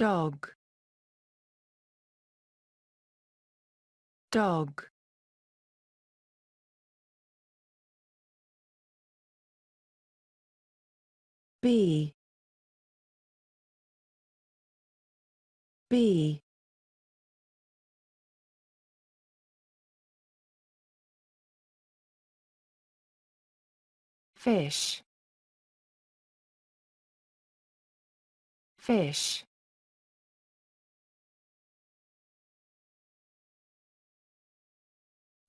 dog dog B B fish fish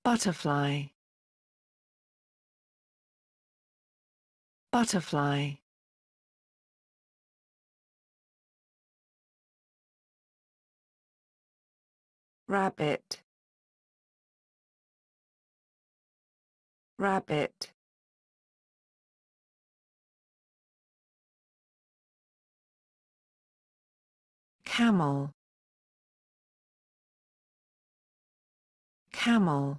Butterfly. Butterfly. Rabbit. Rabbit. Camel. Camel.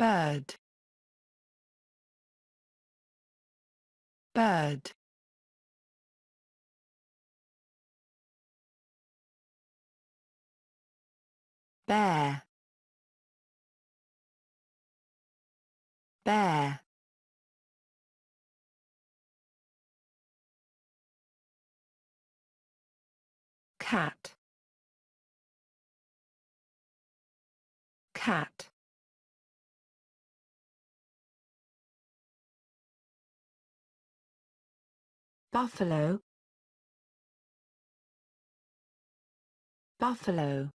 Bird. Bird. bear bear cat cat Buffalo Buffalo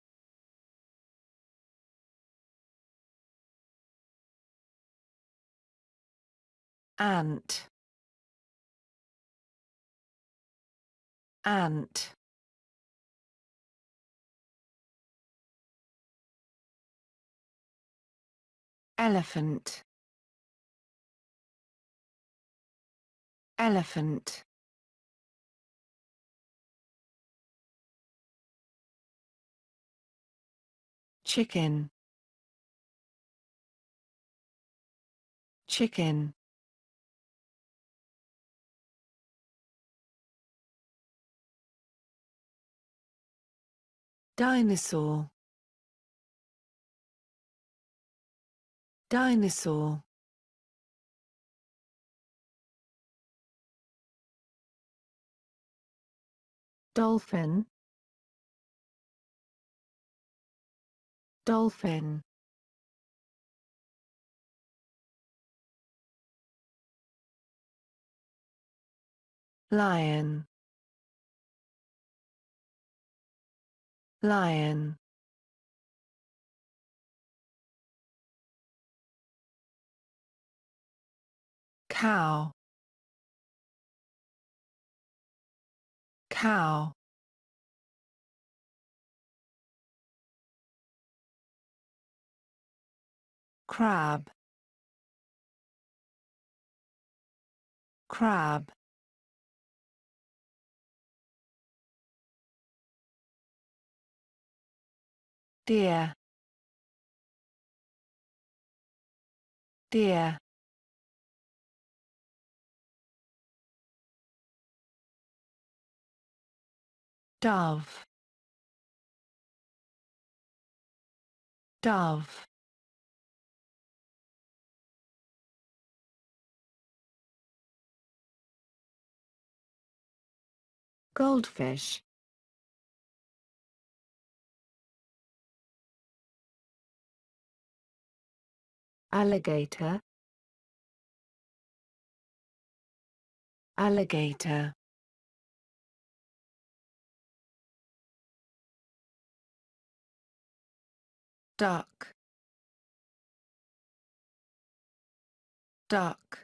Ant Ant Elephant Elephant chicken chicken dinosaur dinosaur dolphin dolphin lion lion cow cow crab crab deer deer dove dove goldfish alligator alligator duck duck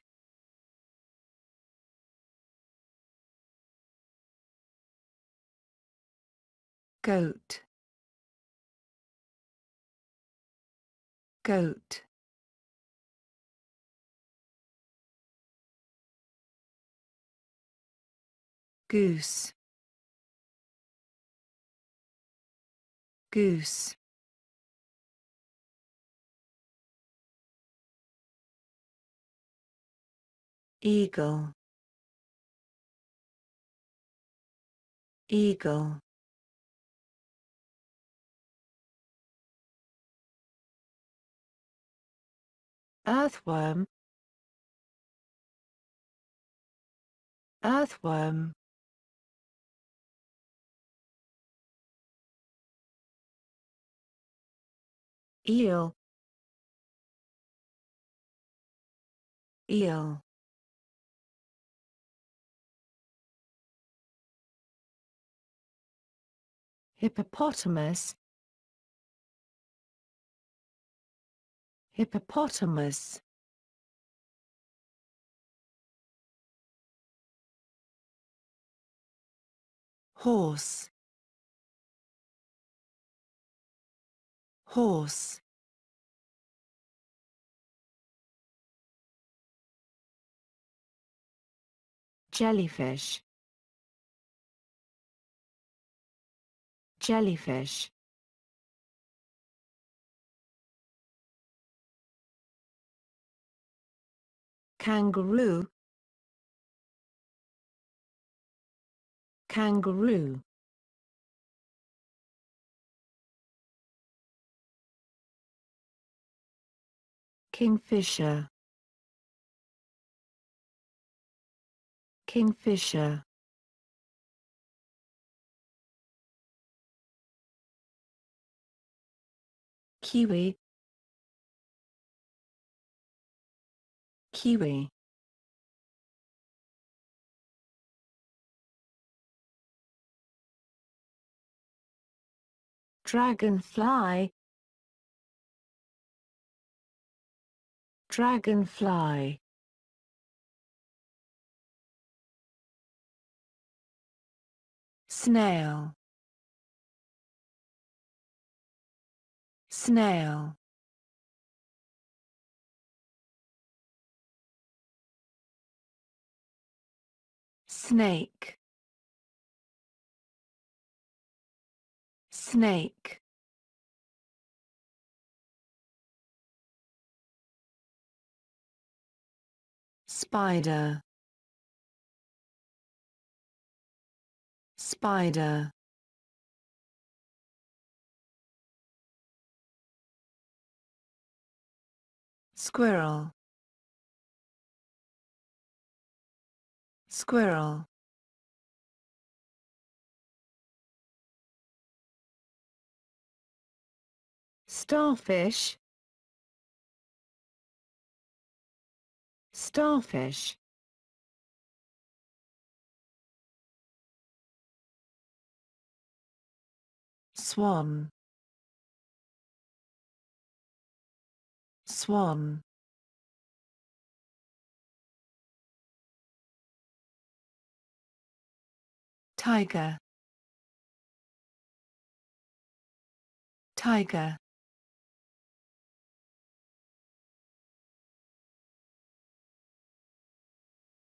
goat goat goose goose eagle eagle earthworm earthworm eel eel hippopotamus hippopotamus horse horse jellyfish jellyfish kangaroo kangaroo kingfisher kingfisher kiwi kiwi dragonfly dragonfly snail snail snake snake spider spider squirrel Squirrel Starfish Starfish Swan Swan tiger tiger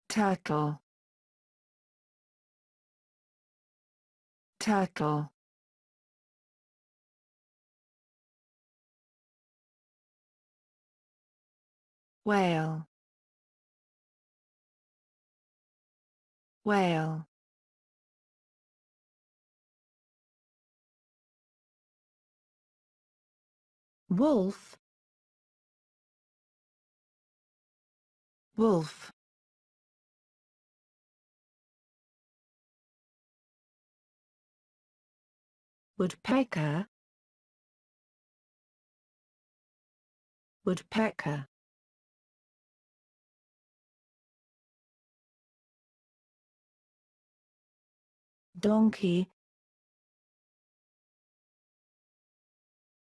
turtle turtle whale whale wolf wolf woodpecker woodpecker donkey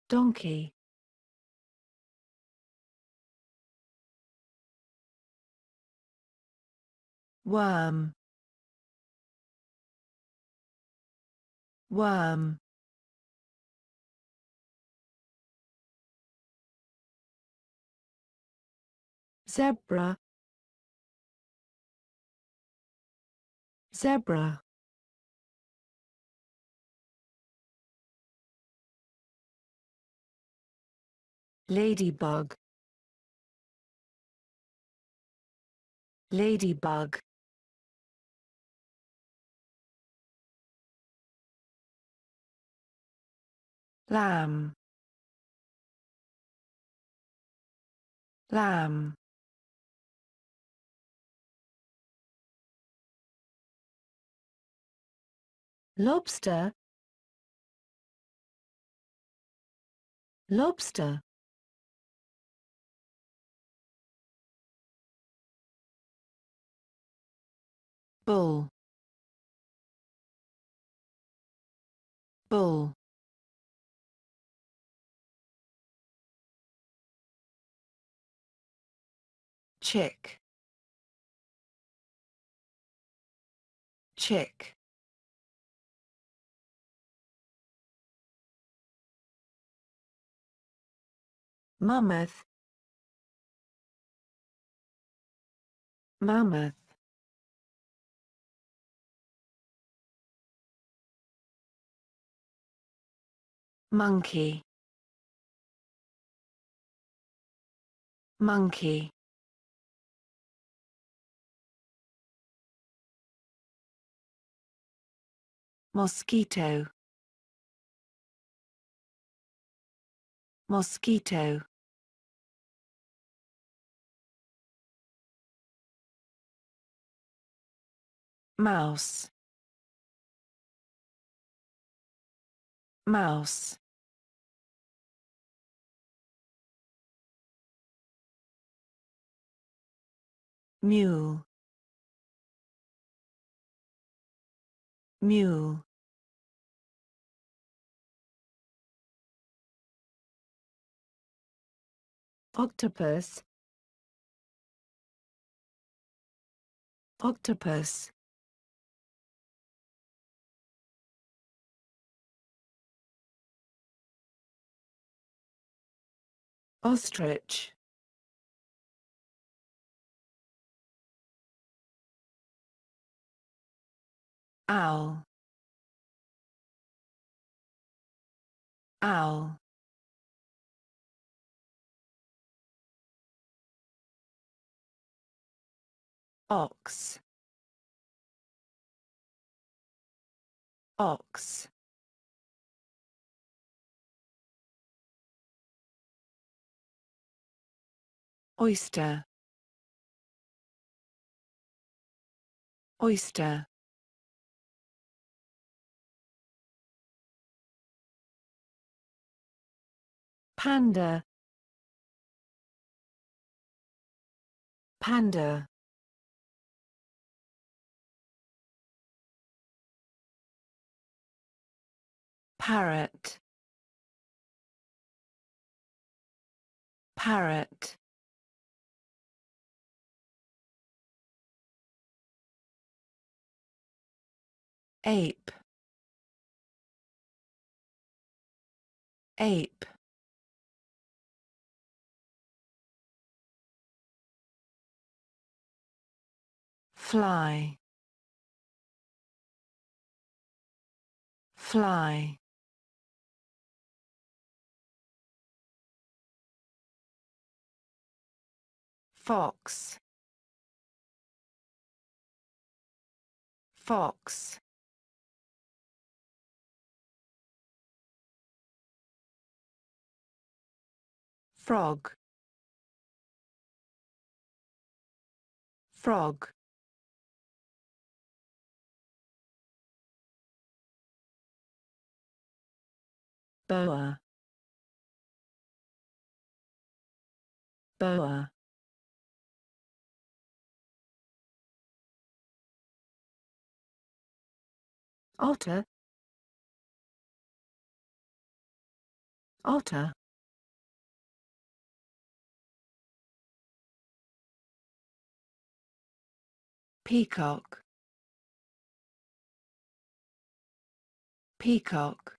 donkey Worm. Worm. Zebra. Zebra. Ladybug. Ladybug. lamb lamb lobster lobster bull bull check check mammoth mammoth monkey monkey Mosquito. Mosquito. Mouse. Mouse. Mule. Mule Octopus Octopus Ostrich Owl. Owl. Ox. Ox. Oyster. Oyster. Panda. Panda. Parrot. Parrot. ape ape fly fly fox fox frog frog Boa. Boa. Otter. Otter. Peacock. Peacock.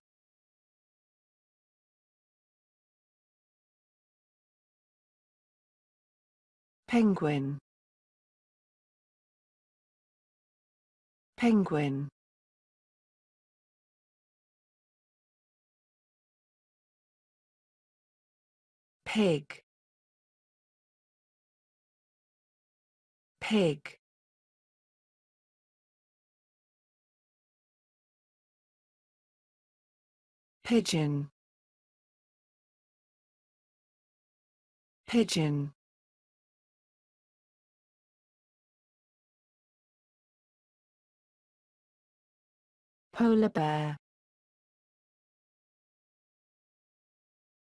Penguin. Penguin. Pig. Pig. Pigeon. Pigeon. polar bear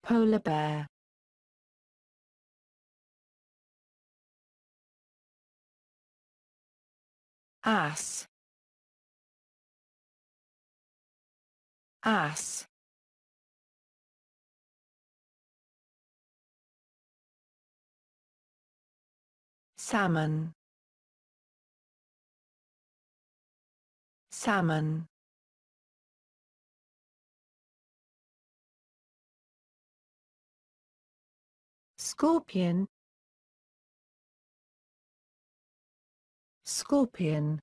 polar bear ass ass salmon salmon Scorpion Scorpion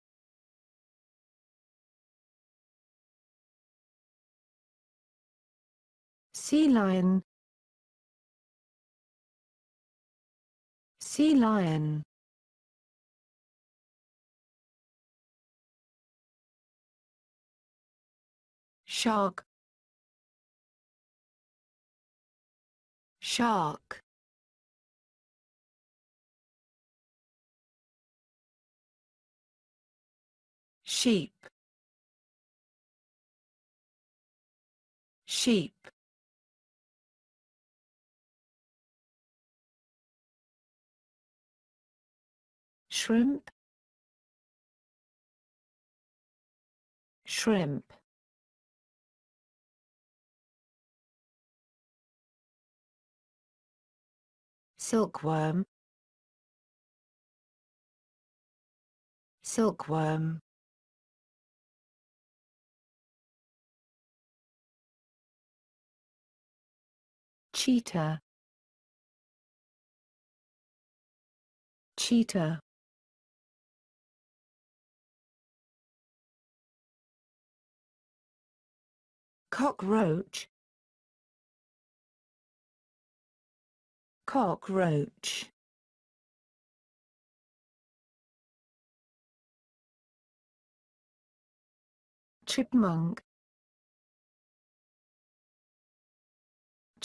Sea lion Sea lion Shark Shark sheep sheep shrimp shrimp silkworm silkworm cheetah cheetah cockroach cockroach chipmunk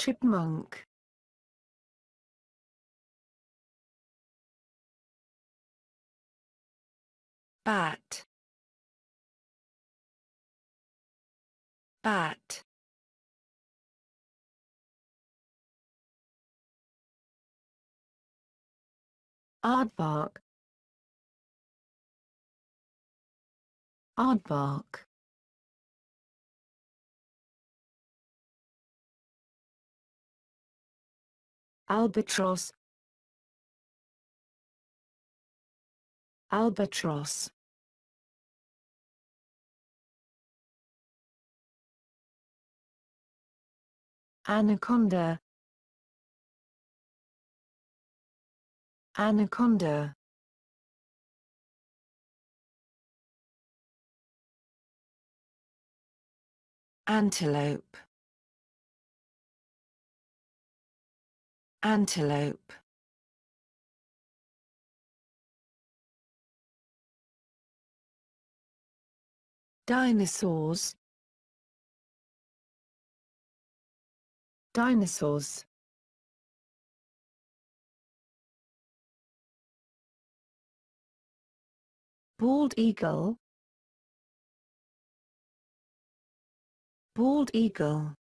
chipmunk bat bat aardvark aardvark albatross albatross anaconda anaconda antelope Antelope Dinosaurs Dinosaurs Bald eagle Bald eagle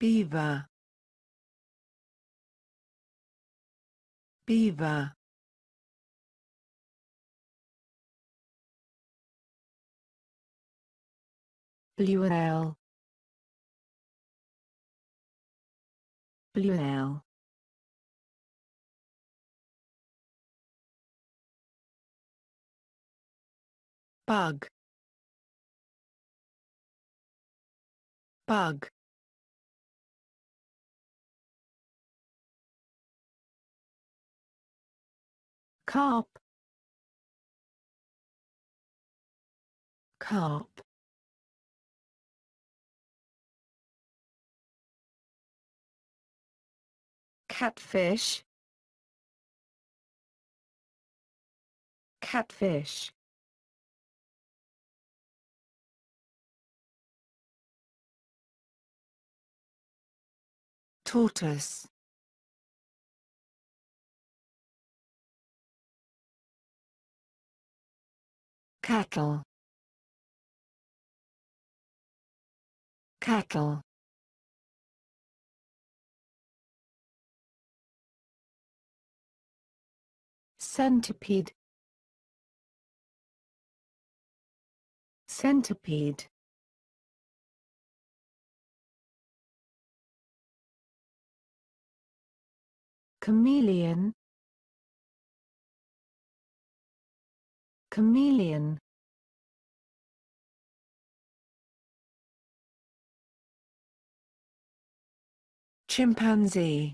Beaver. Beaver. Plural. Plural. Bug. Bug. carp carp catfish catfish tortoise cattle cattle centipede centipede chameleon Chameleon Chimpanzee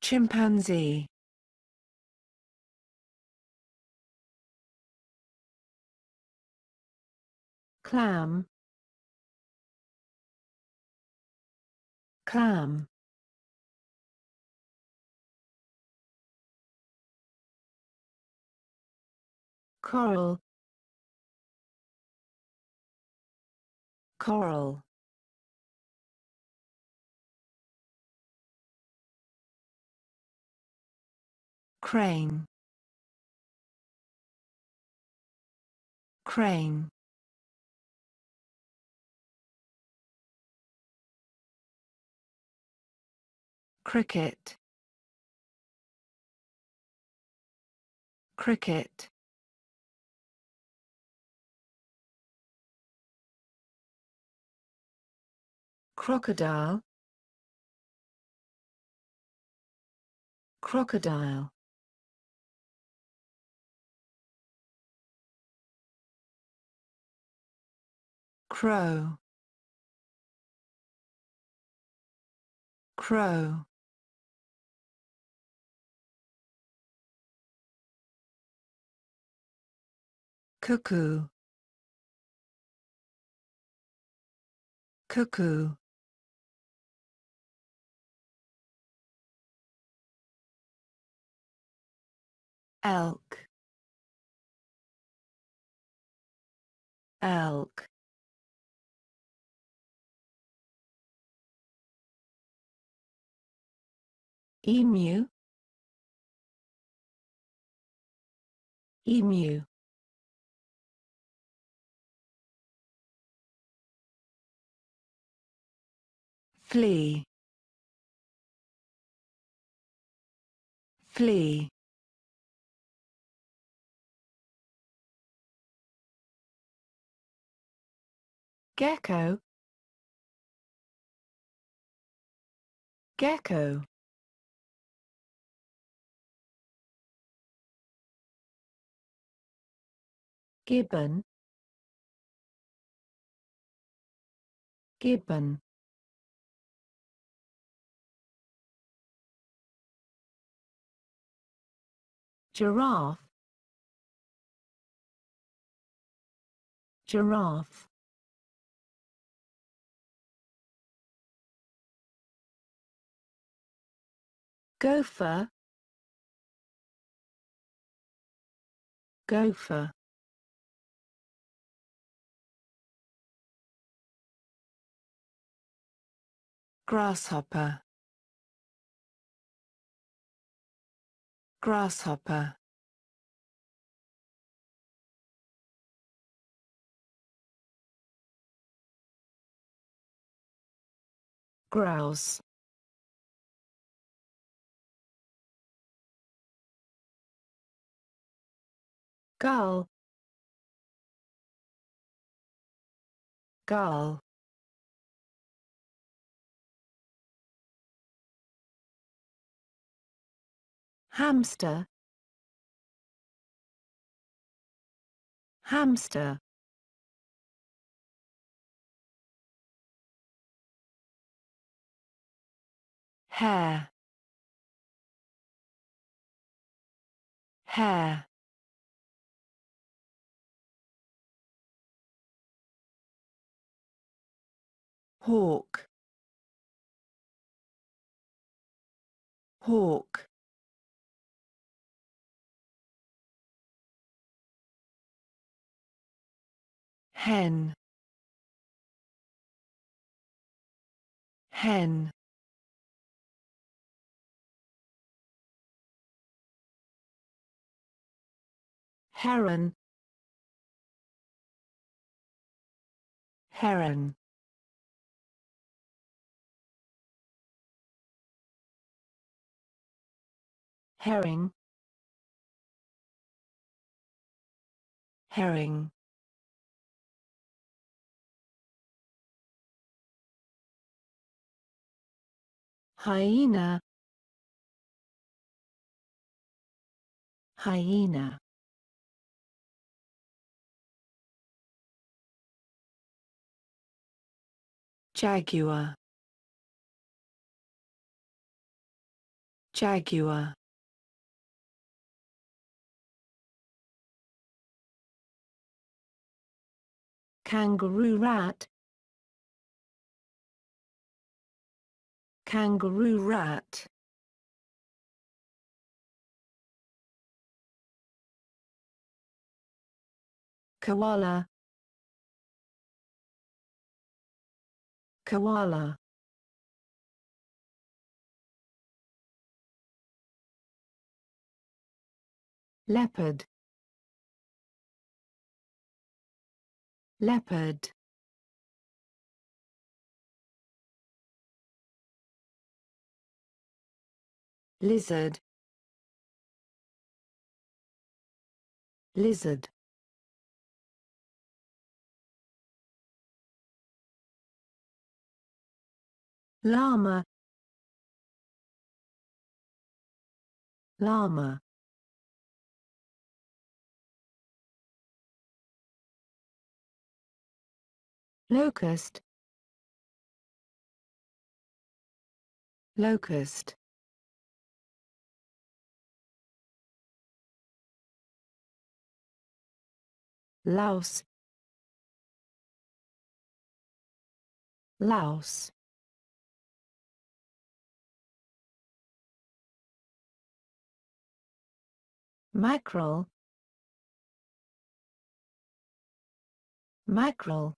Chimpanzee Clam Clam coral coral crane crane cricket cricket crocodile crocodile crow crow cuckoo cuckoo elk elk emu emu Flea. Flea. gecko gecko gibbon gibbon giraffe giraffe gopher gopher grasshopper grasshopper grouse Gull. Gull. Hamster. Hamster. hair hair Hawk. Hawk. hen hen heron heron herring herring hyena hyena Jaguar Jaguar Kangaroo rat Kangaroo rat Koala Koala Leopard Leopard Lizard Lizard Llama Llama locust locust Laos Laos Mackerel Mackerel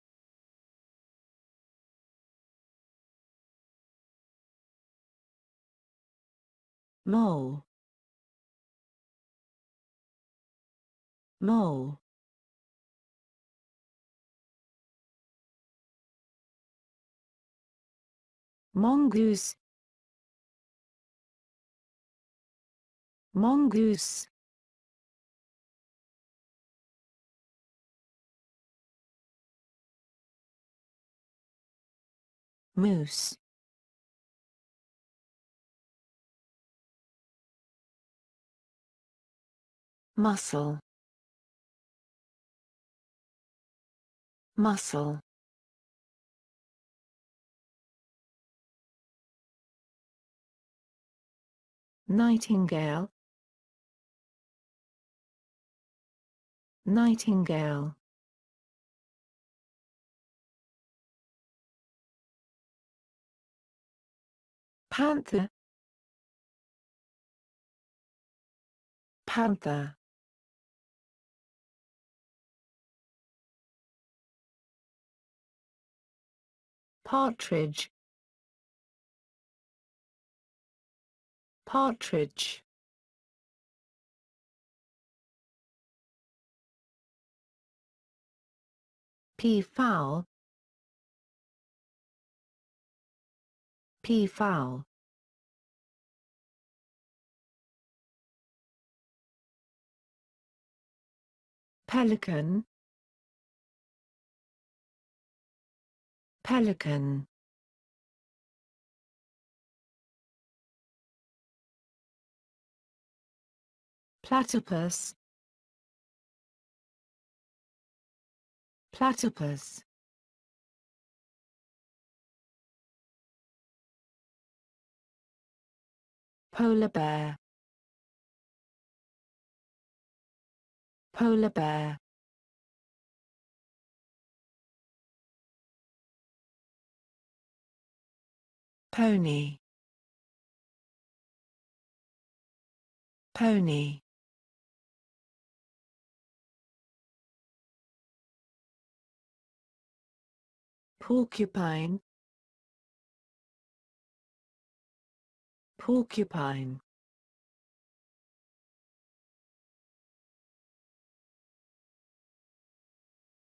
mole mole mongoose mongoose moose muscle muscle nightingale nightingale panther panther partridge partridge peafowl peafowl pelican Pelican Platypus Platypus Polar bear Polar bear Pony. Pony. Porcupine. Porcupine.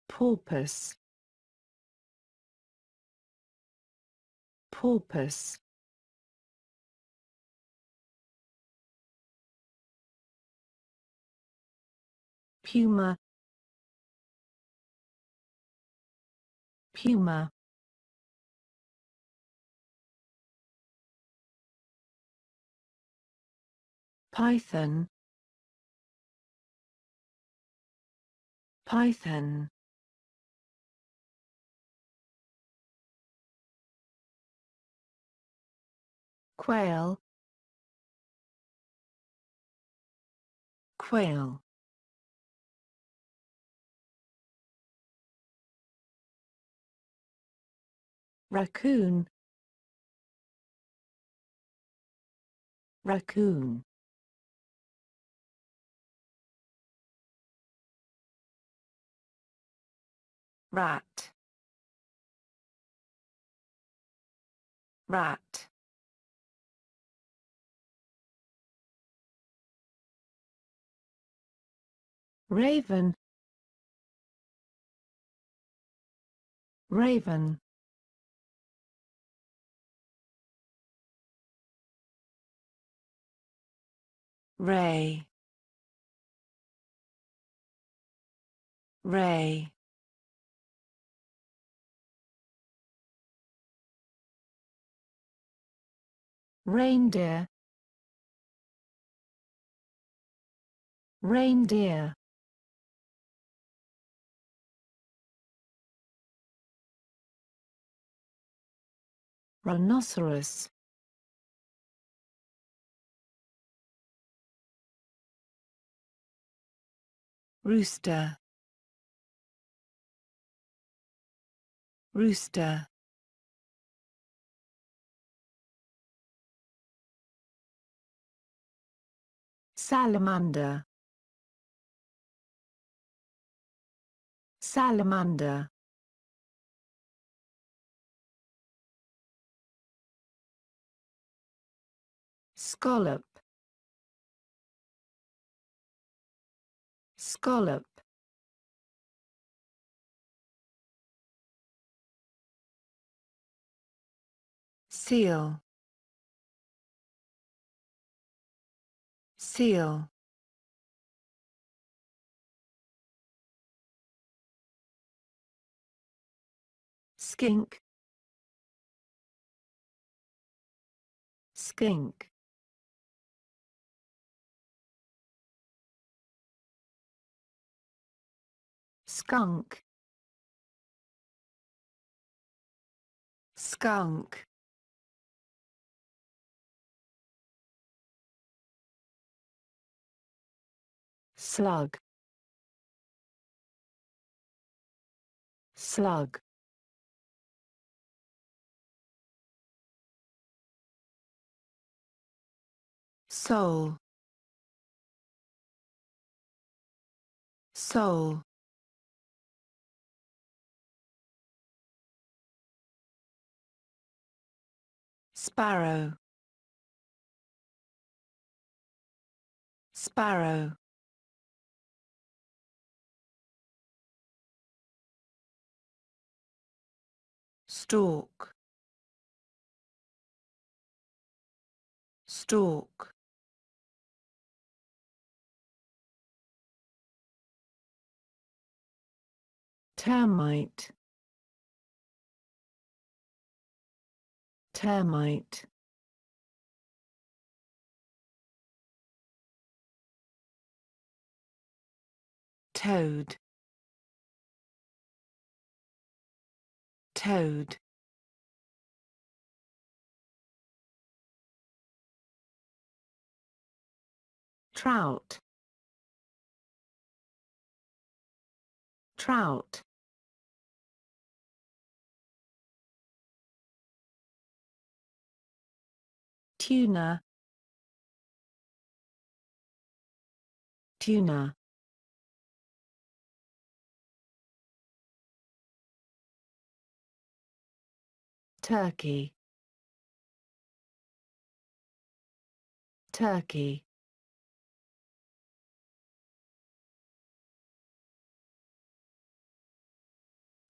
Porpoise. porpoise puma puma python python quail quail raccoon raccoon rat rat Raven Raven Ray Ray Reindeer Reindeer rhinoceros rooster rooster salamander salamander Scallop. Scallop. Seal. Seal. skink skink skunk skunk slug slug soul soul Sparrow. Sparrow. Stork. Stork. Termite. termite toad toad trout trout tuna tuna turkey turkey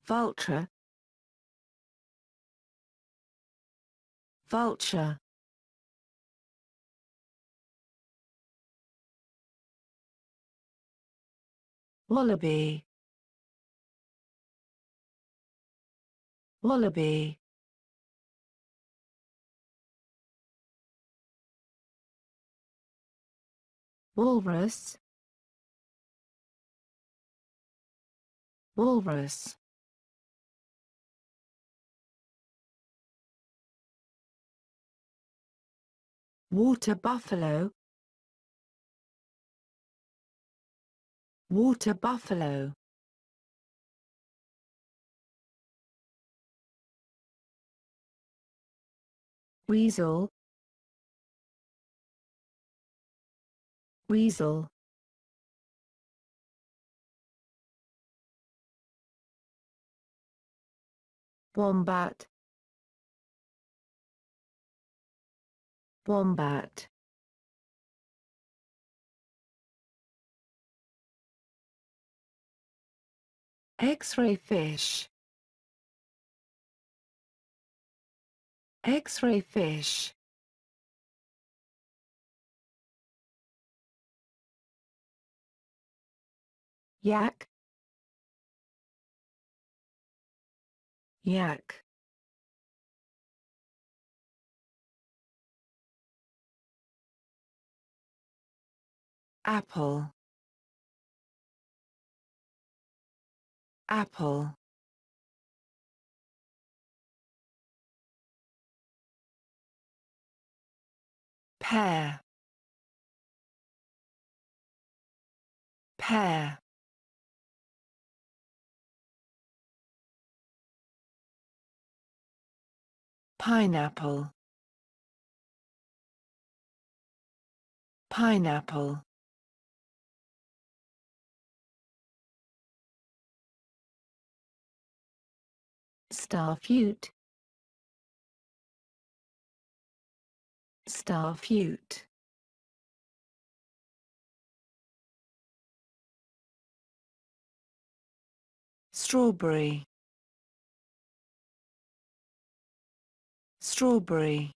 vulture vulture Wallaby. Wallaby. Walrus. Walrus. Water buffalo. water buffalo. Weasel Weasel Wombat Wombat X-ray fish. X-ray fish. Yak. Yak. Apple. Apple. Pear. Pear. Pineapple. Pineapple. Starfute Starfute Strawberry Strawberry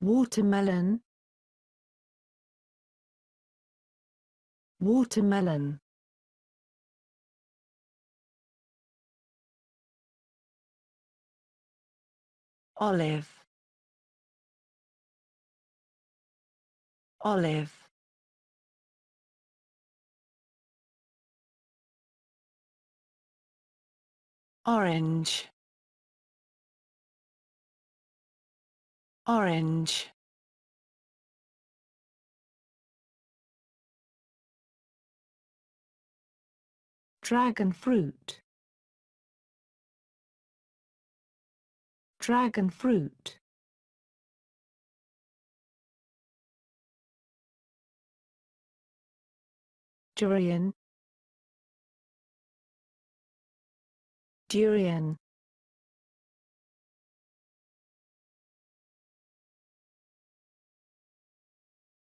Watermelon Watermelon. Olive. Olive. Orange. Orange. Dragon fruit. Dragon fruit. Durian. Durian.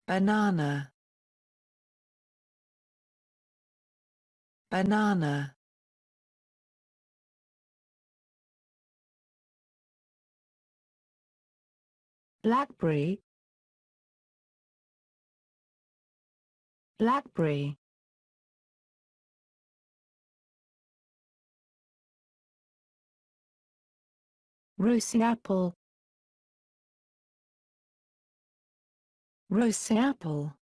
Banana. banana blackberry blackberry rosy apple rosy apple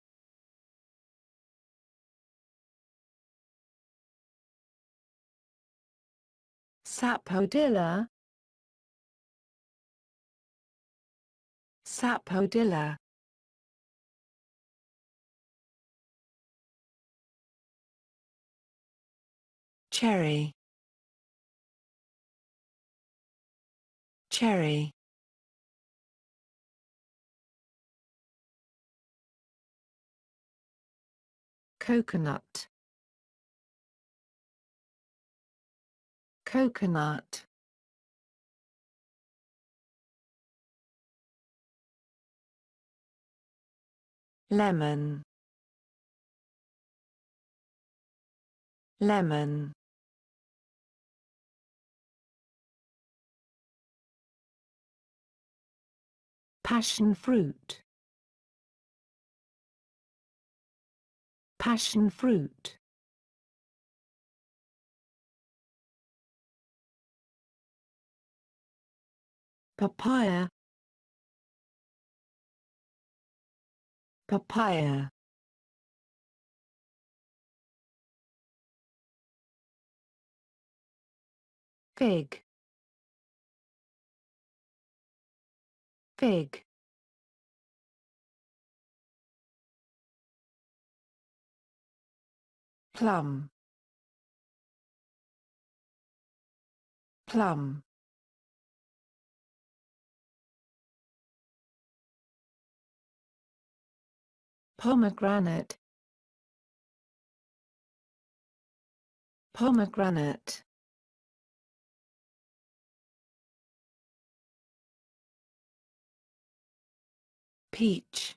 Sapodilla Sapodilla Cherry Cherry Coconut Coconut lemon lemon passion fruit passion fruit papaya papaya fig fig plum plum pomegranate pomegranate peach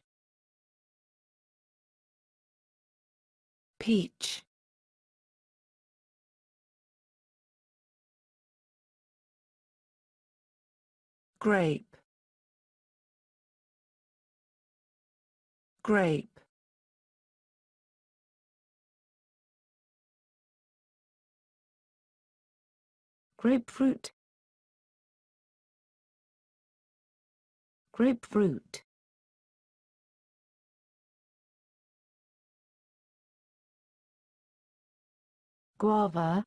peach grape grape grapefruit grapefruit guava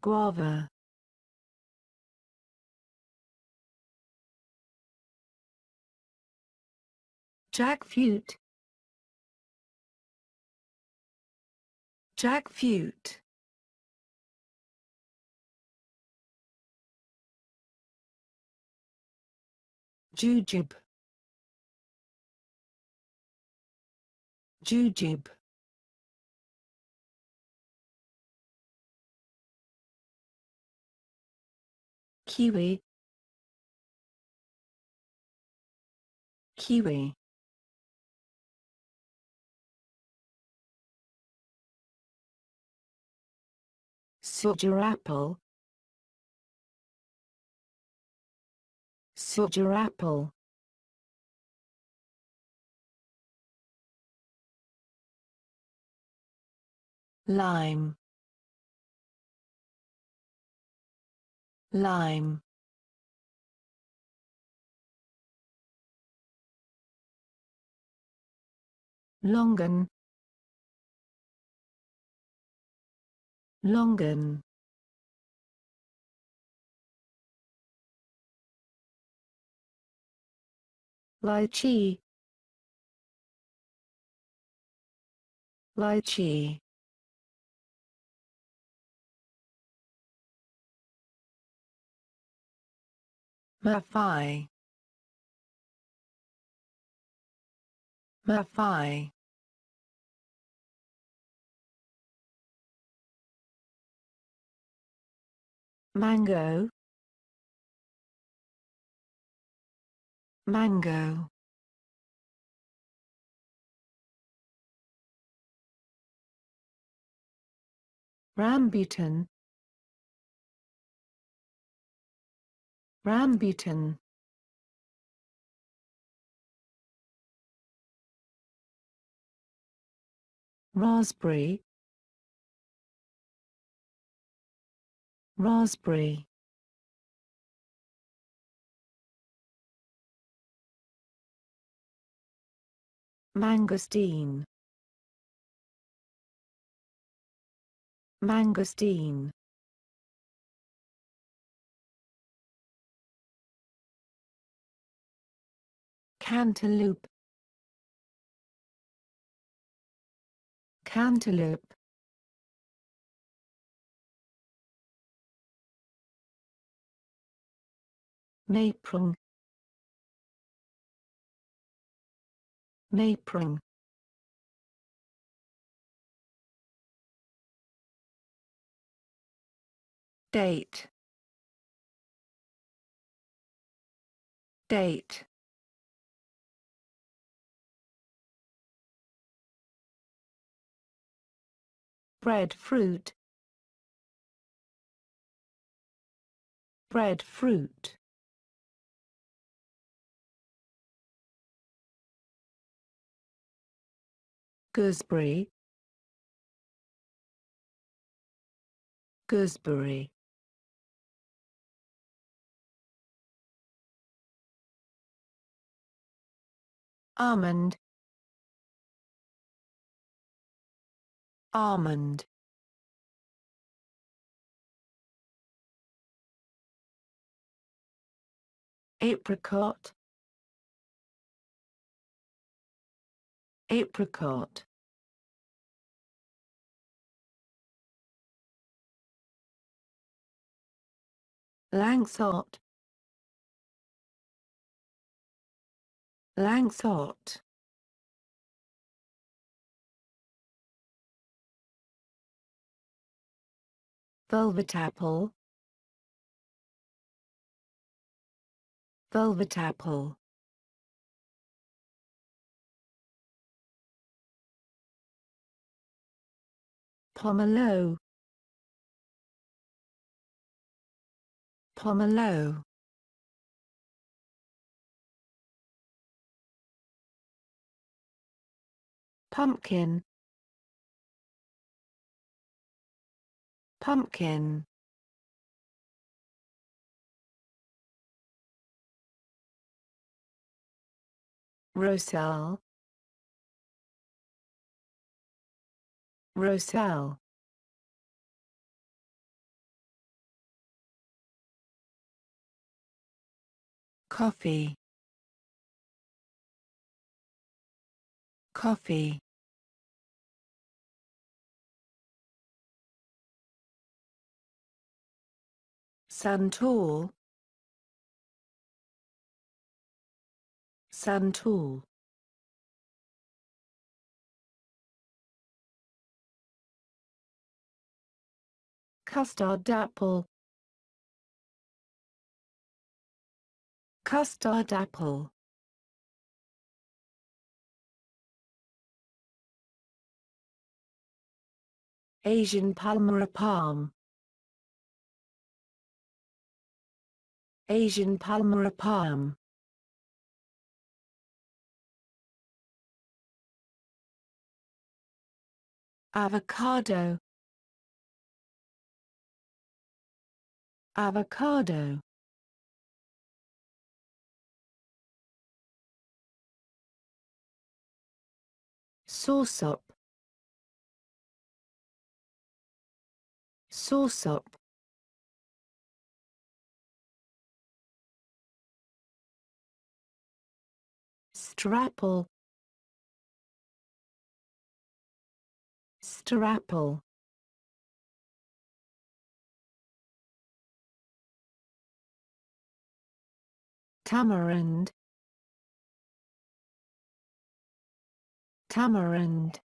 guava jackfruit Jackfruit. Jujube. Jujube. Kiwi. Kiwi. Soldier apple. Soldier apple. Lime. Lime. Longan. longan lychee lychee Mafi Mafi mango mango rambutan rambutan raspberry raspberry mangosteen mangosteen cantaloupe cantaloupe Naprung Naprung Date Date Breadfruit Breadfruit gooseberry gooseberry almond almond apricot apricot Langsot. Langsot. Velvet apple. Velvet apple. Pomelo. pomelo pumpkin pumpkin Roselle Roselle coffee coffee Santol. Santol. Custard apple Custard apple. Asian palmera palm. Asian palmera palm. Avocado. Avocado. Sauce-up Strapple Strapple Tamarind Tamarind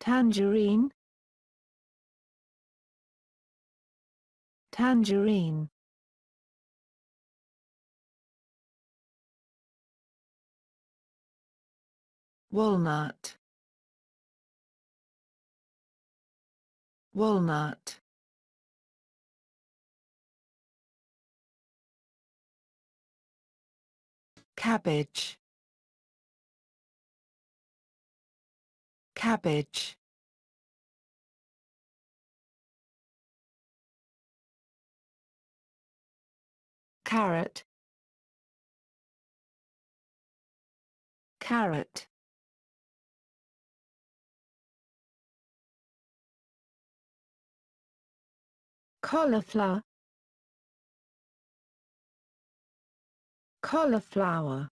Tangerine Tangerine Walnut Walnut cabbage cabbage carrot carrot cauliflower cauliflower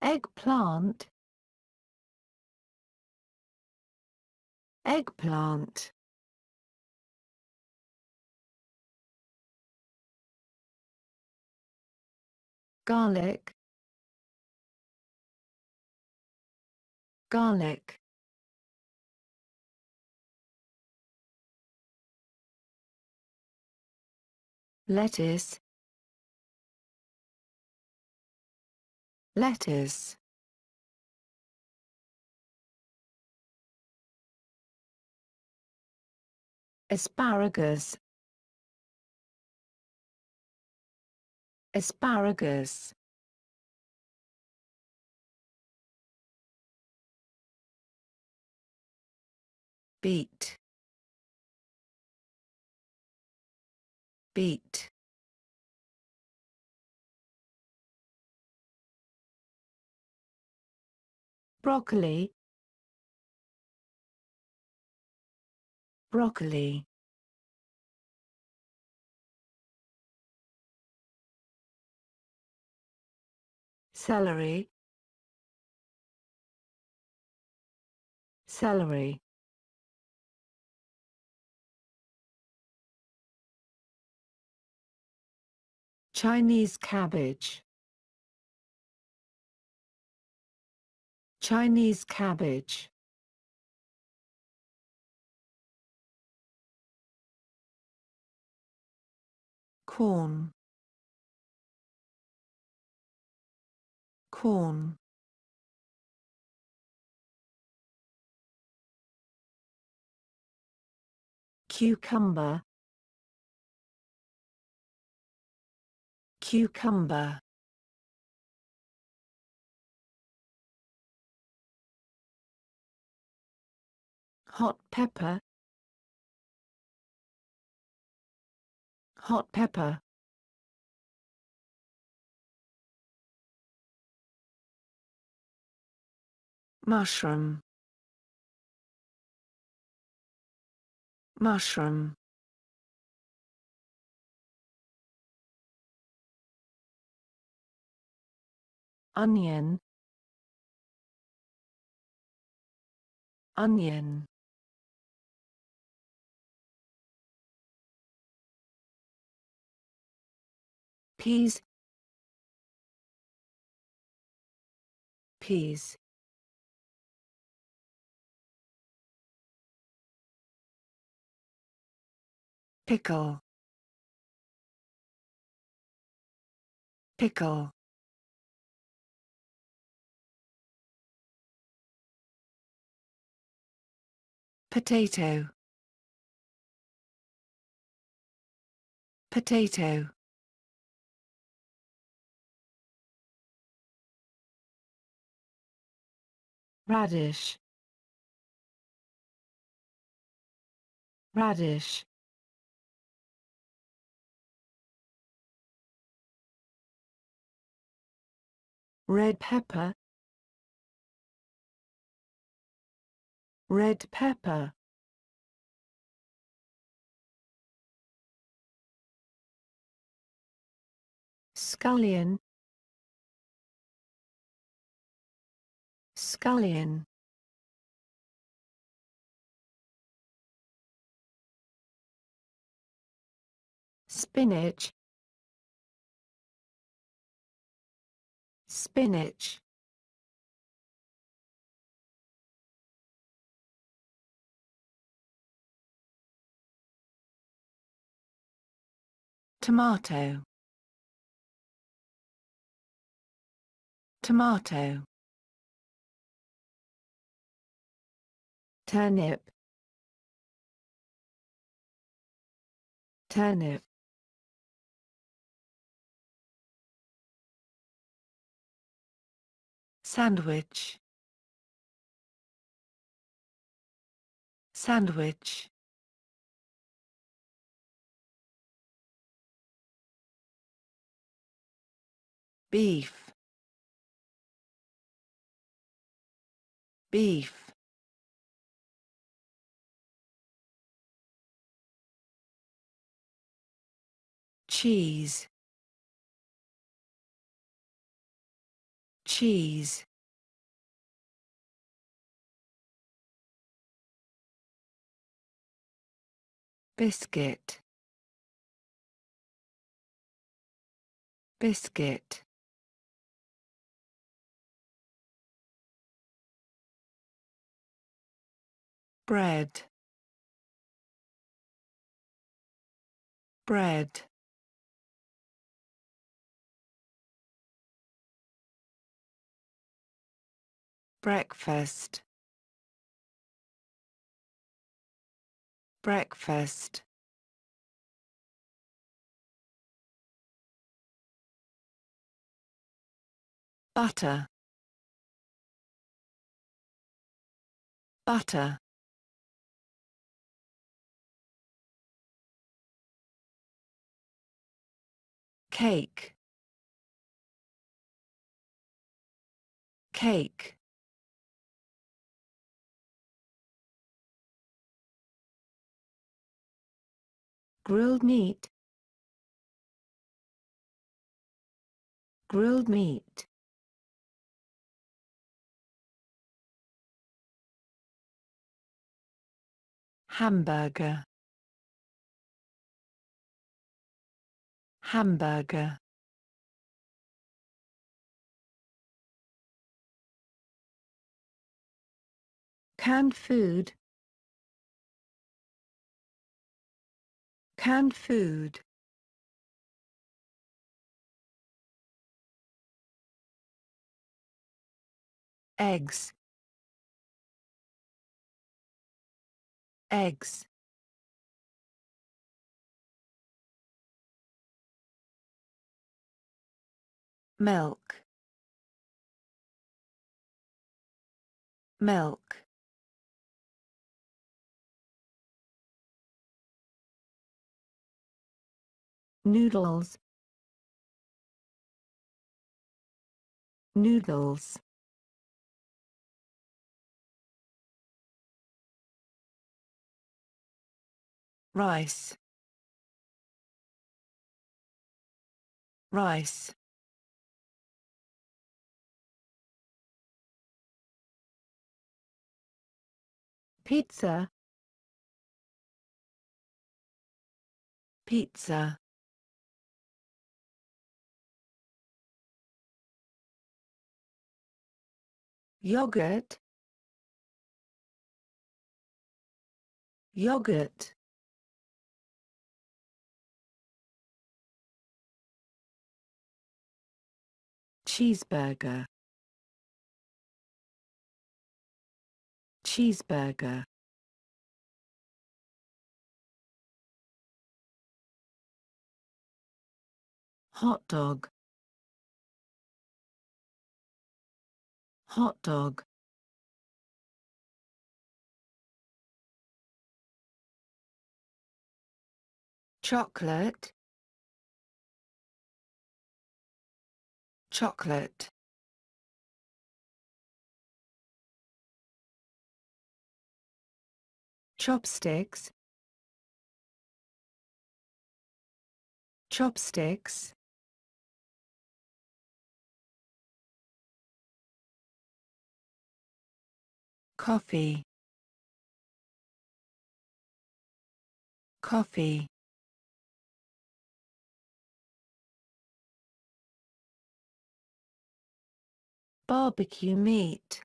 eggplant eggplant garlic garlic lettuce lettuce asparagus asparagus beat Beat. Broccoli. Broccoli. Celery. Celery. Chinese cabbage. Chinese cabbage. Corn. Corn. Cucumber. Cucumber. Hot pepper. Hot pepper. Mushroom. Mushroom. onion onion peas peas pickle pickle Potato. Potato. Radish. Radish. Red pepper. red pepper Scullion Scullion Spinach Spinach Tomato. Tomato. Turnip. Turnip. Sandwich. Sandwich. beef beef cheese cheese biscuit biscuit bread bread breakfast breakfast butter butter cake cake grilled meat grilled meat hamburger hamburger canned food canned food eggs eggs milk milk noodles noodles rice rice pizza pizza yogurt yogurt cheeseburger cheeseburger hot dog hot dog chocolate chocolate chopsticks chopsticks coffee coffee barbecue meat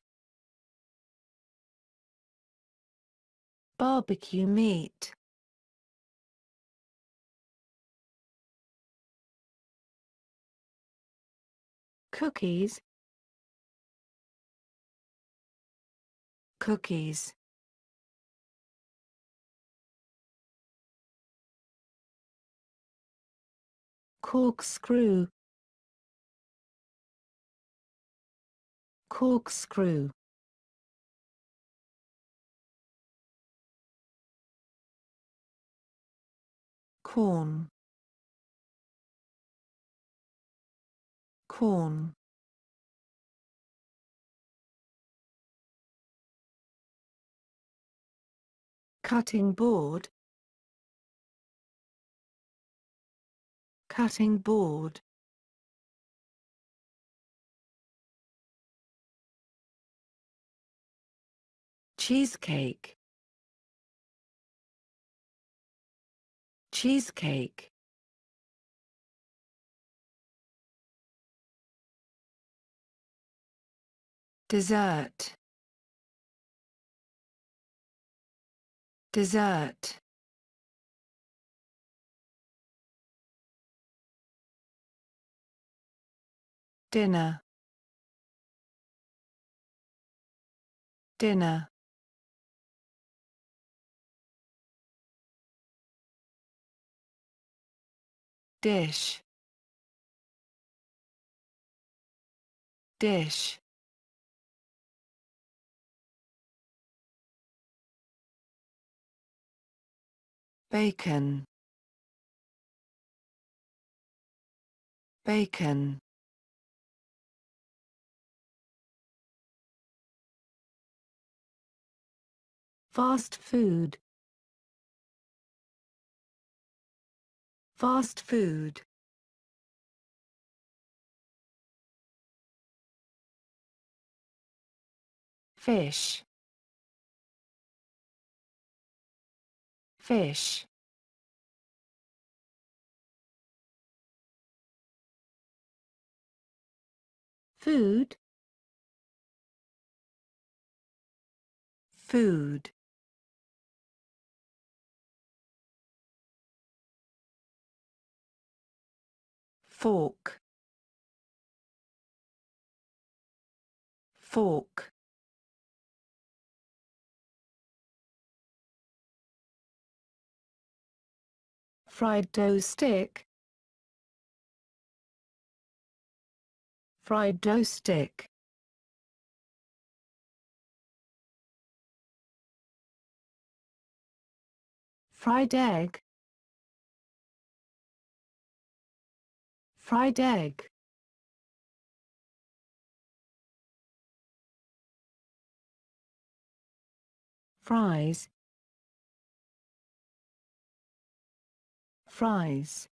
barbecue meat. Cookies. Cookies. corkscrew corkscrew corn corn cutting board cutting board cheesecake Cheesecake. Dessert. Dessert. Dinner. Dinner. dish dish bacon bacon fast food Fast food. Fish. Fish. Food. Food. fork fork fried dough stick fried dough stick fried egg fried egg fries fries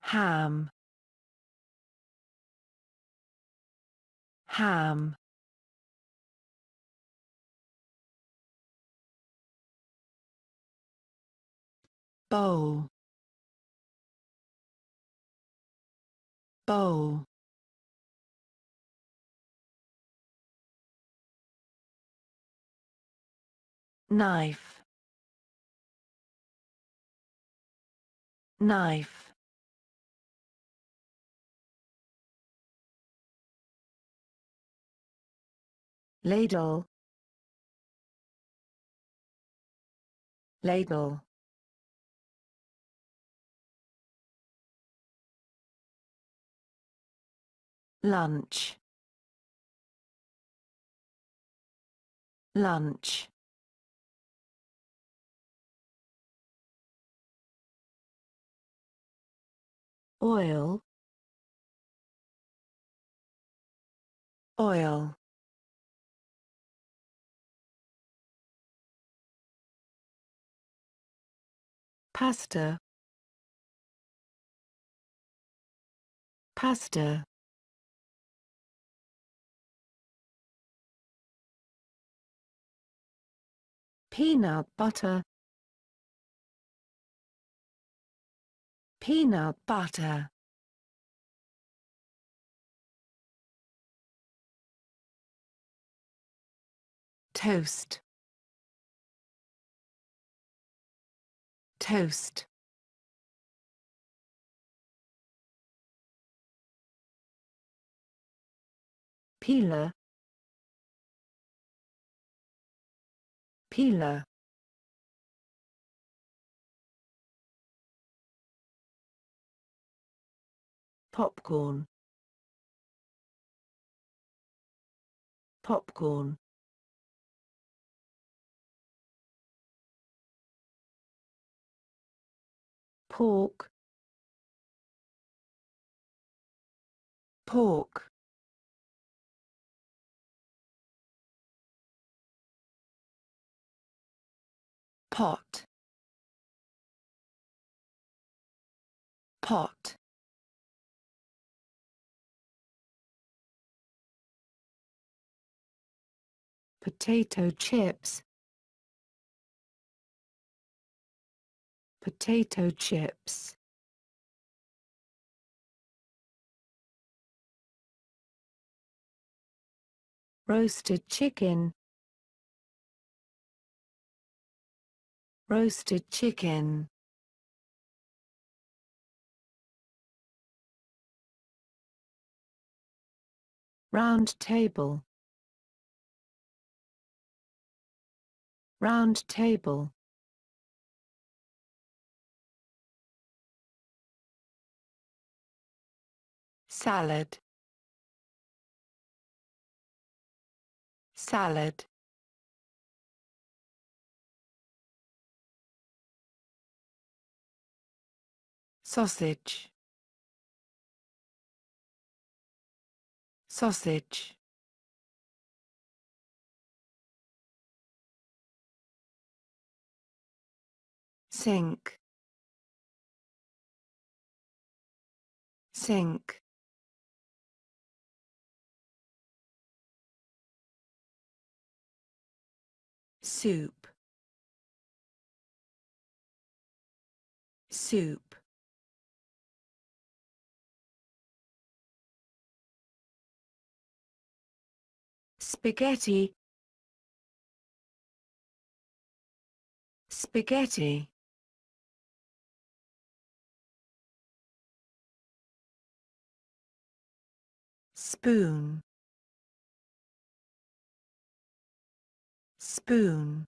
ham ham bowl bowl knife knife ladle ladle lunch lunch oil oil pasta pasta peanut butter peanut butter toast toast peeler peeler popcorn popcorn pork pork pot pot potato chips potato chips roasted chicken Roasted chicken. Round table. Round table. Salad. Salad. sausage sausage sink sink soup soup Spaghetti Spaghetti Spoon Spoon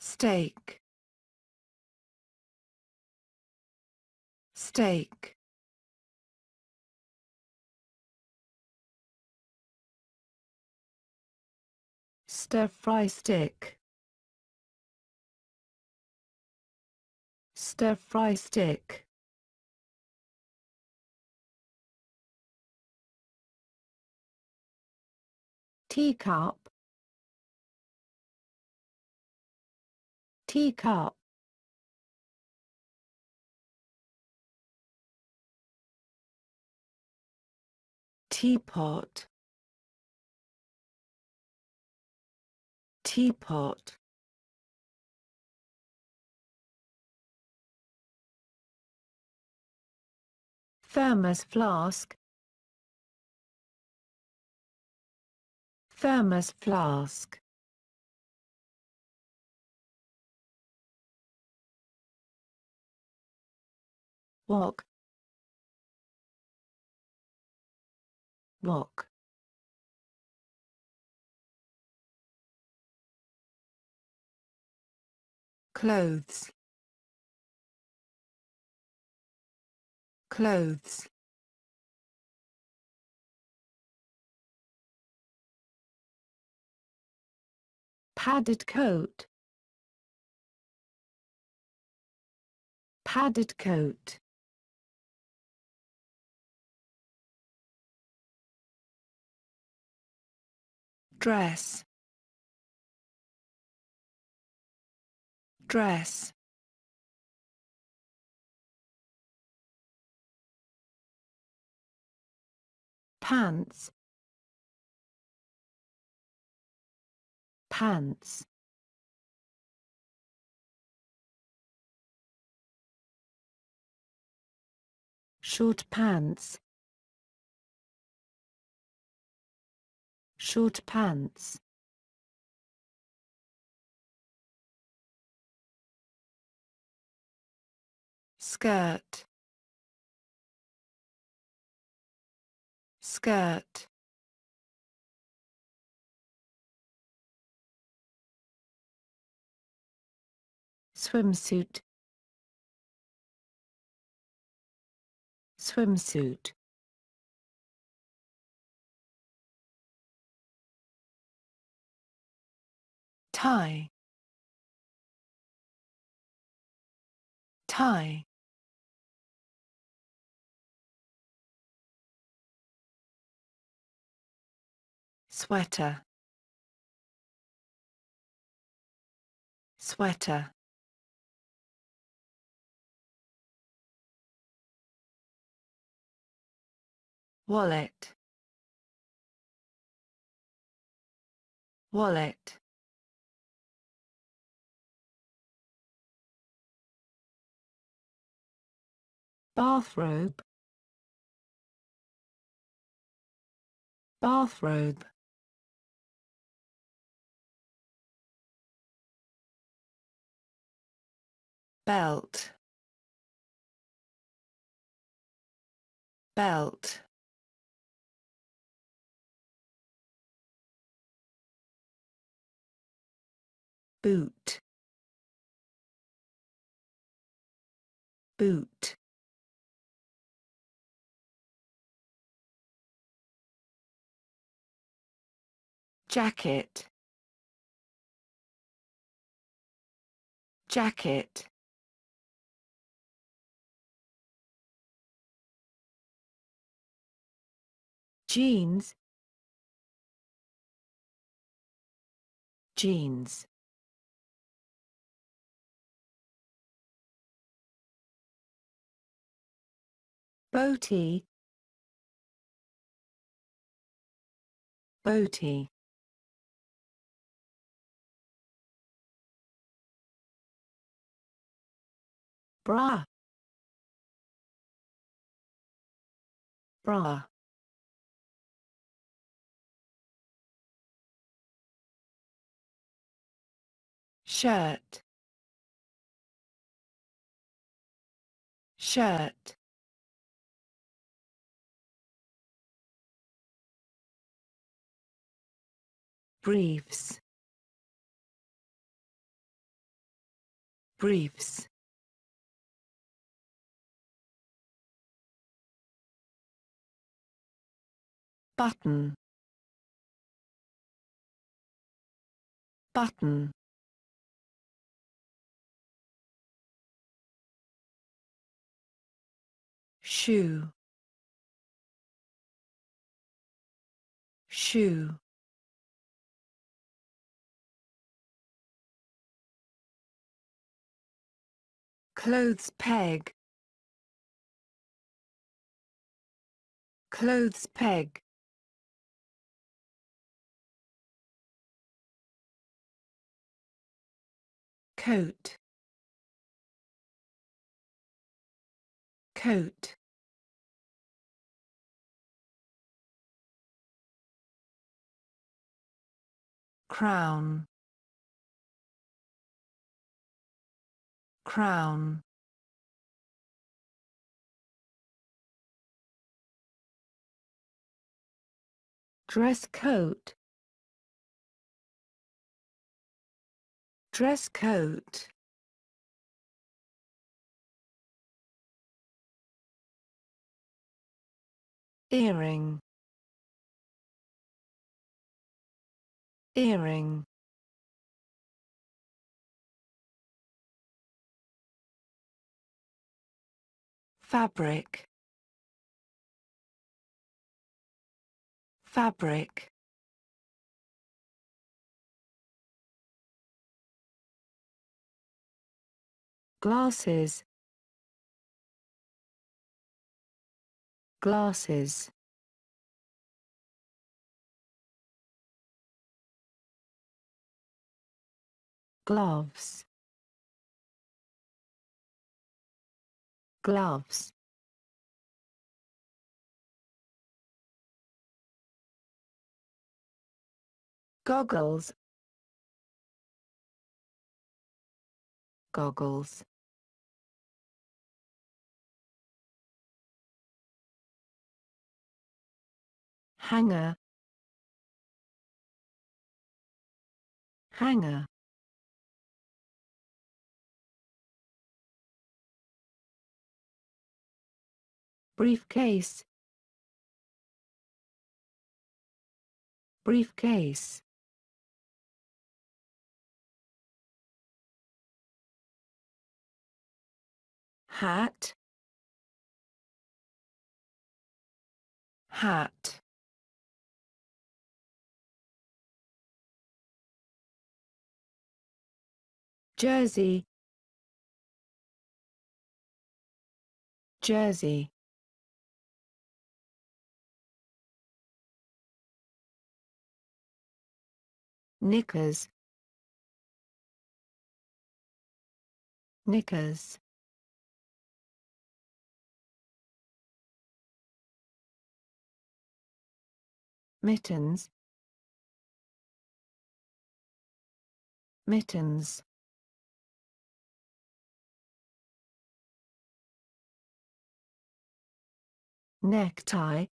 Steak mistake stir fry stick stir fry stick teacup teacup teapot teapot thermos flask thermos flask walk Lock. Clothes. Clothes. Padded coat. Padded coat. dress dress pants pants short pants short pants skirt skirt swimsuit swimsuit tie tie sweater sweater wallet wallet bathrobe bathrobe belt belt boot boot jacket jacket jeans jeans Boaty Boaty bra bra shirt shirt briefs briefs button button shoe shoe clothes peg clothes peg coat coat crown crown dress coat dress coat. Earring. Earring. Fabric. Fabric. glasses glasses gloves gloves goggles goggles hanger hanger briefcase briefcase hat hat jersey jersey knickers knickers mittens mittens necktie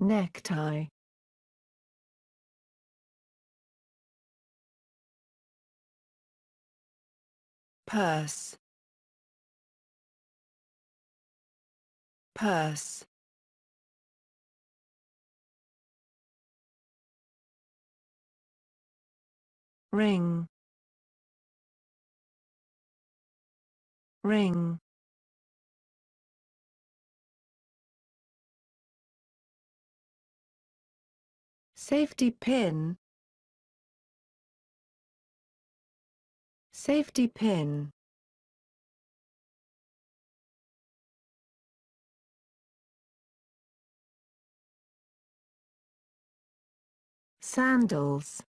necktie purse purse ring ring Safety pin. Safety pin. Sandals.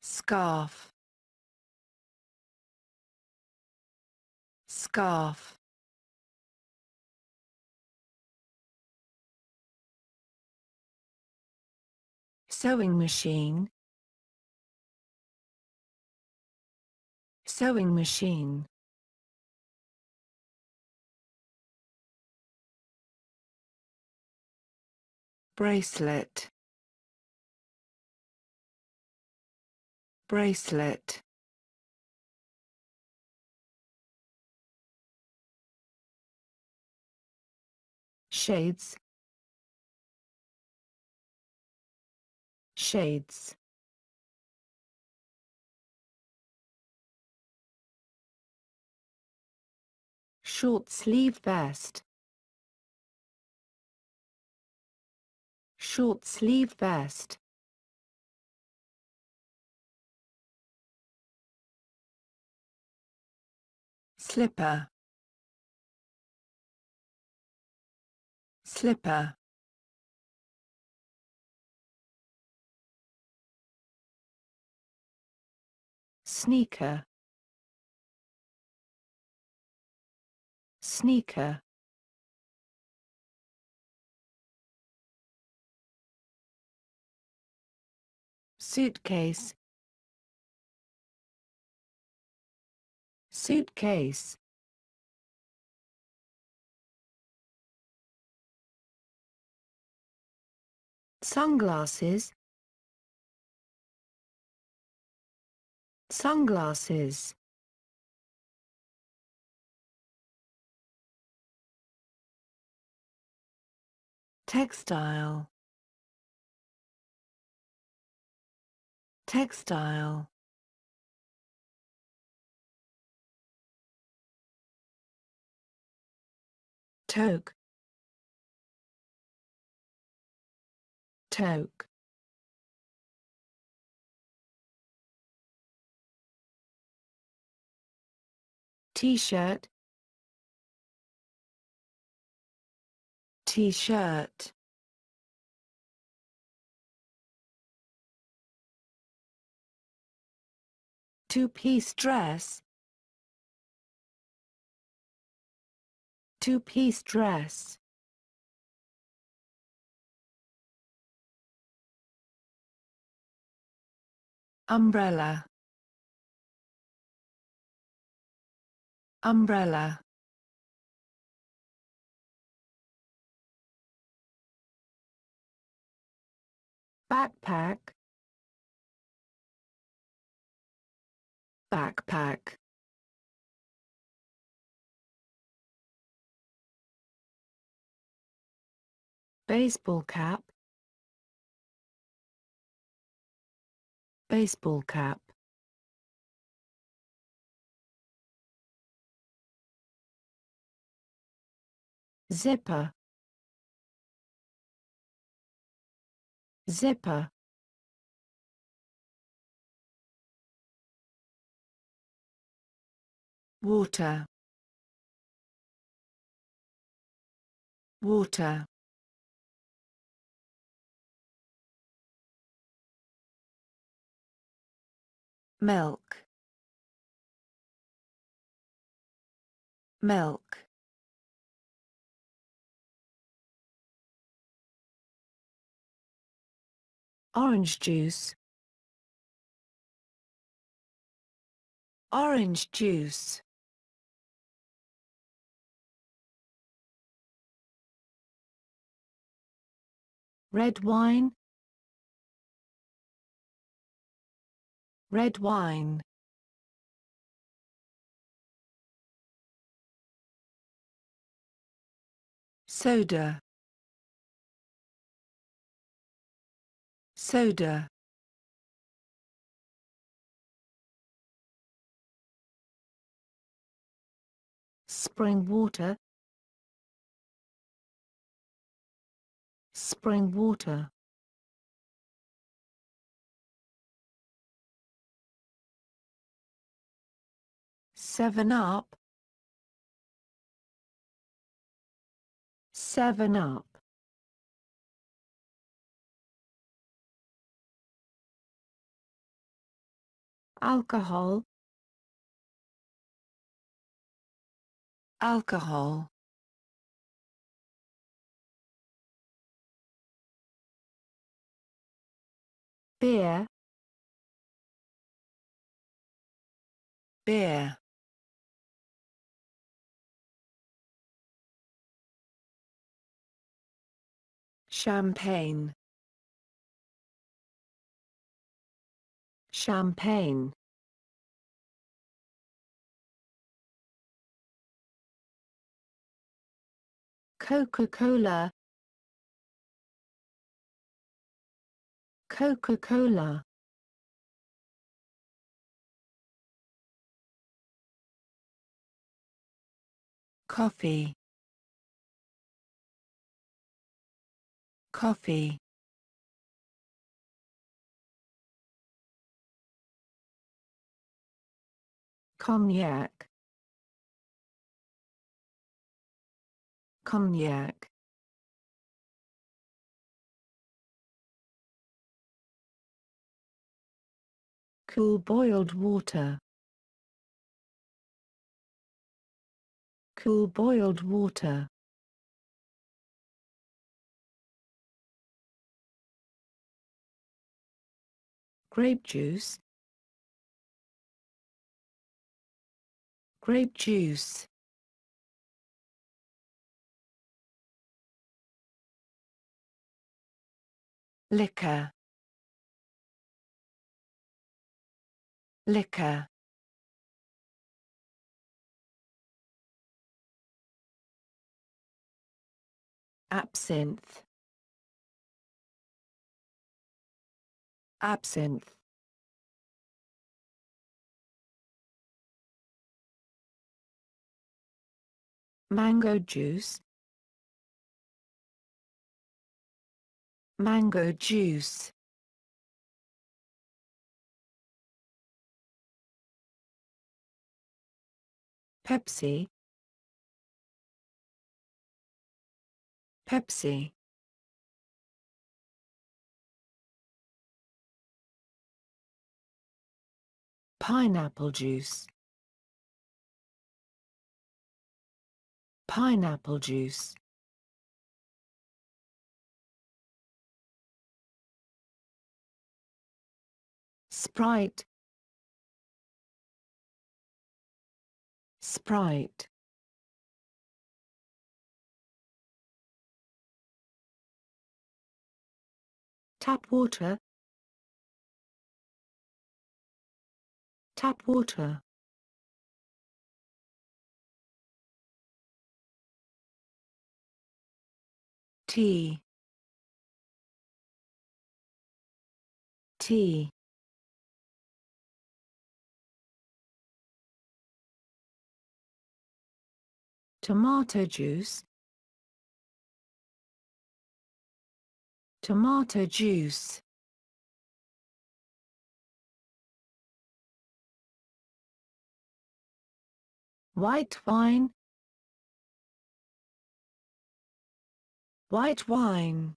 Scarf. Scarf. sewing machine sewing machine bracelet bracelet shades shades short sleeve vest short sleeve vest slipper slipper sneaker sneaker suitcase suitcase sunglasses Sunglasses Textile Textile Toque. Toque. T-shirt T-shirt Two-piece dress Two-piece dress Umbrella umbrella backpack backpack baseball cap baseball cap zipper zipper water water milk milk orange juice orange juice red wine red wine soda Soda. Spring water. Spring water. Seven up. Seven up. alcohol alcohol beer beer champagne champagne Coca-Cola Coca-Cola Coffee Coffee cognac cognac cool boiled water cool boiled water grape juice grape juice liquor liquor absinthe absinthe mango juice mango juice Pepsi Pepsi Pineapple juice pineapple juice. Sprite Sprite Tap water Tap water T T tomato juice tomato juice white wine White wine.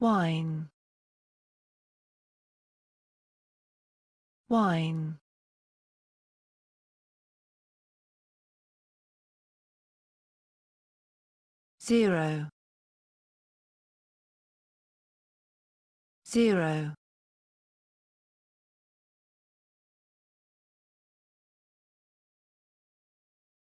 Wine. Wine. Zero. Zero.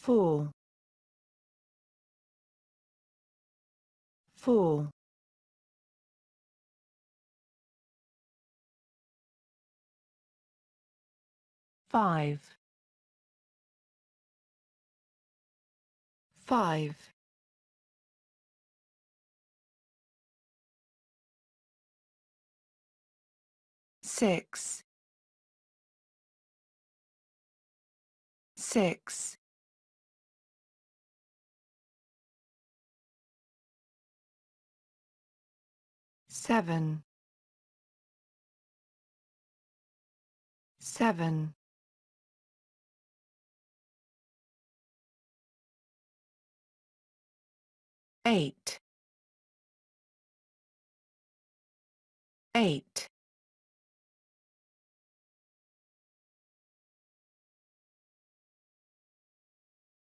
Four. Four. Five. Five. Six. Six. seven seven eight eight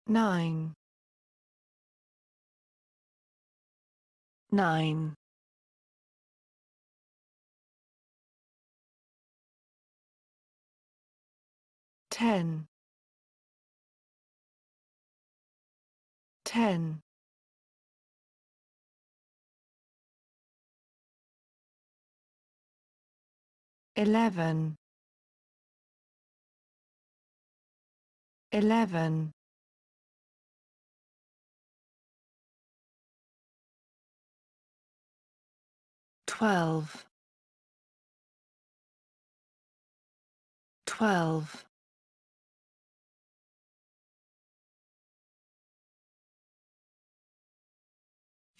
nine nine ten ten eleven eleven twelve twelve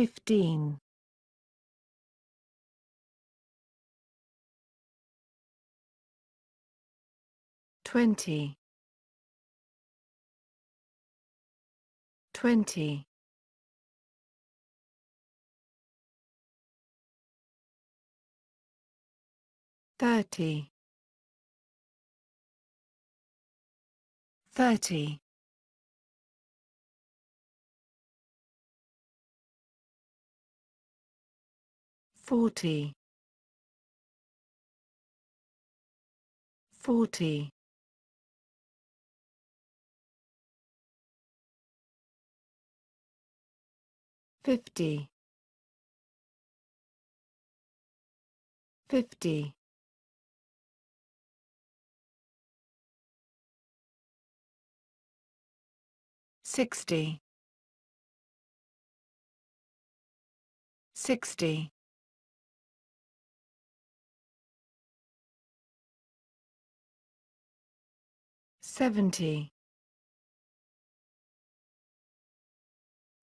fifteen twenty twenty thirty thirty Forty. Forty. Fifty. Fifty. Sixty. Sixty. seventy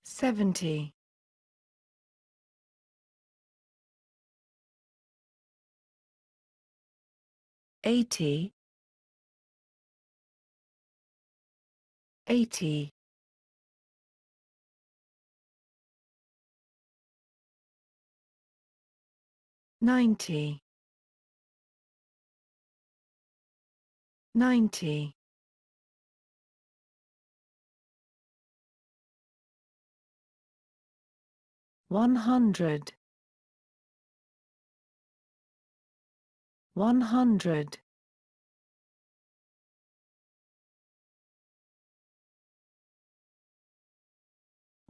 seventy eighty eighty ninety ninety one hundred one hundred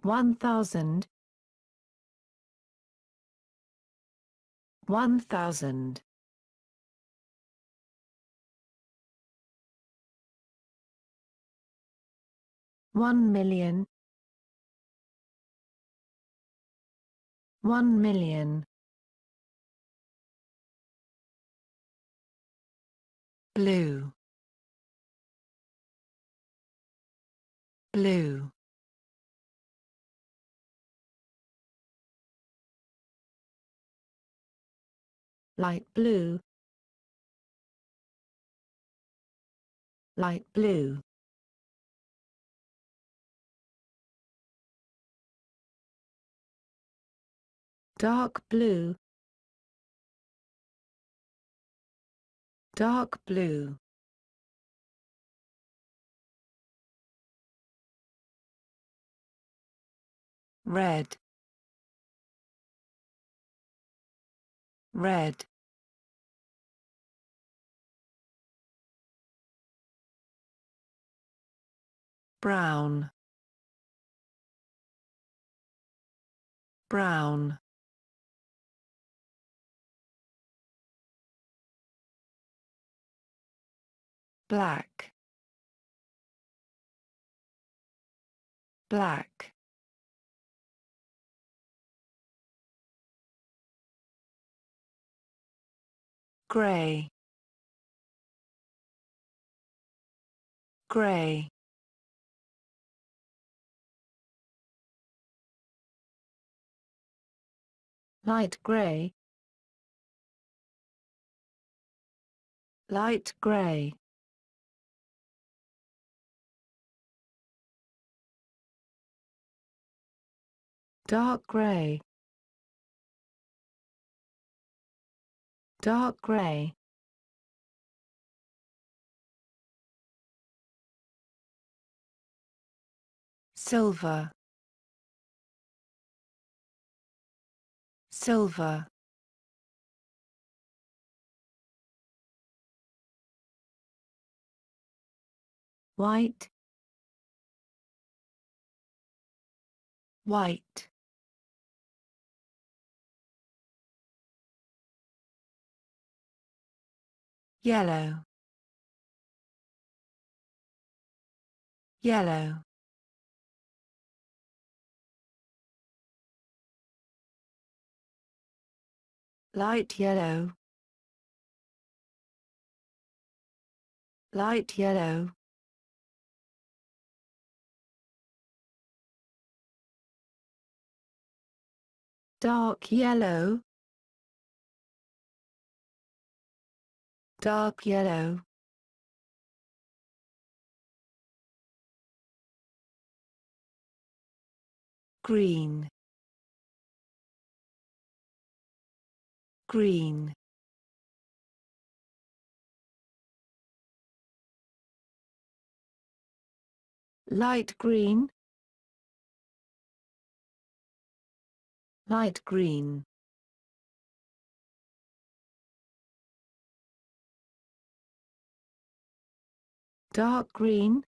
one thousand one thousand one million one million. Blue. Blue. Light blue. Light blue. dark blue dark blue red red brown brown black black gray gray light gray light gray dark gray dark gray silver silver white white Yellow. Yellow. Light yellow. Light yellow. Dark yellow. dark yellow. Green. Green. Light green. Light green. dark green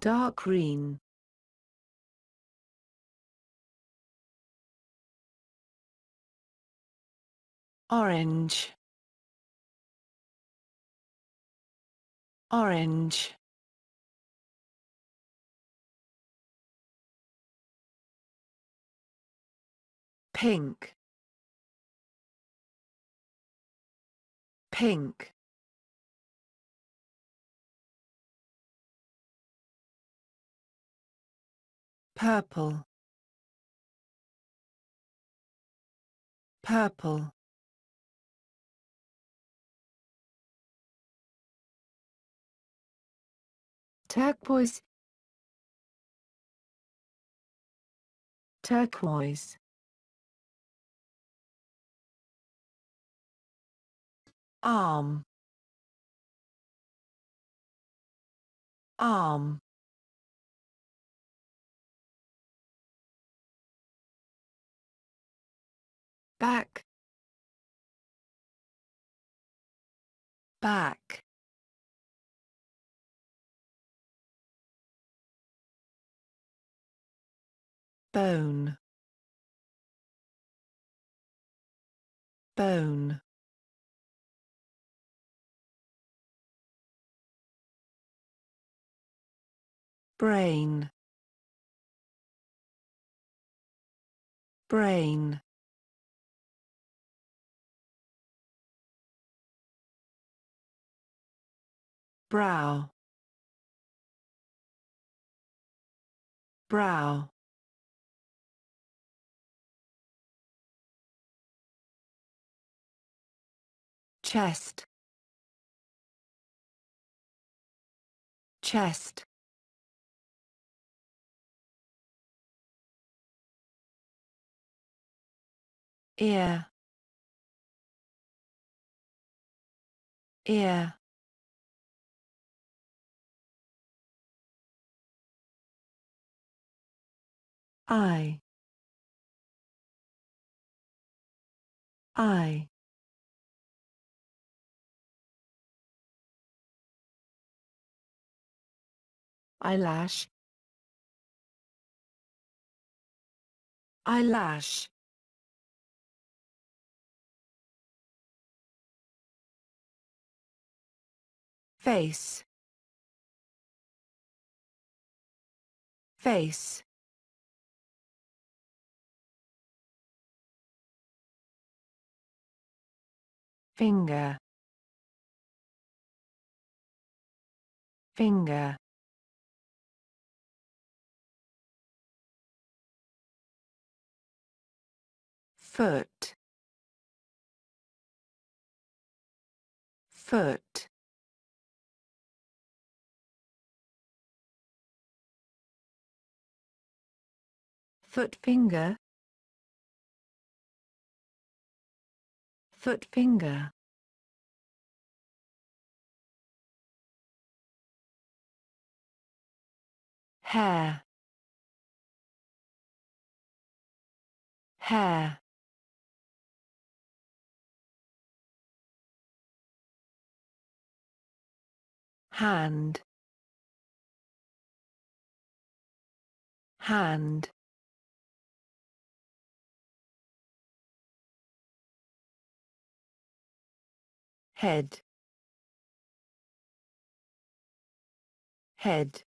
dark green orange orange pink Pink. Purple. Purple. Turquoise. Turquoise. arm um. arm um. back back bone bone brain brain brow brow chest chest ear ear I I eyelash eyelash face face finger finger foot foot foot finger foot finger hair hair hand hand head head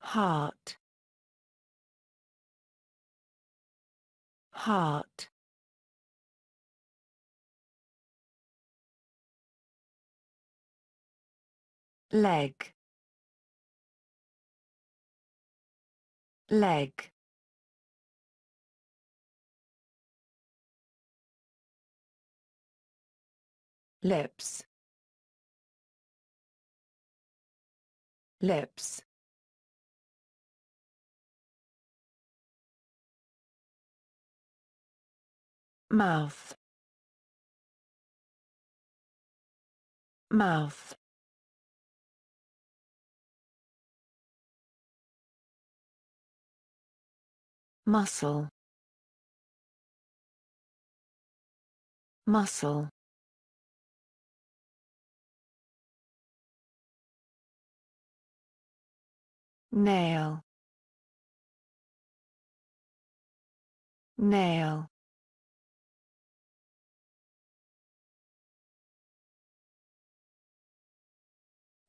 heart heart leg leg lips lips mouth mouth muscle muscle nail nail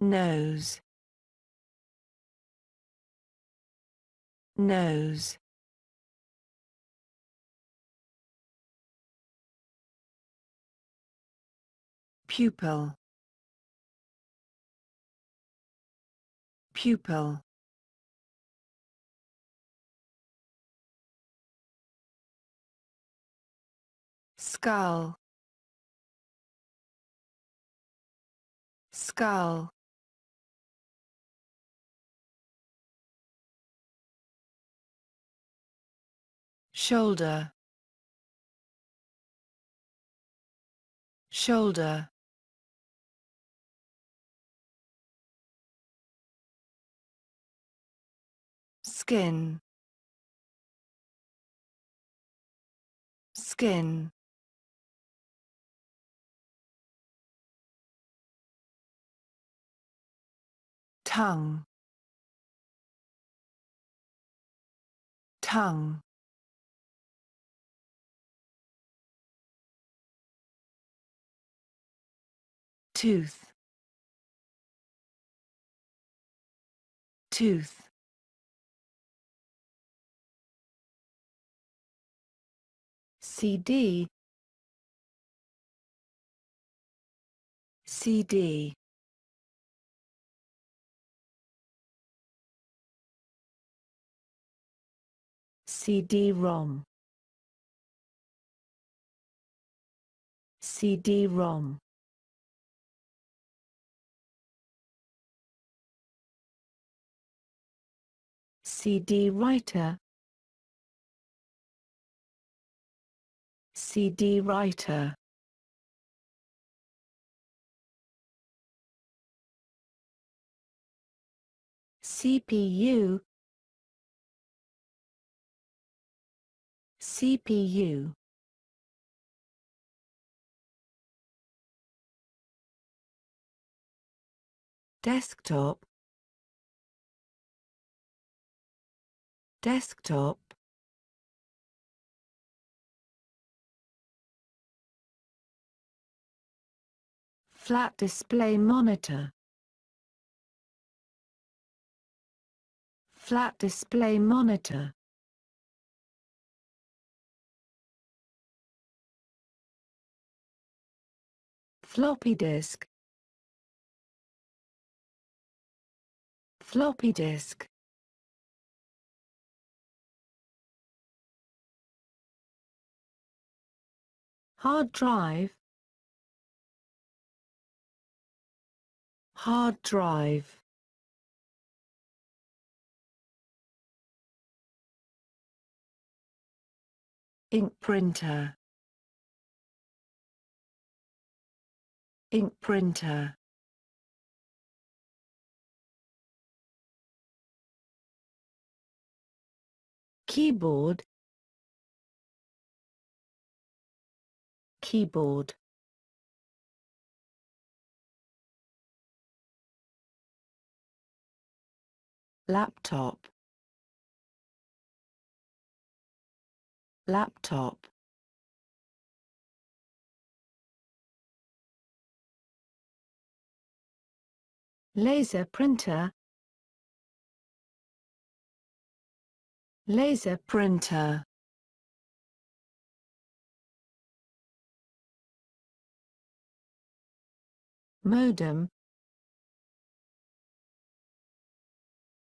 nose nose pupil pupil skull skull shoulder shoulder skin skin tongue tongue tooth tooth CD CD CD-ROM CD-ROM CD writer CD writer CPU CPU Desktop Desktop Flat display monitor Flat display monitor floppy disk floppy disk hard drive hard drive ink printer ink printer keyboard keyboard laptop laptop laser printer laser printer modem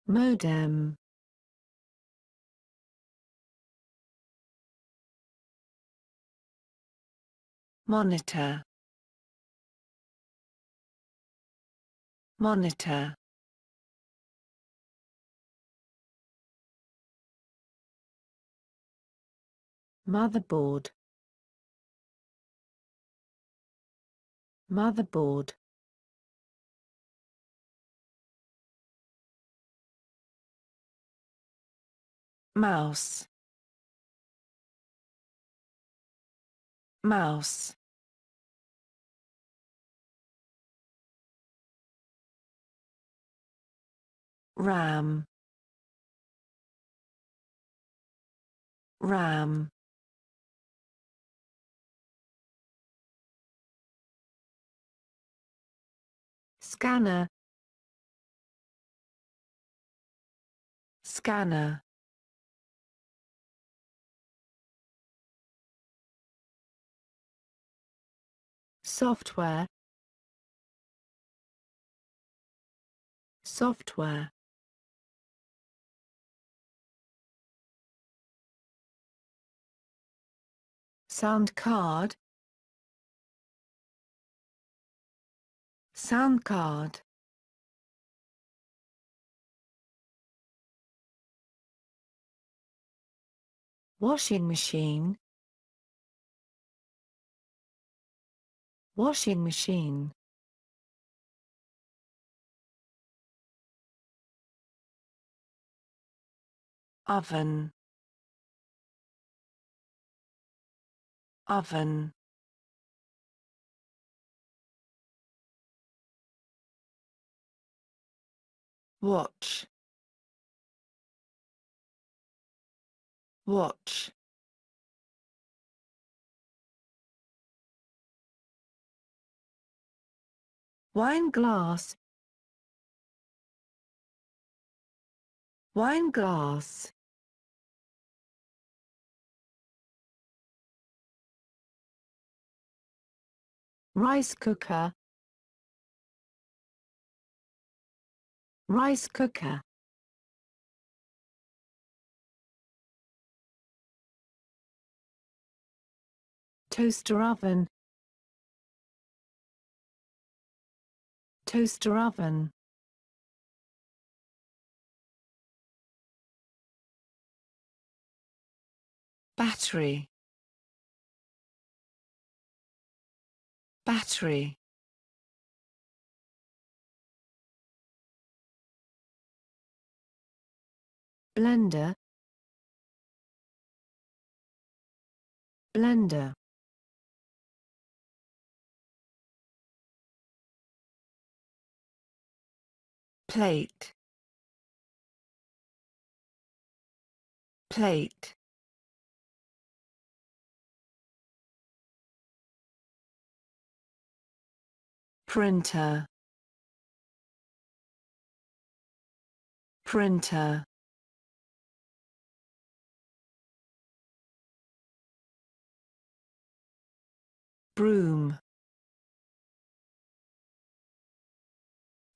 modem monitor Monitor Motherboard Motherboard Mouse Mouse ram ram scanner scanner software software Sound card Sound card Washing machine Washing machine Oven oven watch watch wine glass wine glass rice cooker rice cooker toaster oven toaster oven battery Battery blender blender plate plate printer printer broom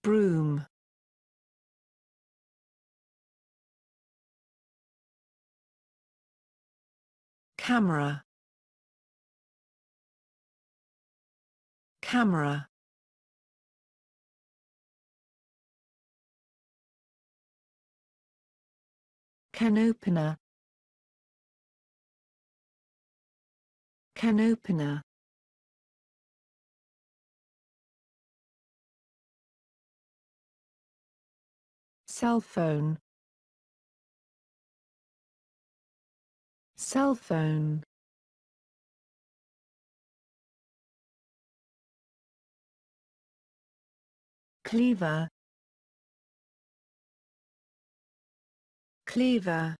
broom camera camera Can opener. Can opener. Cell phone. Cell phone. Cleaver. Cleaver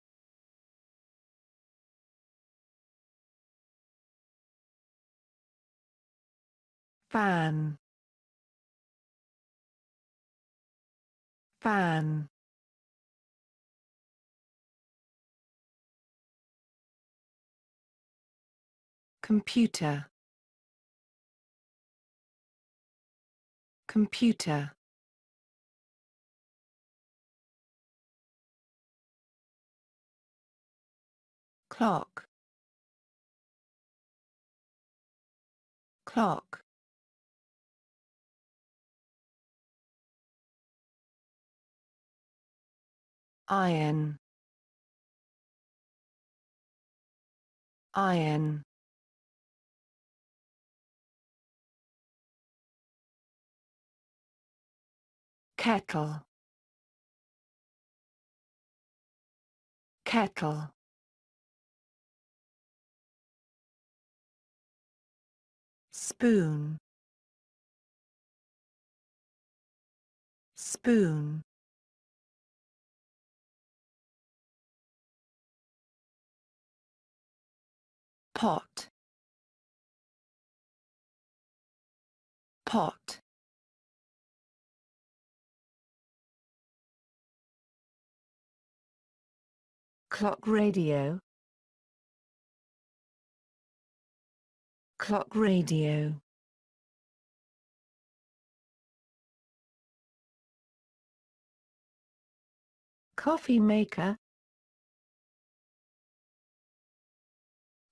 fan fan computer computer clock clock iron iron kettle kettle spoon spoon pot pot clock radio clock radio. Coffee maker.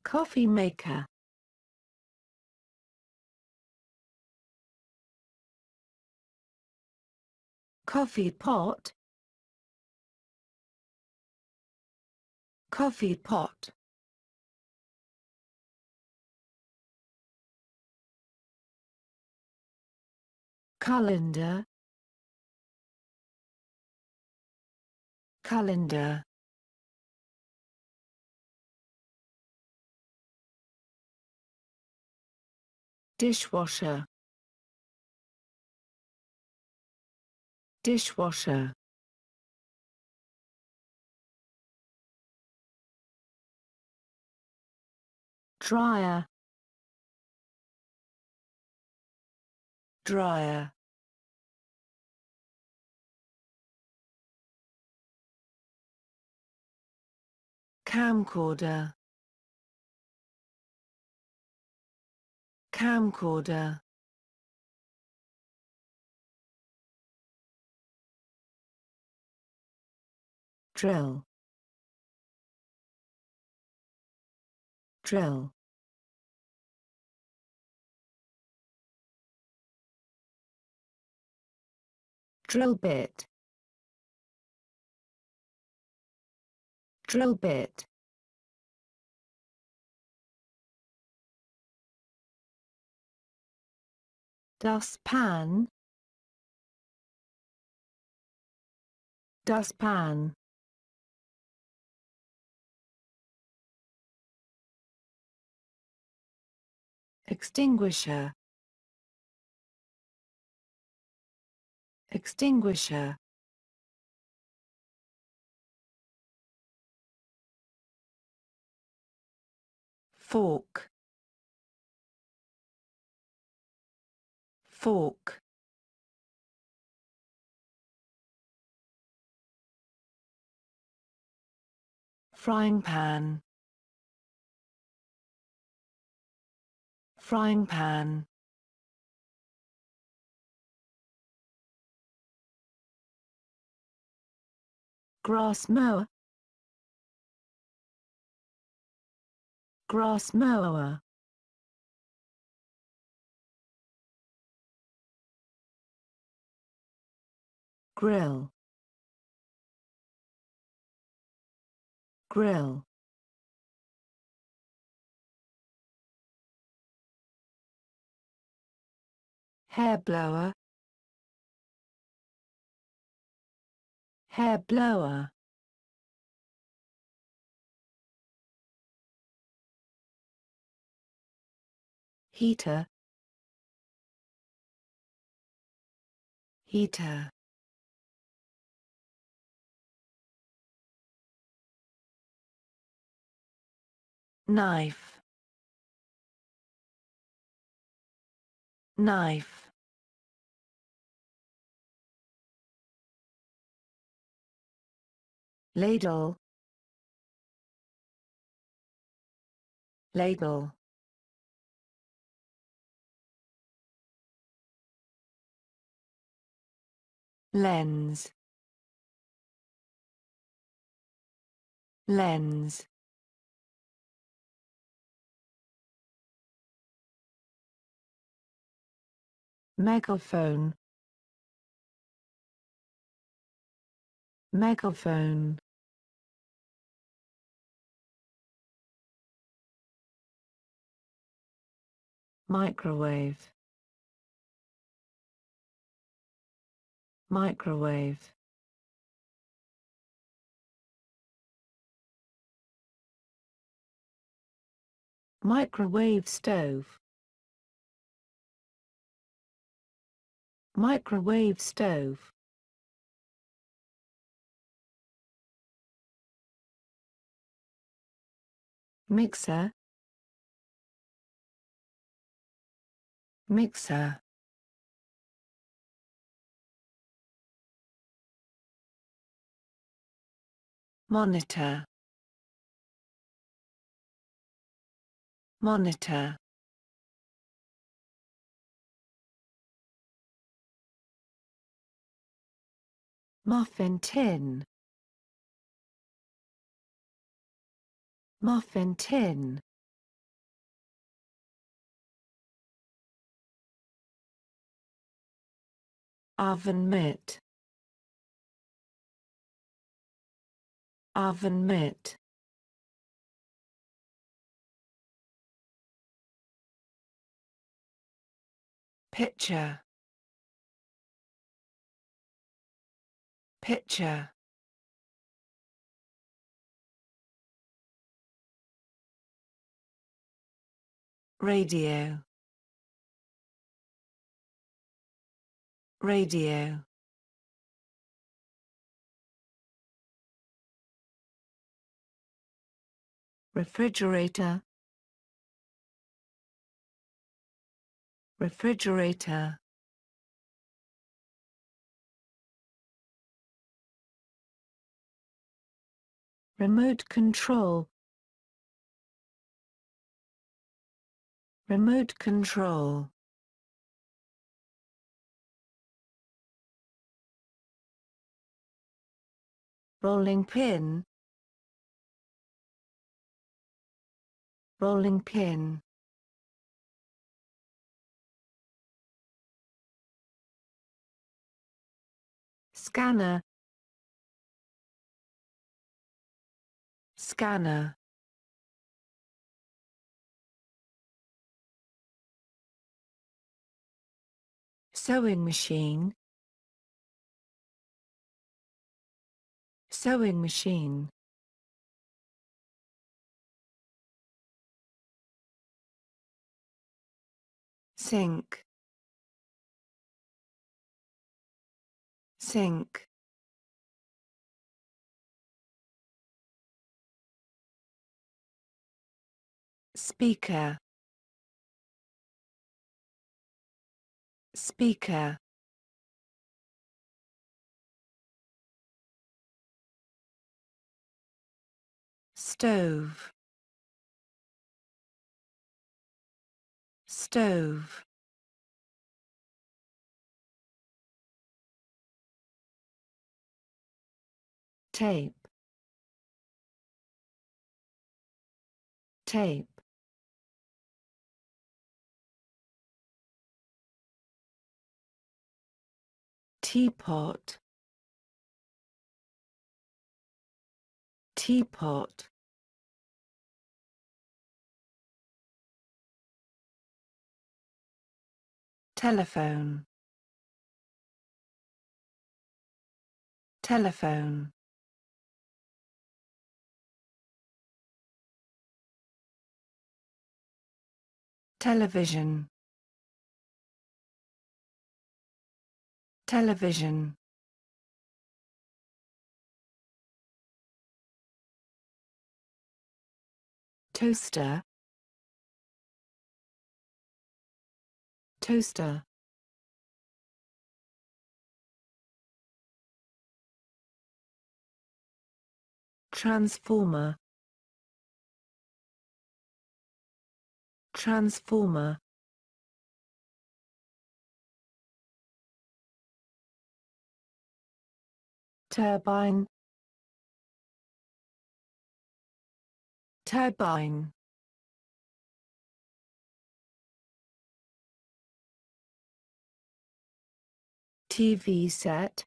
Coffee maker. Coffee pot. Coffee pot. calendar calendar dishwasher dishwasher dryer dryer camcorder camcorder drill drill drill bit drill bit Dust pan. Dust pan. extinguisher extinguisher fork fork frying pan frying pan grass mower grass mower grill grill hair blower hair blower. heater heater knife knife Ladle. Label. Lens. Lens. Megaphone. megaphone microwave microwave microwave stove microwave stove mixer mixer monitor monitor muffin tin muffin tin oven mitt oven mitt picture picture radio radio refrigerator refrigerator remote control remote control rolling pin rolling pin scanner scanner sewing machine sewing machine sink sink speaker Speaker Stove Stove Tape Tape teapot teapot telephone telephone television television toaster toaster transformer transformer turbine turbine TV set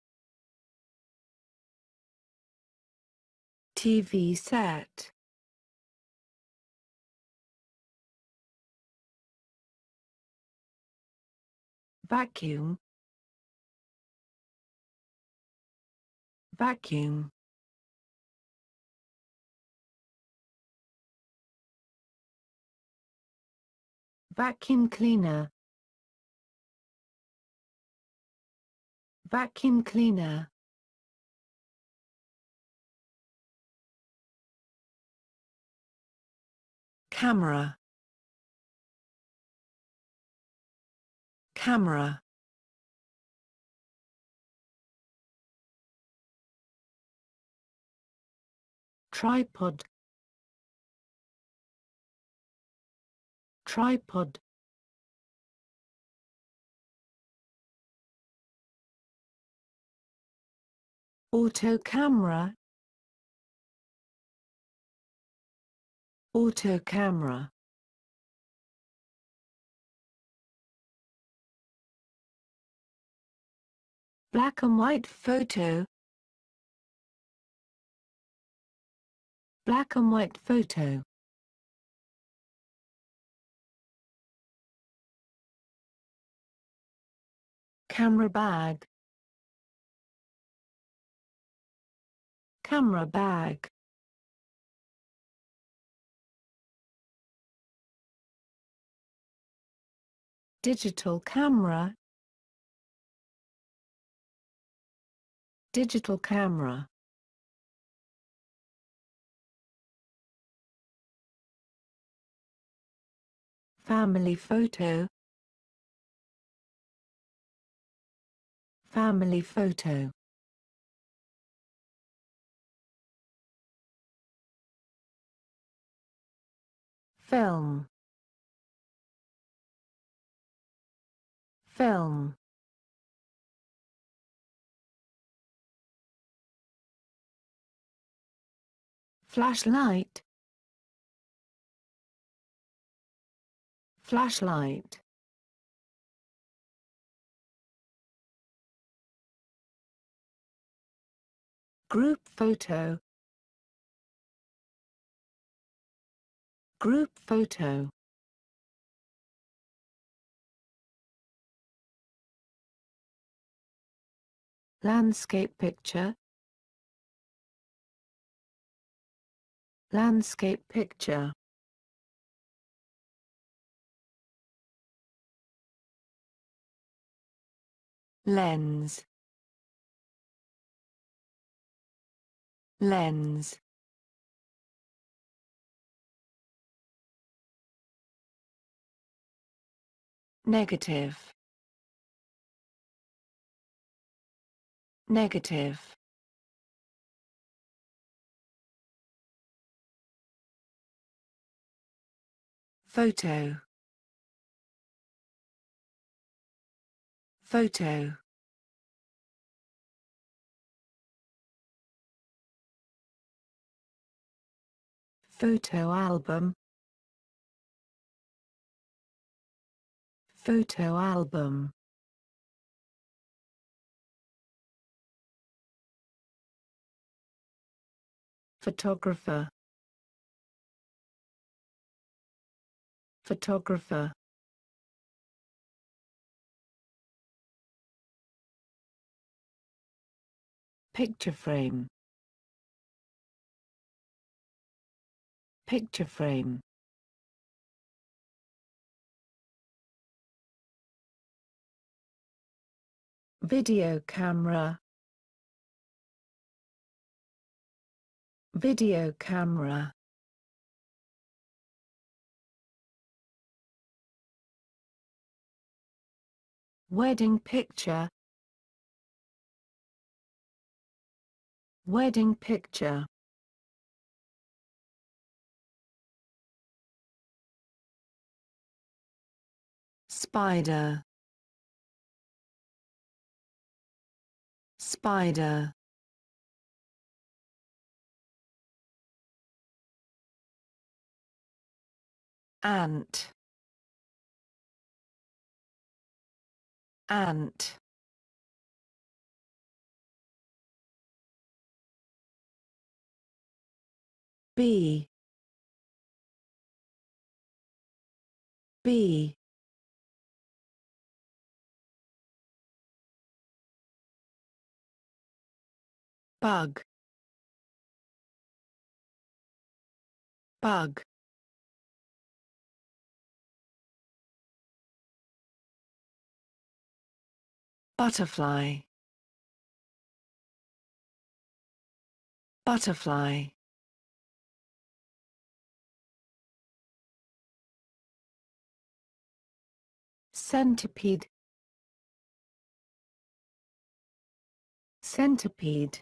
TV set vacuum vacuum vacuum cleaner vacuum cleaner camera camera tripod tripod auto camera auto camera black and white photo Black and white photo. Camera bag. Camera bag. Digital camera. Digital camera. Family photo Family photo Film Film Flashlight Flashlight Group photo Group photo Landscape picture Landscape picture lens lens negative negative photo Photo Photo album Photo album Photographer Photographer picture frame picture frame video camera video camera wedding picture Wedding picture Spider Spider Ant Ant B B bug bug butterfly butterfly Centipede Centipede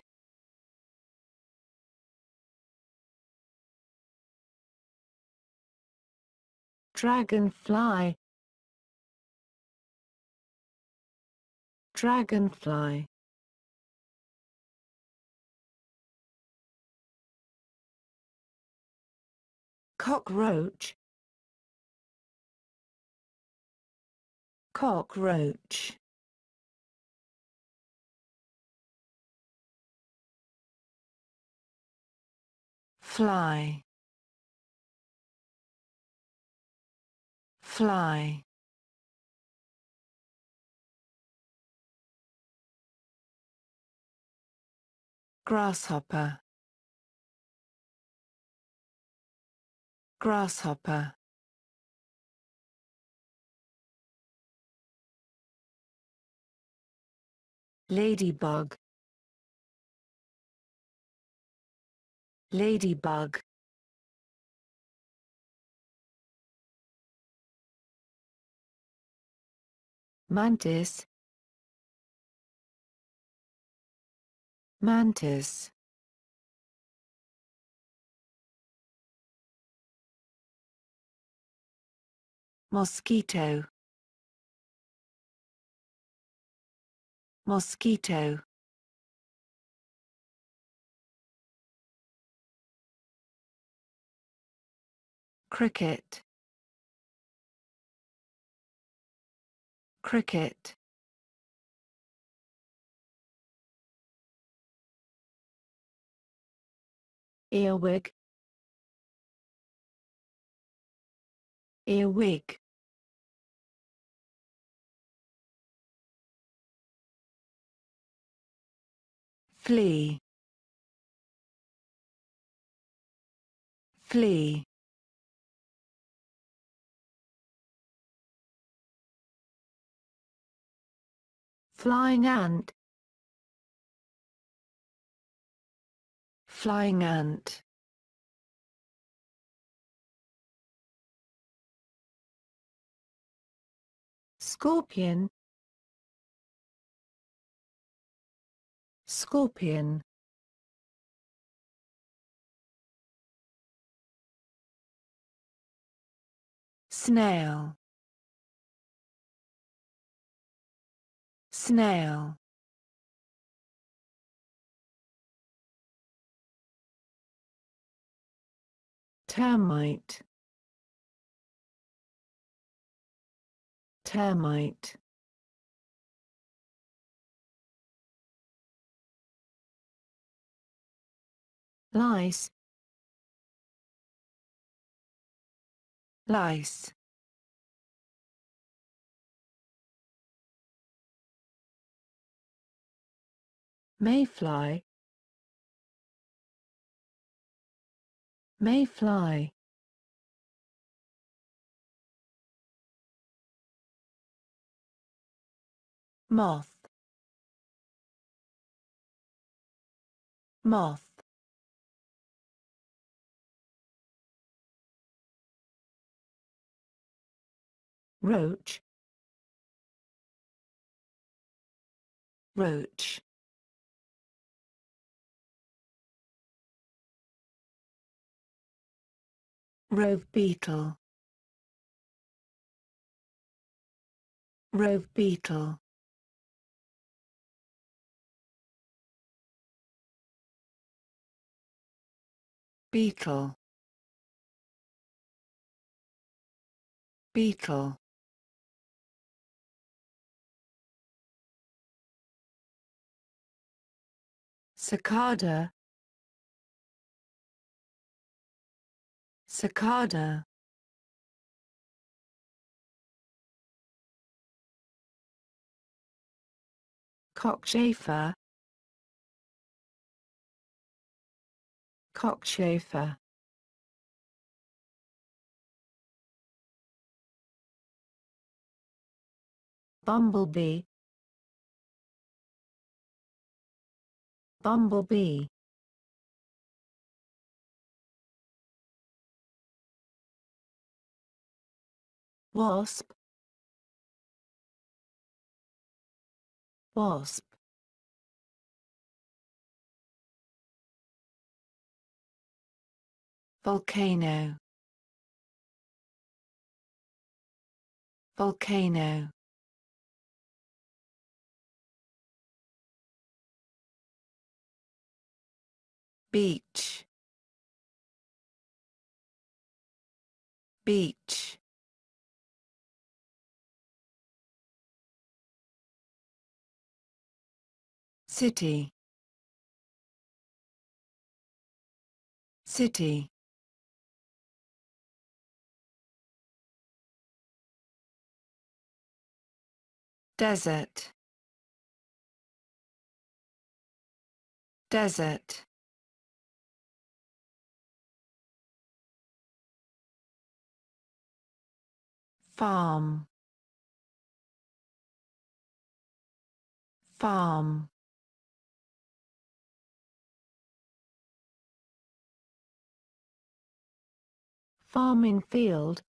Dragonfly Dragonfly Cockroach cockroach fly fly grasshopper grasshopper Ladybug Ladybug Mantis Mantis Mosquito Mosquito cricket cricket earwig earwig flee flee flying ant flying ant scorpion Scorpion Snail Snail Termite Termite lice lice mayfly mayfly moth moth roach roach rove beetle rove beetle beetle beetle Cicada Cicada Cockchafer Cockchafer Bumblebee Bumblebee Wasp Wasp Volcano Volcano beach beach city city desert desert farm farm farming field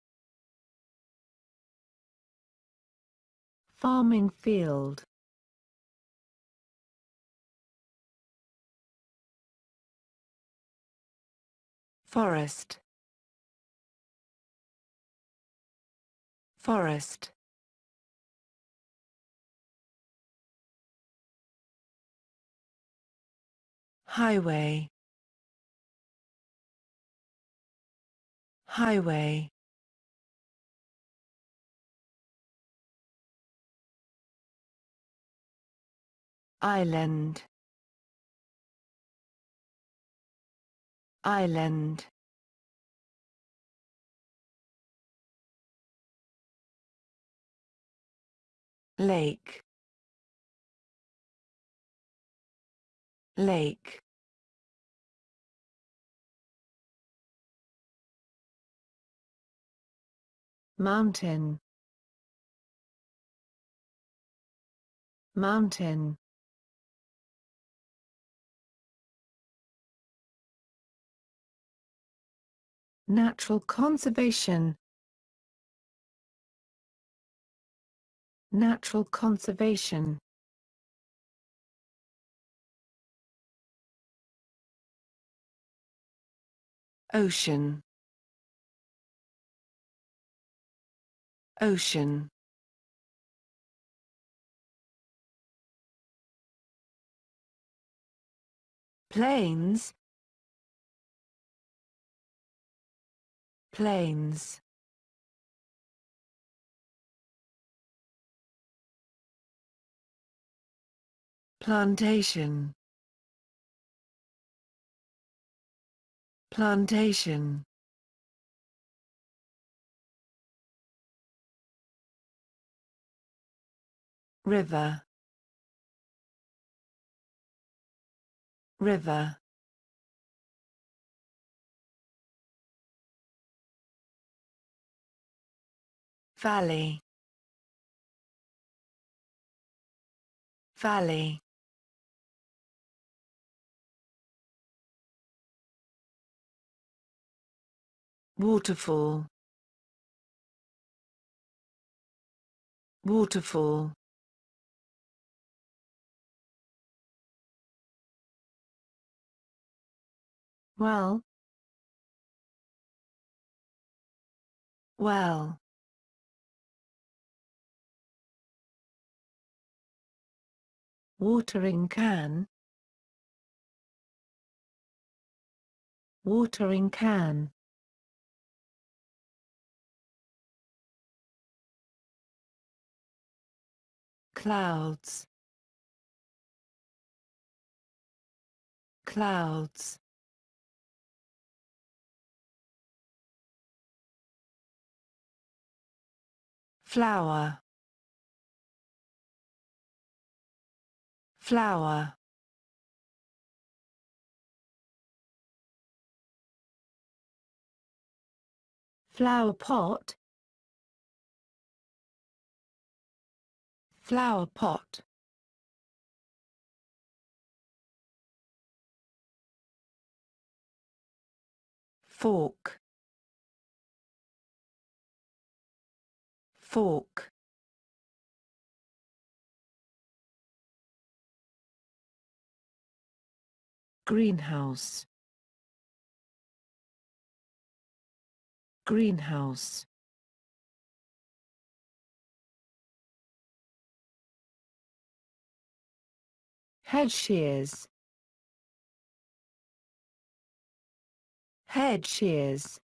farming field forest Forest. Highway. Highway. Island. Island. lake lake mountain mountain natural conservation natural conservation ocean ocean Plains. Plains. plantation plantation river river valley valley waterfall waterfall well well watering can watering can clouds clouds flower flower flower pot flower pot. Fork. Fork. Greenhouse. Greenhouse. Head shears. Head shears.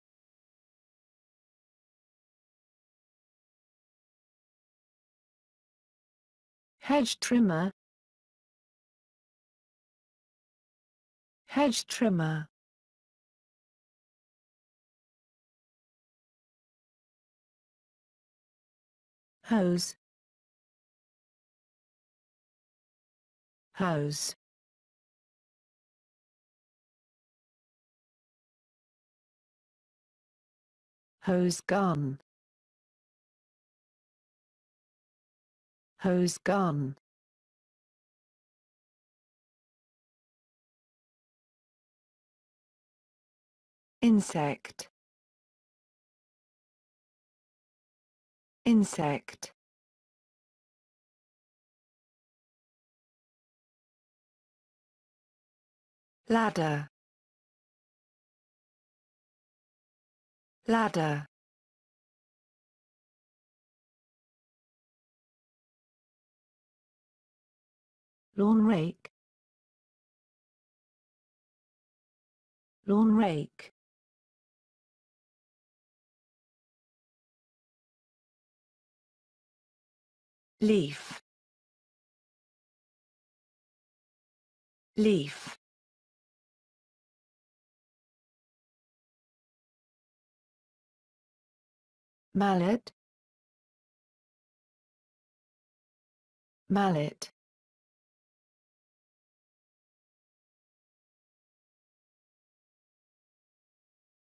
Hedge trimmer. Hedge trimmer. Hose. Hose. Hose gun. Hose gun. Insect. Insect. ladder ladder lawn rake lawn rake leaf leaf mallet mallet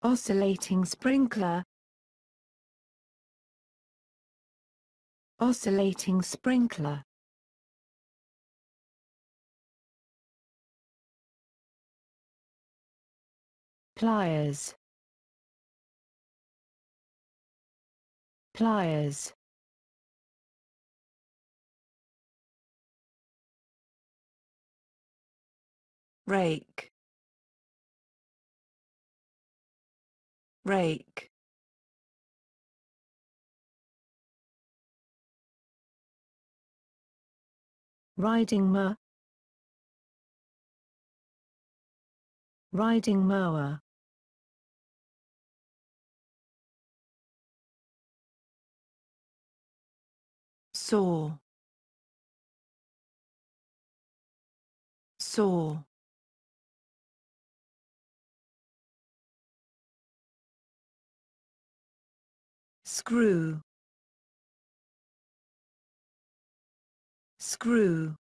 oscillating sprinkler oscillating sprinkler pliers pliers rake rake riding mower riding mower saw saw screw screw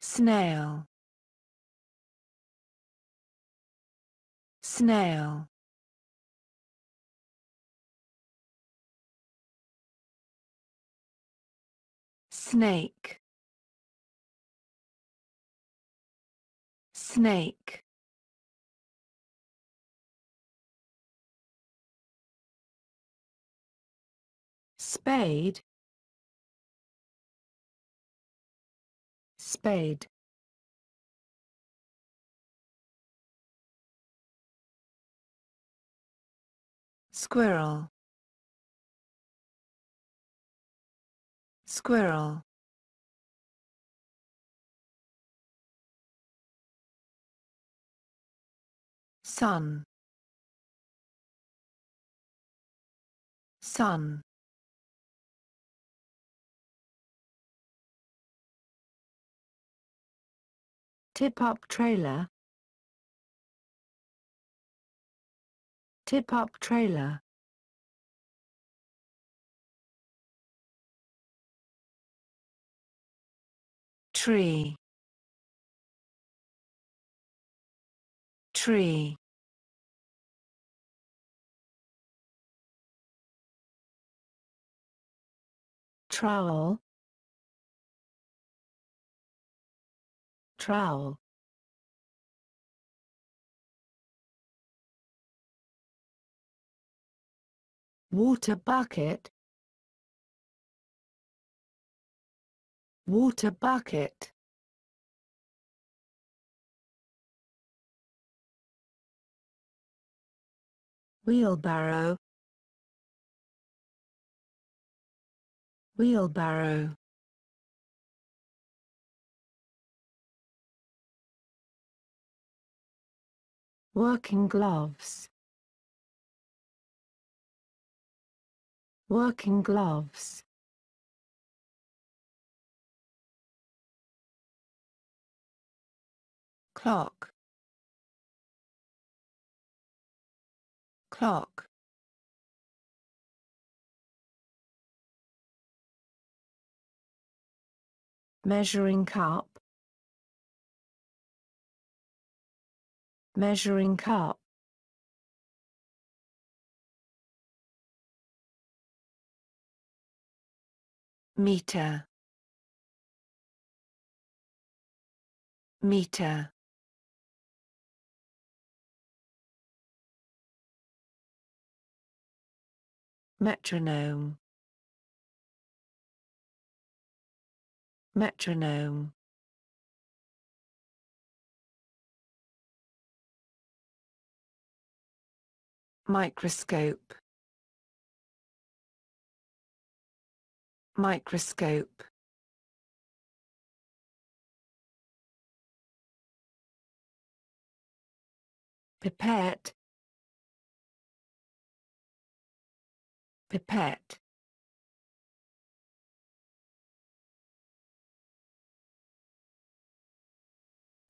snail snail snake snake spade spade squirrel squirrel sun sun tip-up trailer tip-up trailer tree tree trowel trowel water bucket water bucket wheelbarrow wheelbarrow working gloves working gloves clock clock measuring cup measuring cup meter meter metronome metronome microscope microscope pipette pipette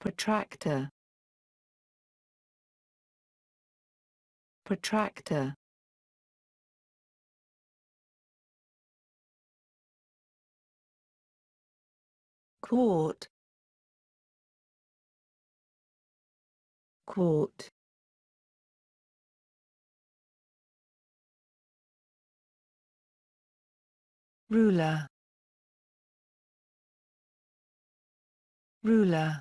protractor protractor Court. Court. ruler ruler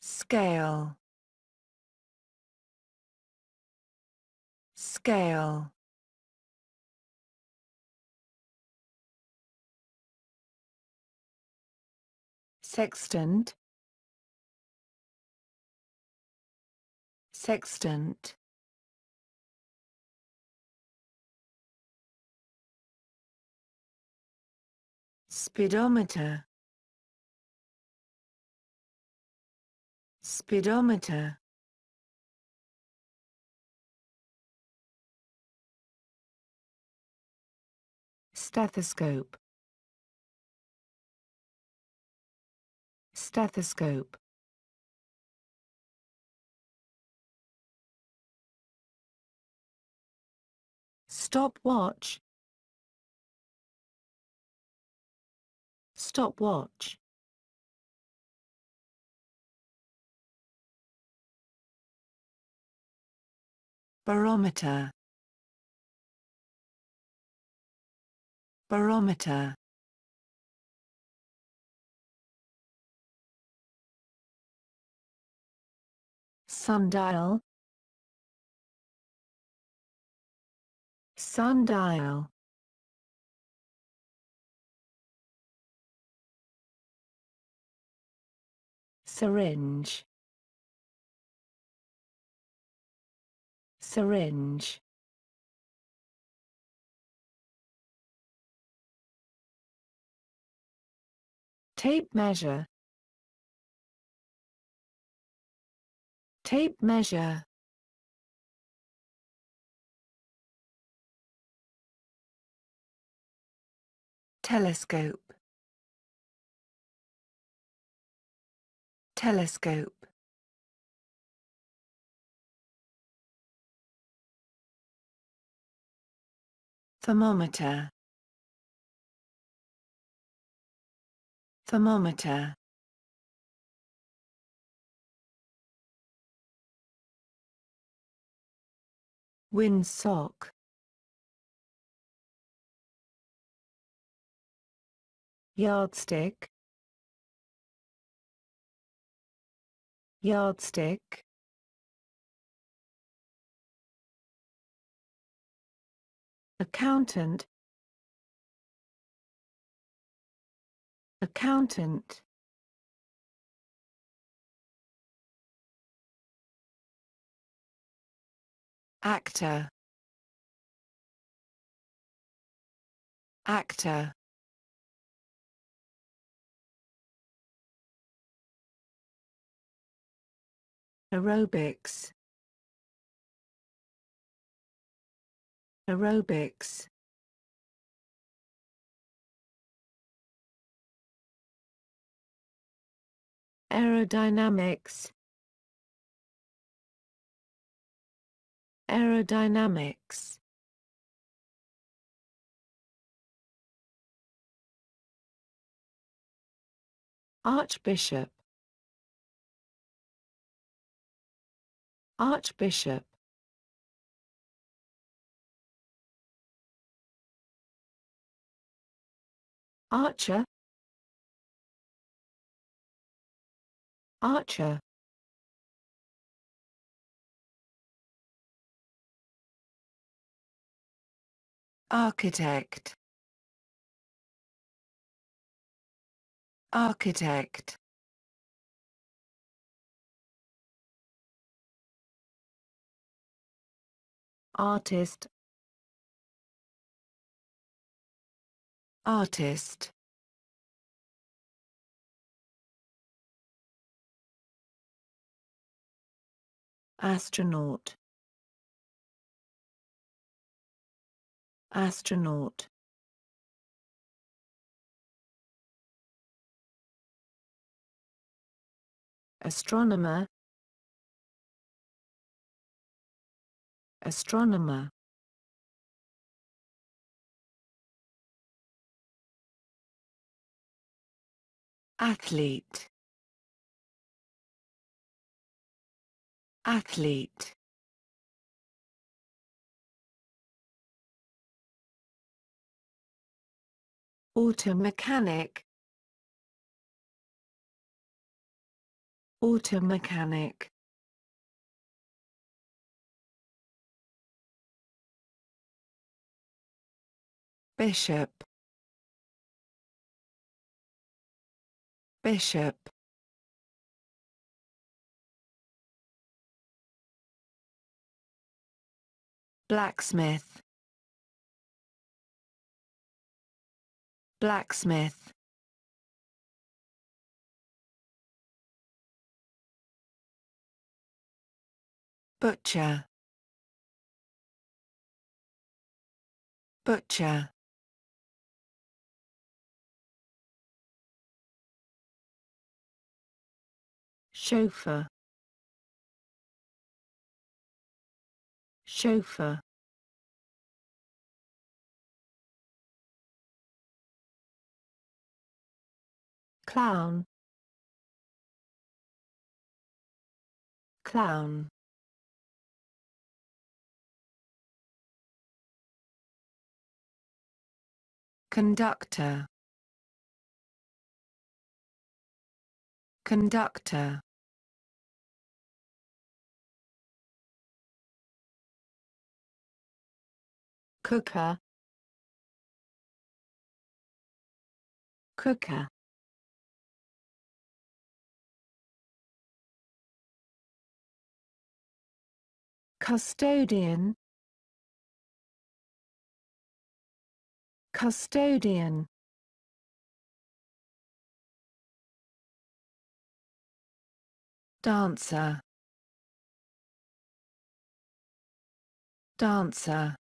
scale scale sextant Sextant Speedometer Speedometer Stethoscope Stethoscope stopwatch stopwatch barometer barometer sundial Sundial syringe syringe tape measure tape measure telescope telescope thermometer thermometer windsock yardstick yardstick accountant accountant actor actor aerobics aerobics aerodynamics aerodynamics archbishop archbishop Archer Archer Architect Architect artist artist astronaut astronaut astronomer astronomer athlete athlete auto mechanic auto mechanic Bishop. Bishop. Blacksmith. Blacksmith. Butcher. Butcher. chauffeur chauffeur clown clown conductor conductor cooker cooker custodian custodian dancer dancer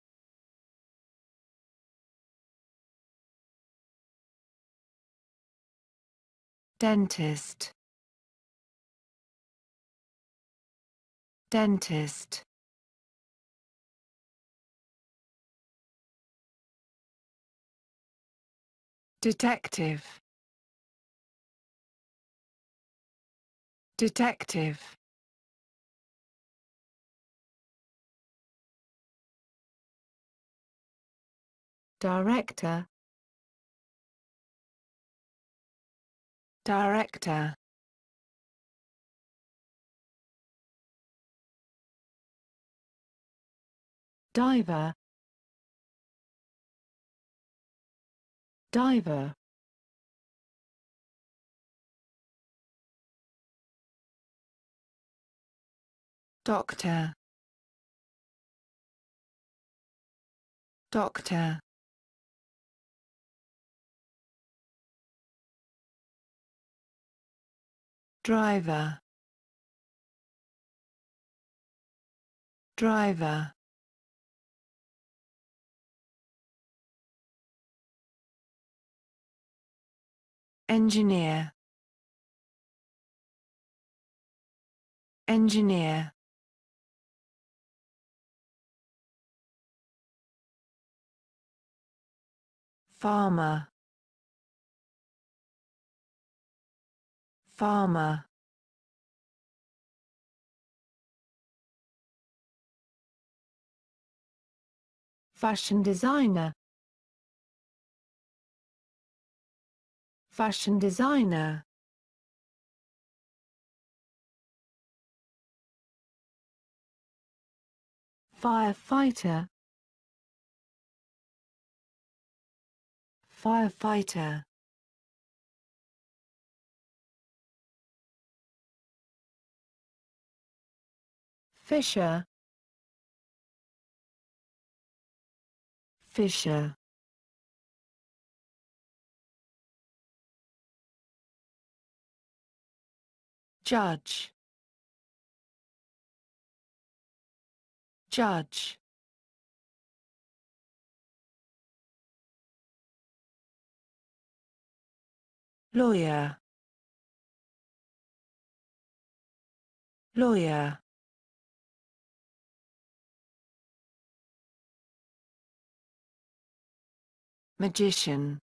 Dentist. Dentist. Detective. Detective. Director Director Diver Diver Doctor Doctor driver driver engineer engineer farmer Farmer Fashion designer Fashion designer Firefighter Firefighter Fisher Fisher Judge Judge lawyer lawyer Magician.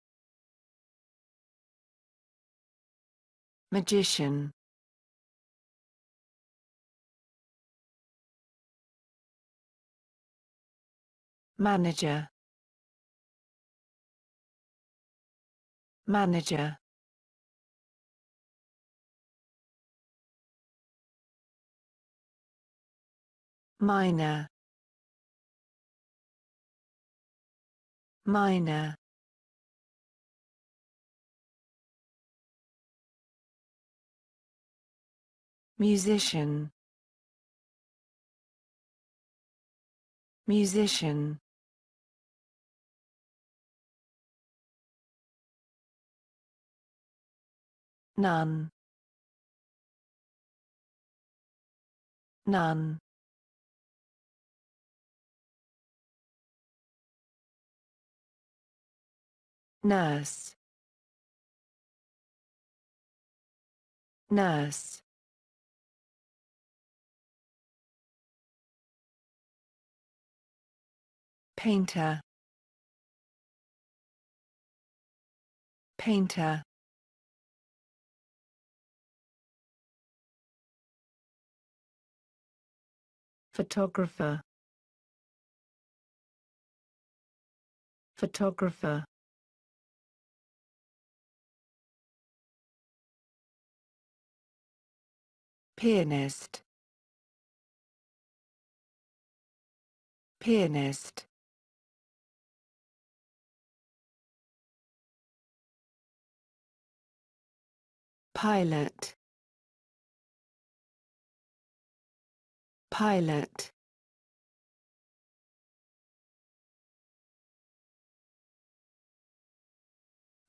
Magician. Manager. Manager. Minor. Minor. Musician. Musician. None. None. Nurse. Nurse. painter painter photographer photographer pianist pianist pilot pilot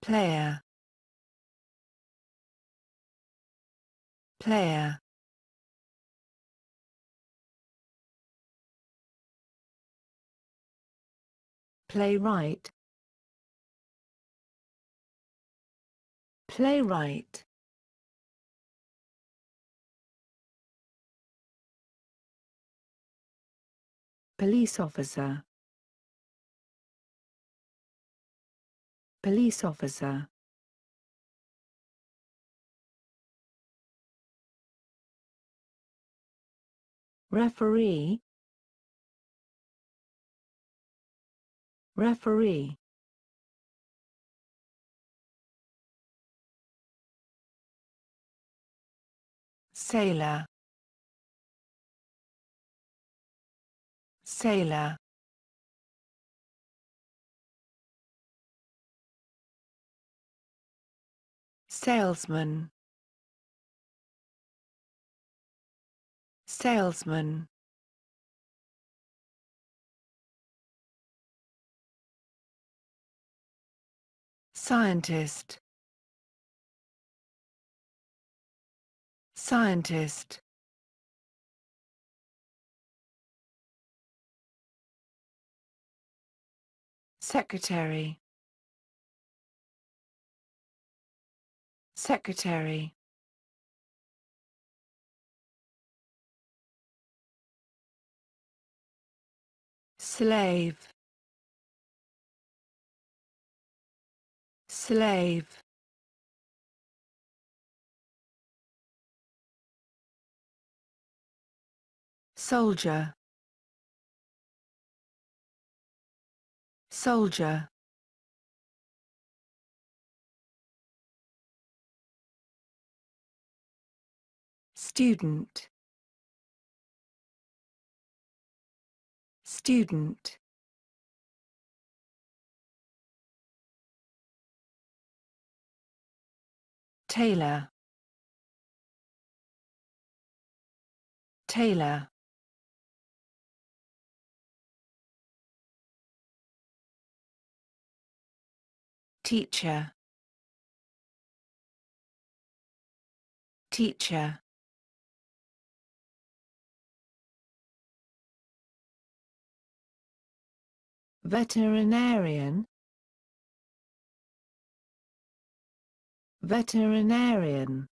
player player playwright playwright police officer police officer referee referee sailor Sailor Salesman Salesman Scientist Scientist Secretary Secretary Slave Slave Soldier Soldier Student Student Taylor Taylor teacher teacher veterinarian veterinarian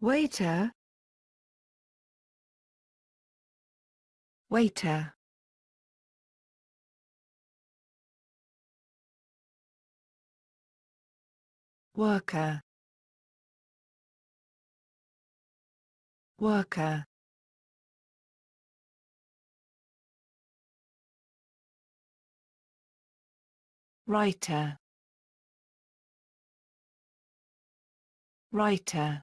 waiter Waiter Worker Worker Writer Writer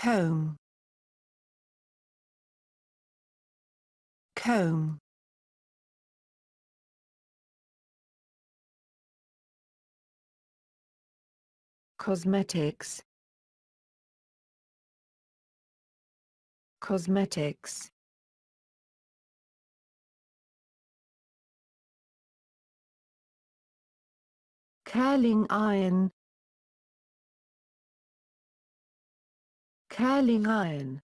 comb comb cosmetics cosmetics curling iron curling iron.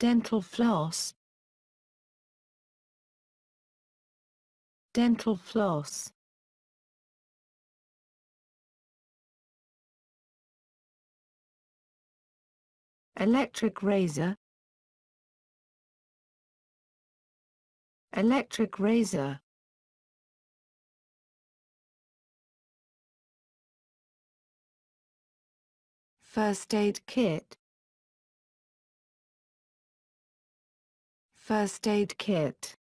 Dental floss. Dental floss. Electric razor. Electric razor. First aid kit. First aid kit.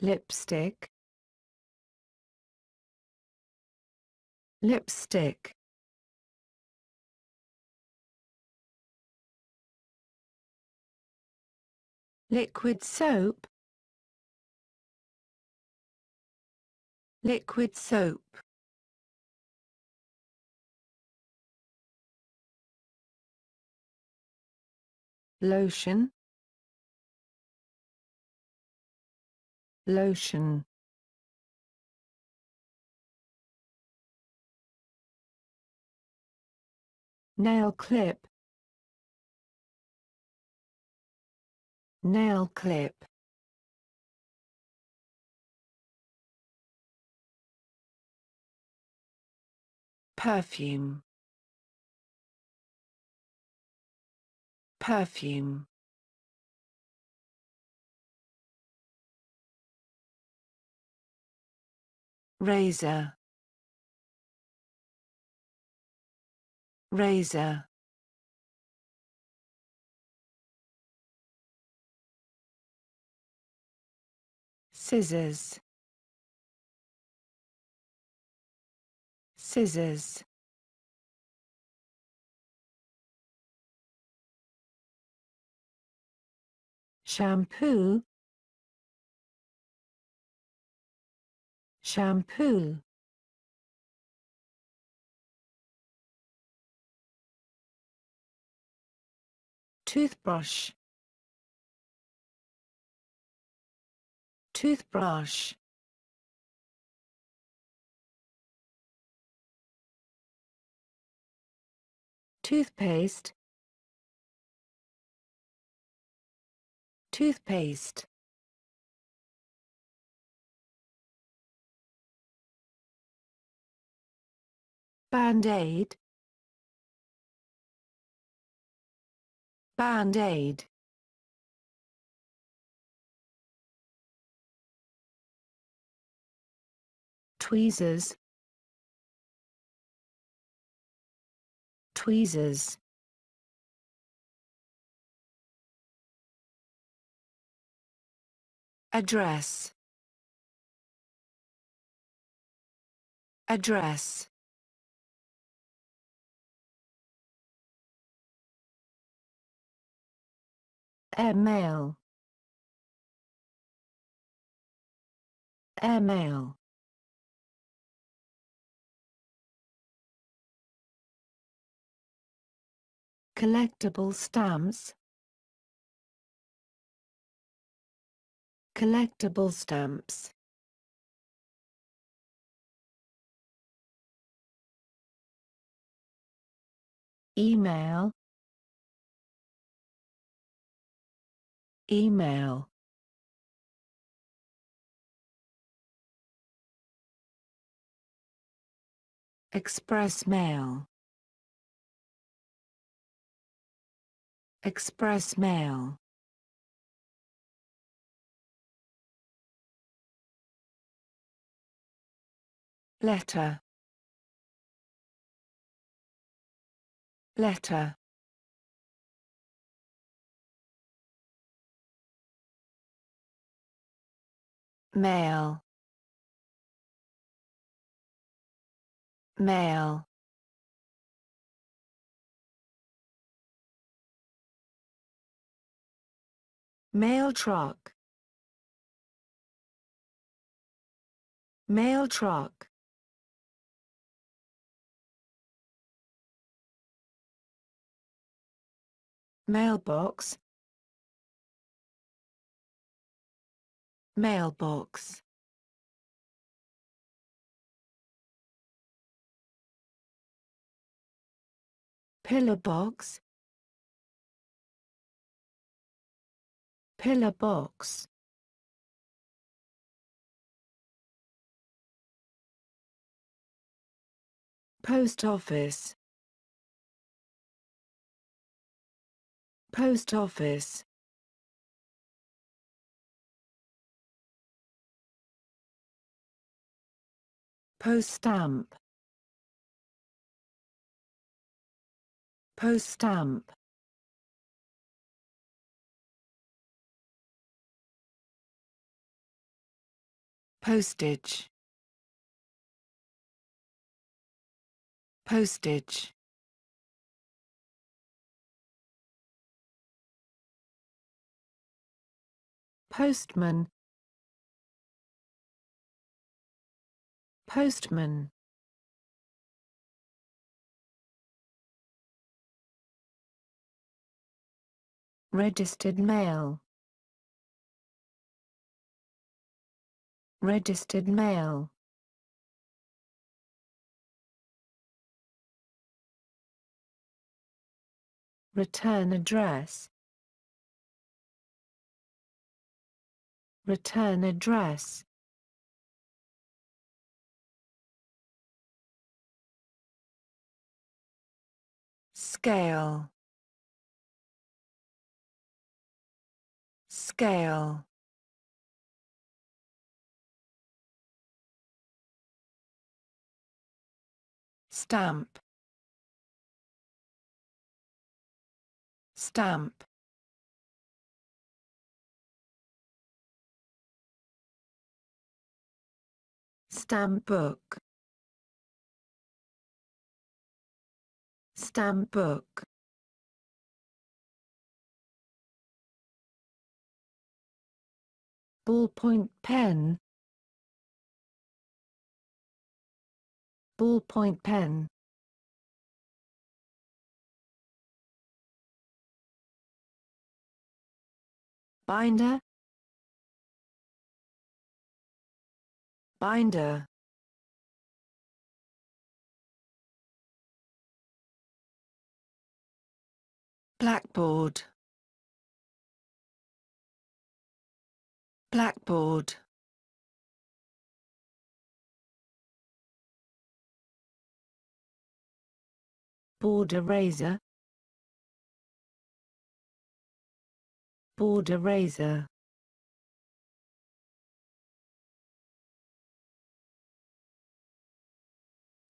Lipstick. Lipstick. Liquid soap. Liquid soap. Lotion. Lotion. Nail clip. Nail clip. Perfume. Perfume. Razor. Razor. Scissors. scissors shampoo shampoo toothbrush toothbrush toothpaste toothpaste band-aid band-aid tweezers tweezers address address airmail airmail collectible stamps collectible stamps email email express mail Express Mail Letter Letter Mail Mail Mail truck. Mail truck. Mailbox. Mailbox. pillar box pillar box. Post office. Post office. Post stamp. Post stamp. postage postage postman postman registered mail registered mail return address return address scale scale stamp stamp stamp book stamp book ballpoint pen ballpoint pen. binder binder blackboard blackboard Board eraser Board eraser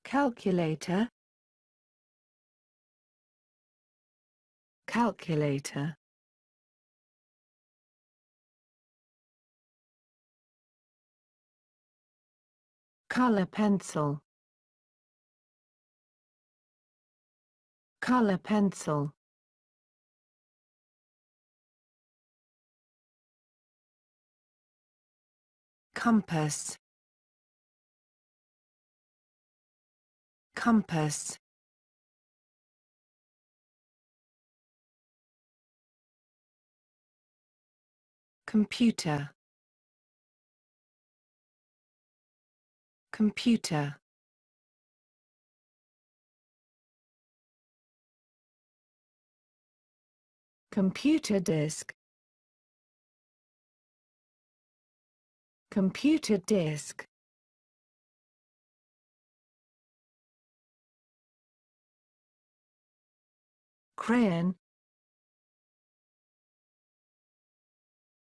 Calculator Calculator Color pencil color pencil. Compass. Compass. Computer. Computer. computer disk computer disk crayon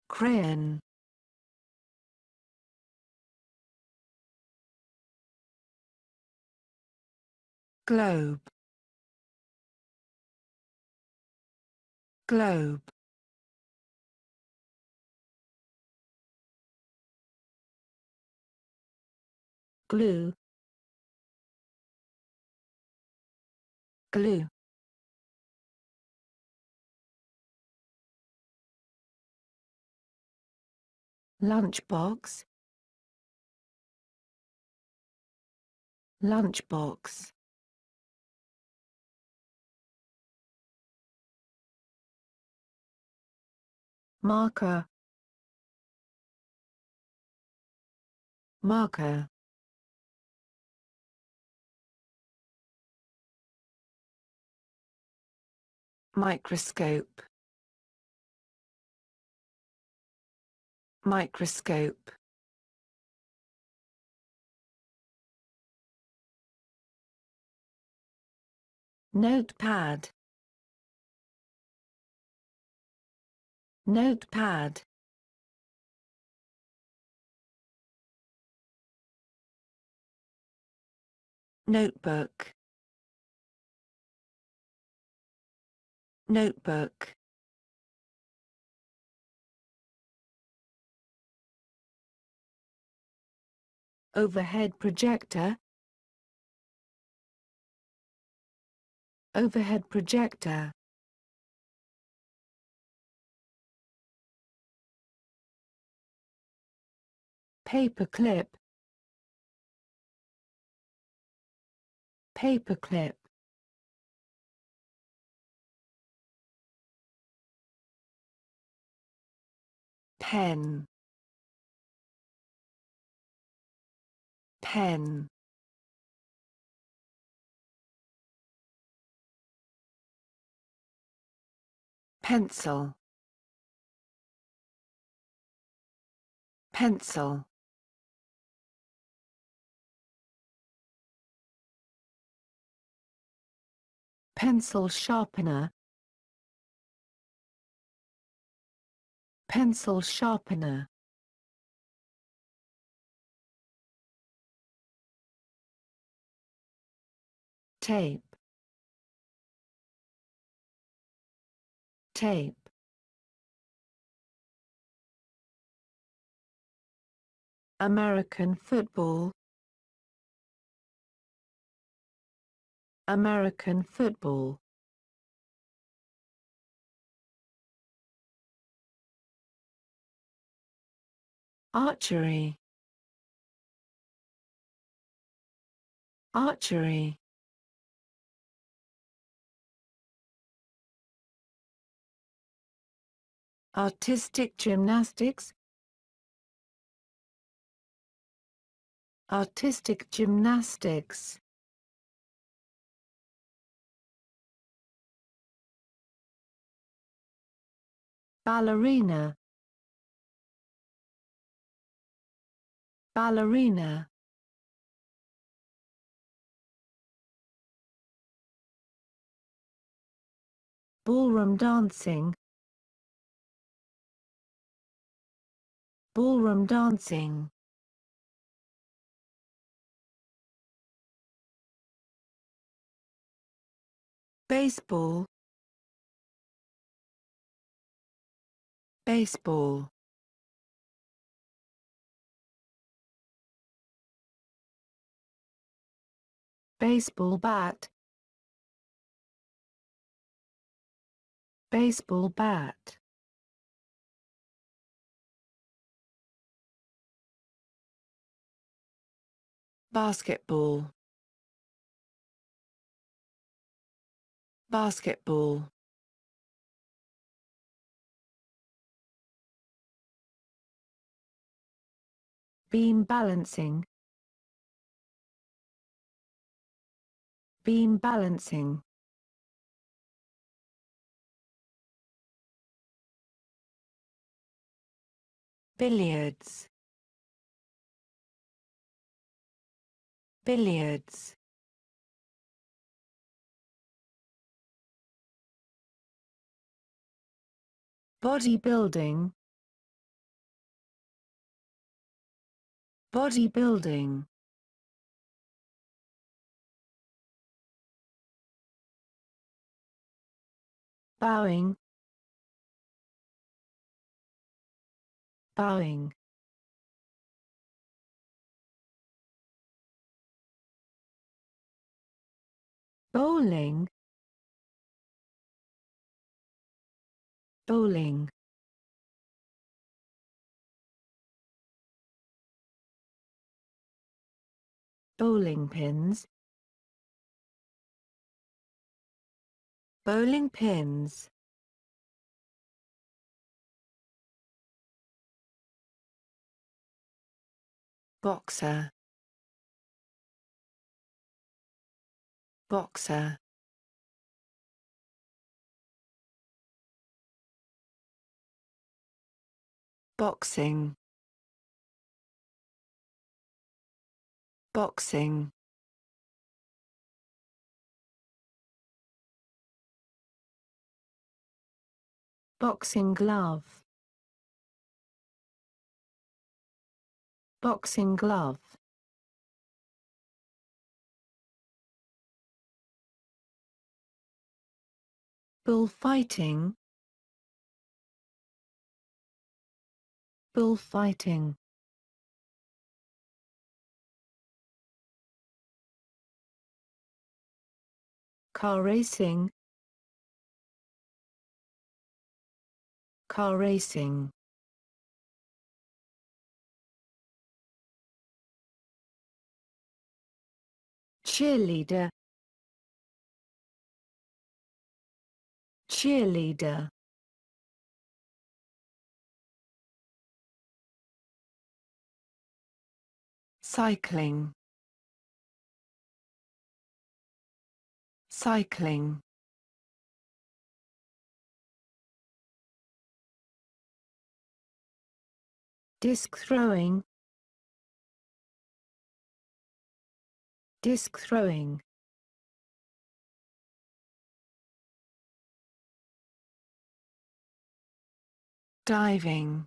crayon globe Globe Glue Glue Lunchbox Lunchbox marker marker microscope microscope notepad Notepad Notebook Notebook Overhead projector Overhead projector paperclip paperclip pen pen pencil pencil Pencil sharpener Pencil sharpener Tape Tape American football American football Archery Archery Artistic gymnastics Artistic gymnastics ballerina ballerina ballroom dancing ballroom dancing baseball Baseball Baseball bat Baseball bat Basketball Basketball beam balancing beam balancing billiards billiards bodybuilding Bodybuilding Bowing Bowing Bowling Bowling Bowling pins Bowling pins Boxer Boxer Boxing boxing boxing glove boxing glove bullfighting bullfighting car racing car racing cheerleader cheerleader cycling cycling disc throwing disc throwing diving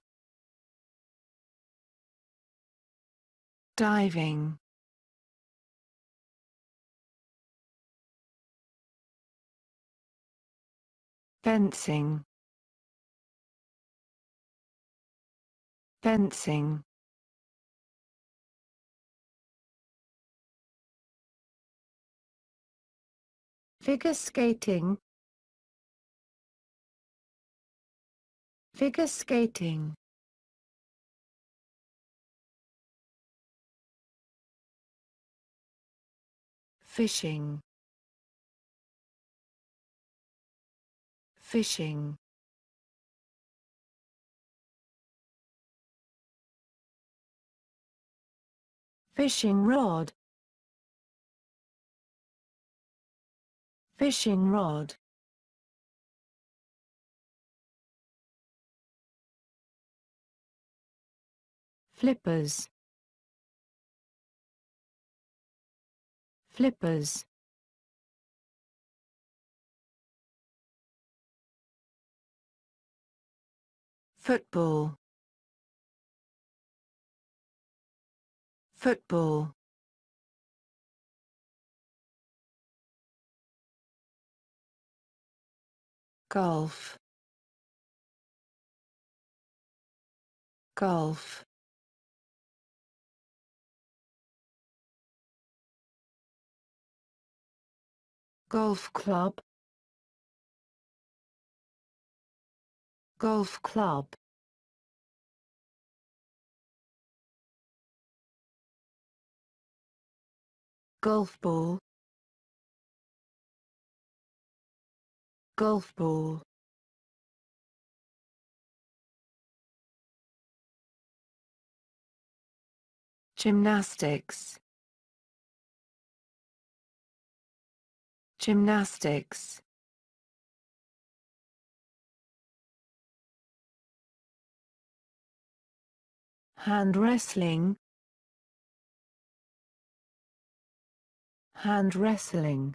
diving fencing fencing figure skating figure skating fishing Fishing Fishing rod Fishing rod Flippers Flippers Football. Football. Golf. Golf. Golf club. golf club. golf ball golf ball gymnastics gymnastics hand wrestling hand wrestling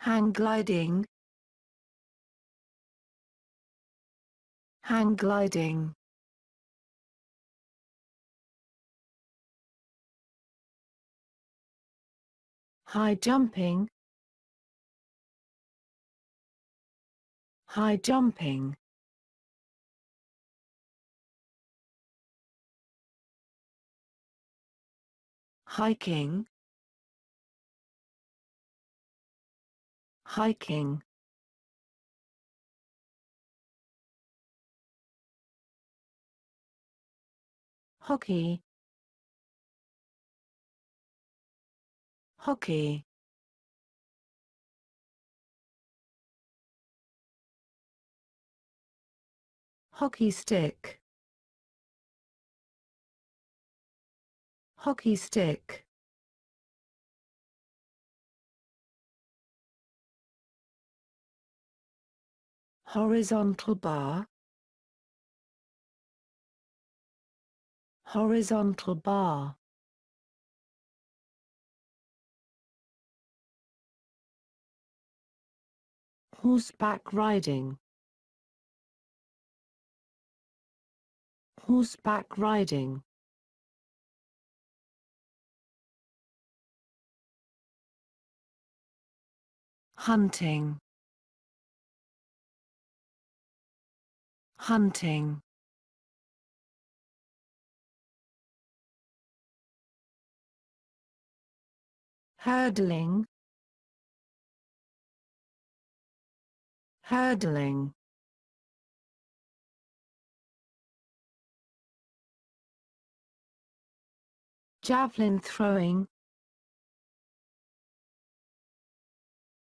hang gliding hang gliding high jumping high jumping. hiking hiking hockey hockey hockey stick hockey stick horizontal bar horizontal bar horseback riding horseback riding hunting hunting hurdling hurdling Javelin throwing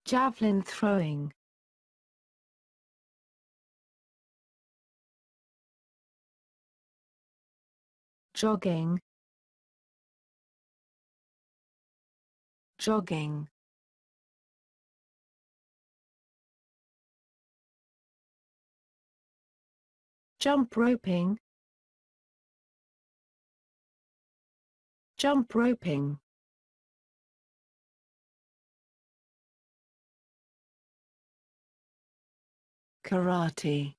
Javelin throwing Jogging Jogging Jump roping jump roping. Karate.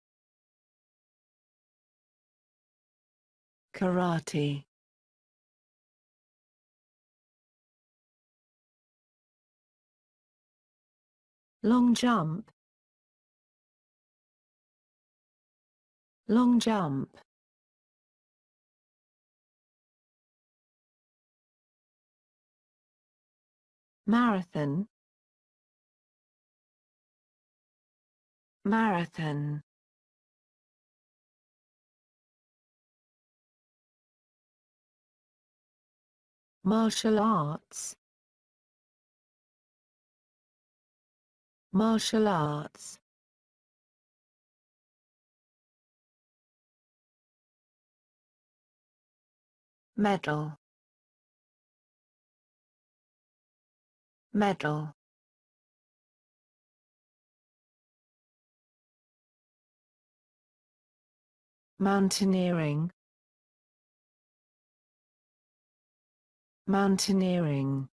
Karate. Long jump. Long jump. marathon marathon martial arts martial arts medal Medal. Mountaineering Mountaineering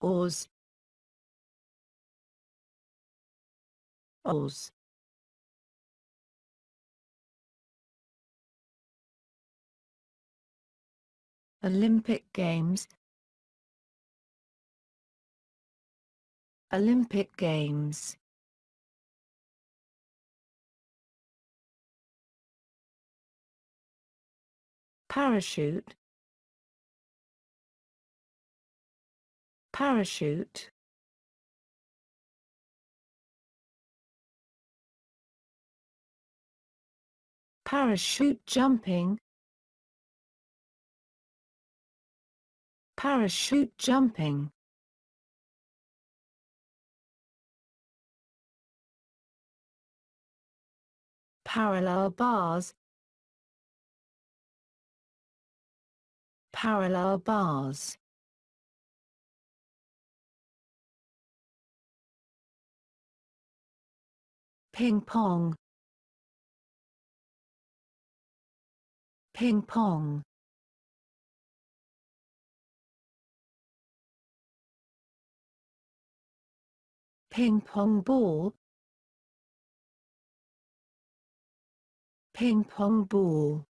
Oars Oars Olympic Games Olympic Games Parachute Parachute Parachute jumping Parachute jumping Parallel bars Parallel bars Ping pong Ping pong Ping pong ball. Ping pong ball.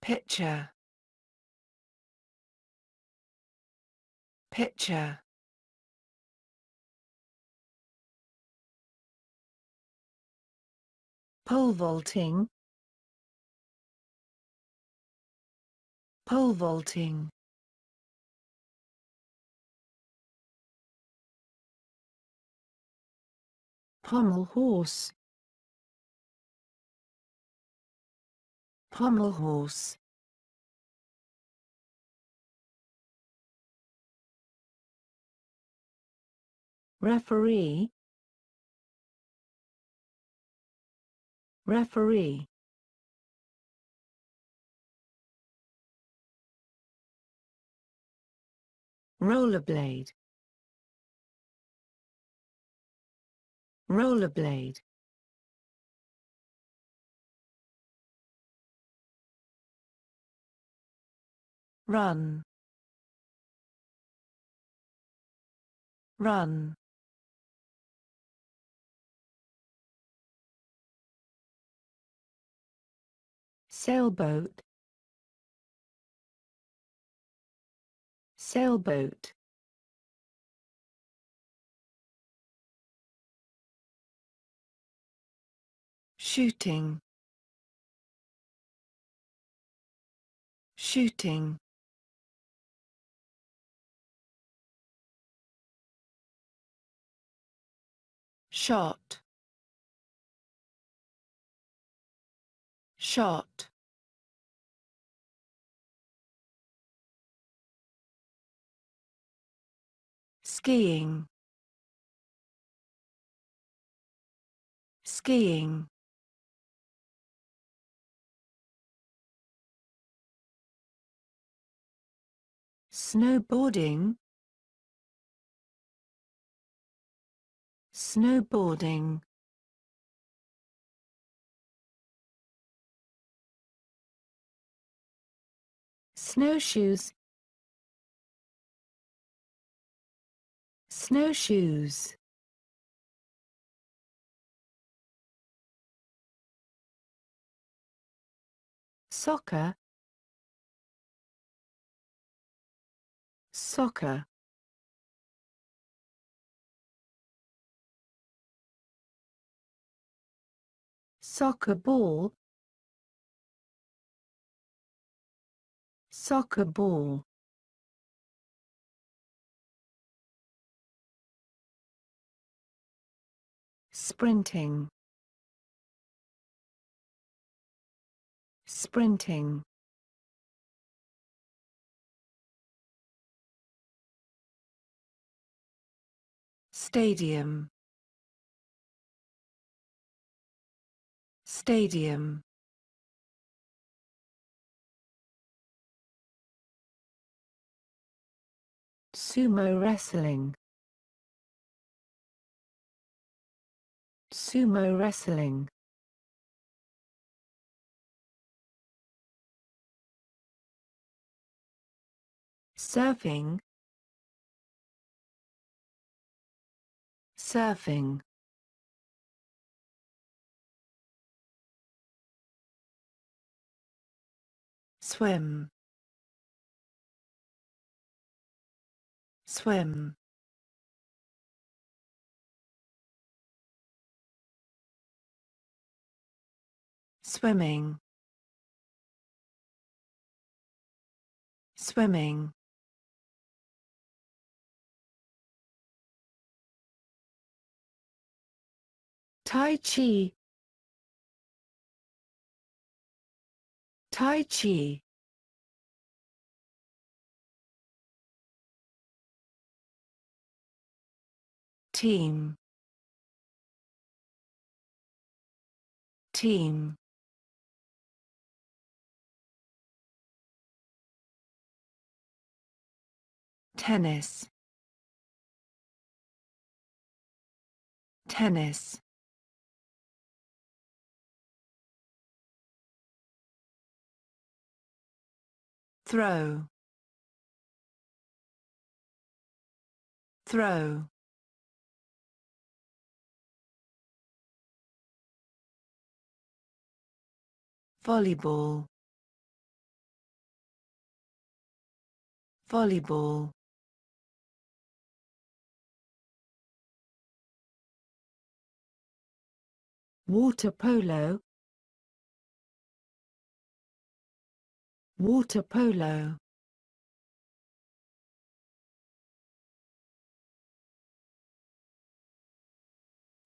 Picture. Picture. Pole vaulting. pole vaulting pommel horse pommel horse referee referee rollerblade rollerblade run run sailboat sailboat shooting shooting shot shot skiing skiing snowboarding snowboarding snowshoes snowshoes soccer soccer soccer ball soccer ball sprinting sprinting stadium stadium sumo wrestling sumo wrestling. surfing surfing swim swim swimming swimming tai chi tai chi team team tennis tennis throw throw volleyball volleyball water polo water polo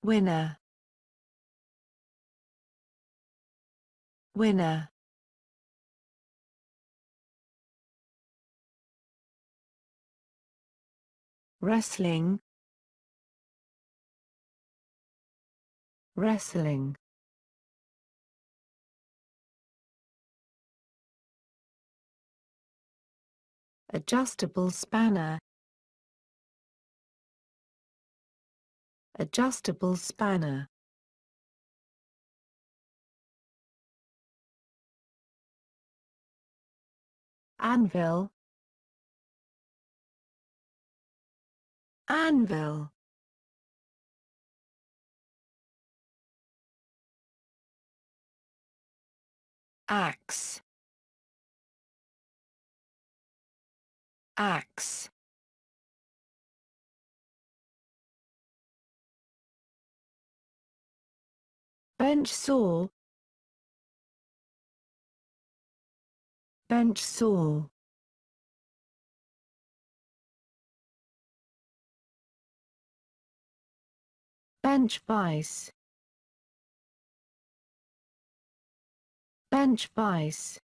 winner winner wrestling Wrestling Adjustable spanner Adjustable spanner Anvil Anvil axe axe bench saw bench saw bench vice bench vice.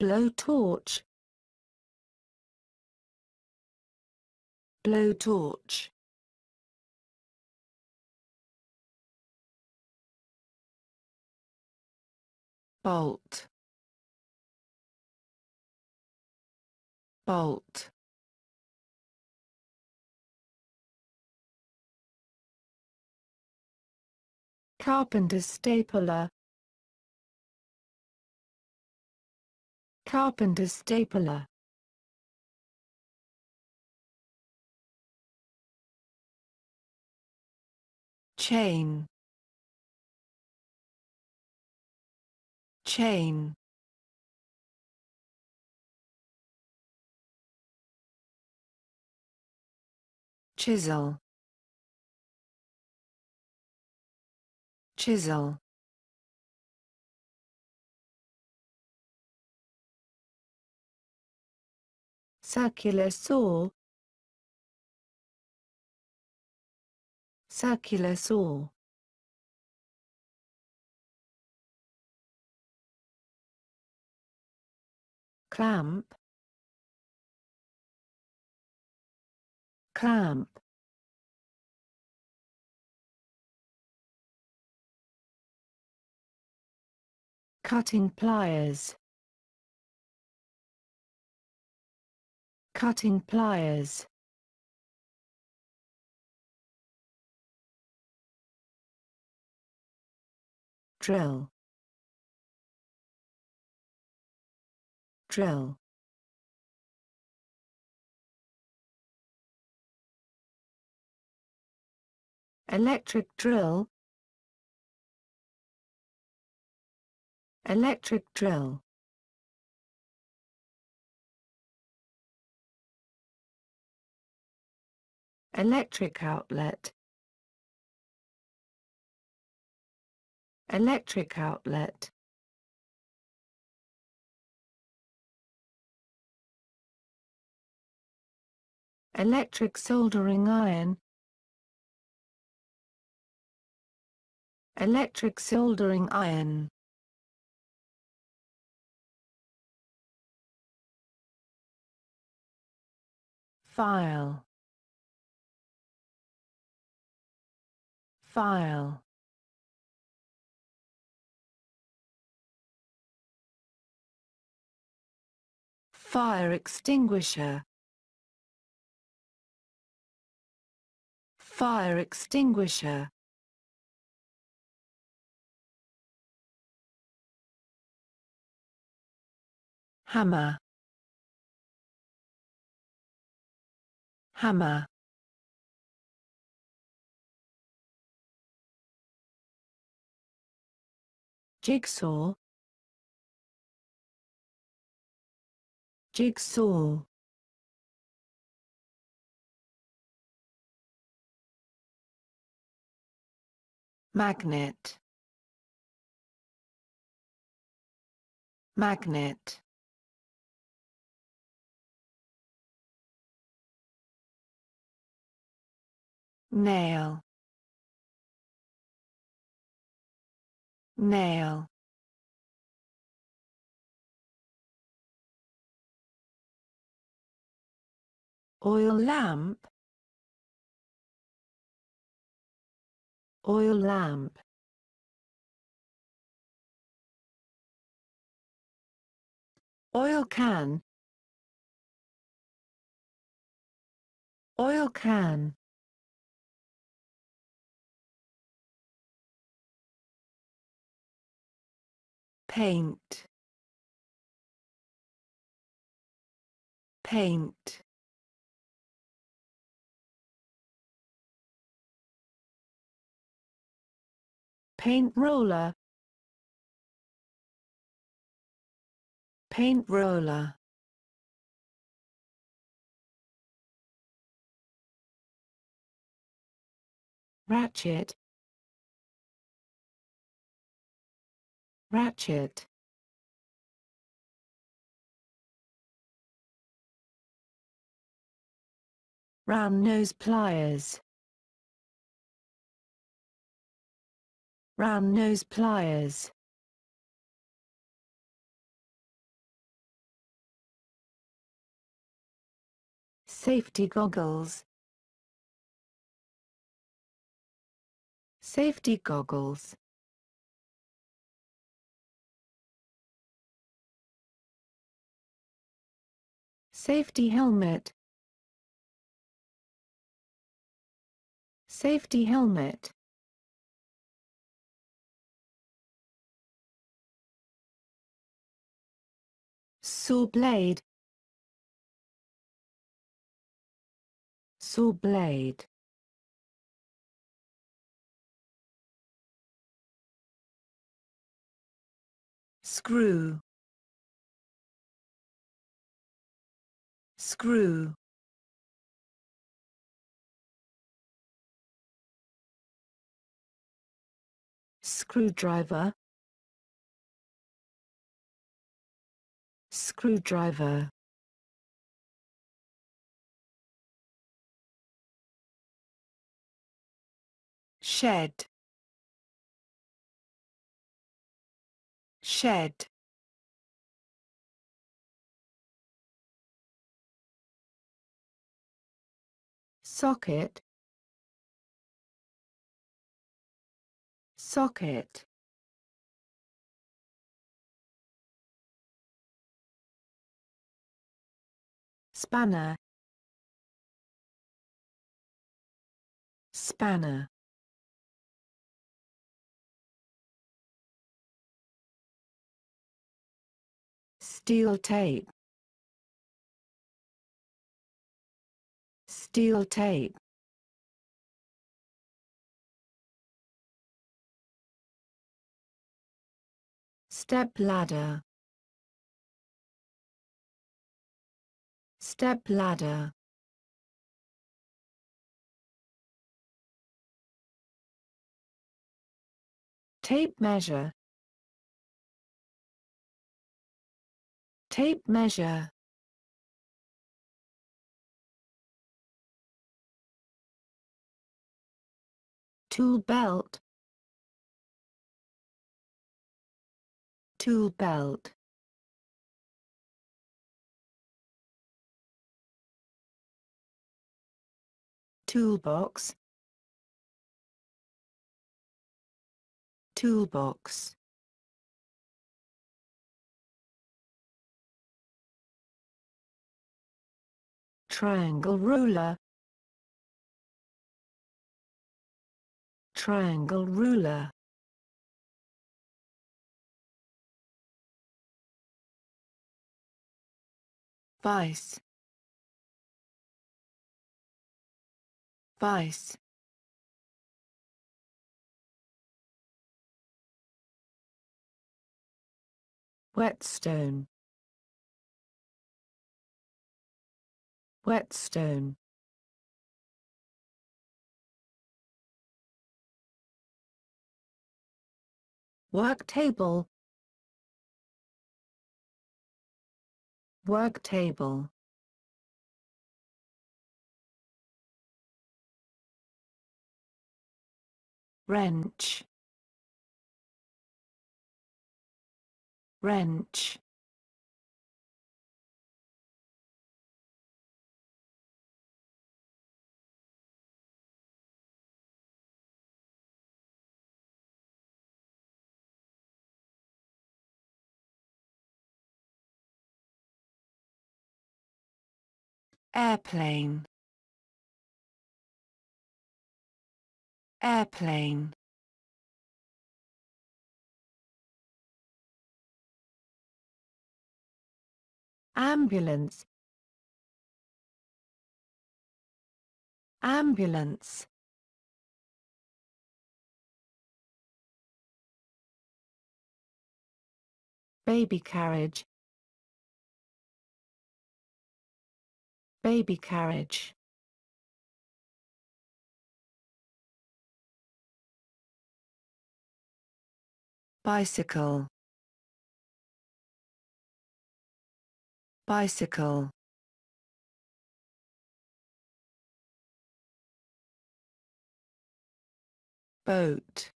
blowtorch blowtorch bolt bolt Carpenter's stapler. Carpenter's stapler. Chain. Chain. Chisel. Chisel Circular saw Circular saw clamp clamp Cutting pliers. Cutting pliers. Drill. Drill. Electric drill, Electric drill. Electric outlet. Electric outlet. Electric soldering iron. Electric soldering iron. file file fire extinguisher fire extinguisher hammer Hammer Jigsaw Jigsaw Magnet Magnet nail nail oil lamp oil lamp oil can oil can paint paint paint roller paint roller ratchet Ratchet Round nose pliers Round nose pliers Safety goggles Safety goggles Safety helmet. Safety helmet. Saw blade. Saw blade. Screw. screw screwdriver screwdriver shed shed socket socket spanner spanner steel tape steel tape step ladder step ladder tape measure tape measure Tool belt. Tool belt. Toolbox. Toolbox. Triangle ruler triangle ruler vice vice whetstone whetstone Work table Work table Wrench Wrench airplane airplane ambulance ambulance baby carriage baby carriage bicycle bicycle boat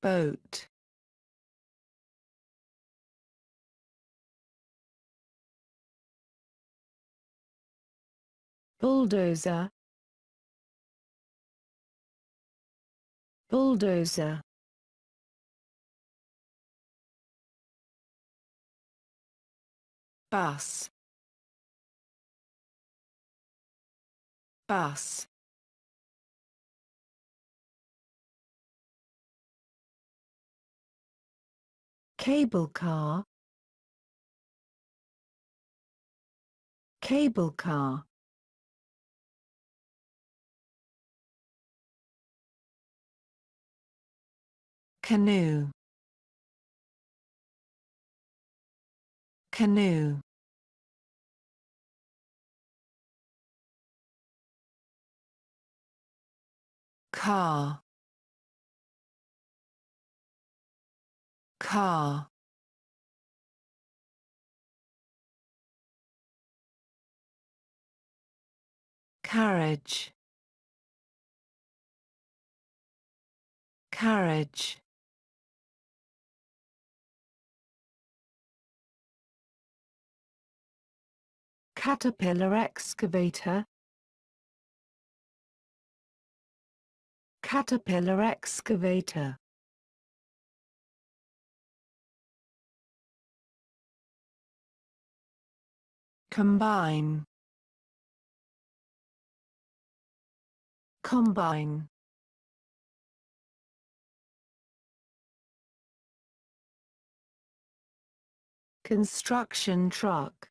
boat bulldozer bulldozer bus bus cable car cable car canoe canoe car car carriage carriage Caterpillar excavator Caterpillar excavator Combine Combine Construction truck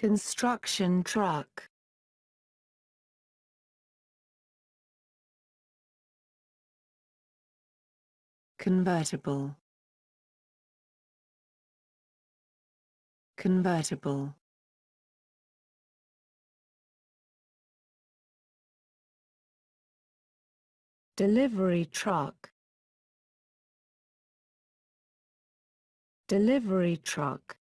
Construction truck. Convertible. Convertible. Delivery truck. Delivery truck.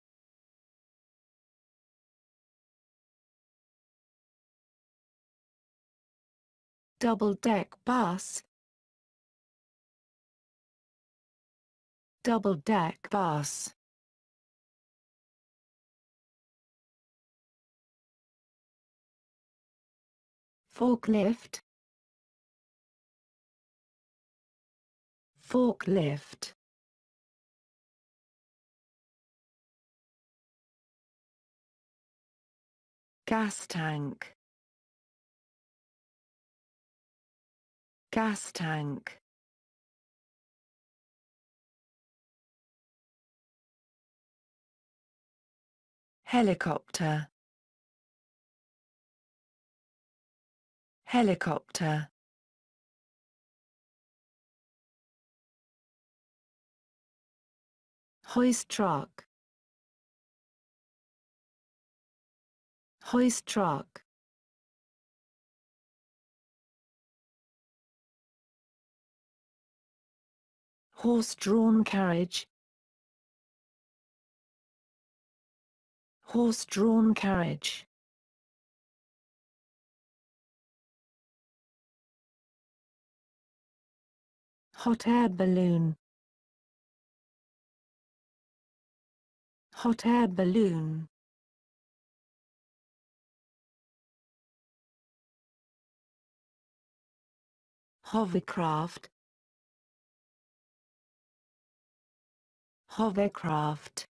double-deck bus double-deck bus forklift forklift gas tank gas tank helicopter helicopter hoist truck hoist truck horse-drawn carriage horse-drawn carriage hot air balloon hot air balloon hovercraft hovercraft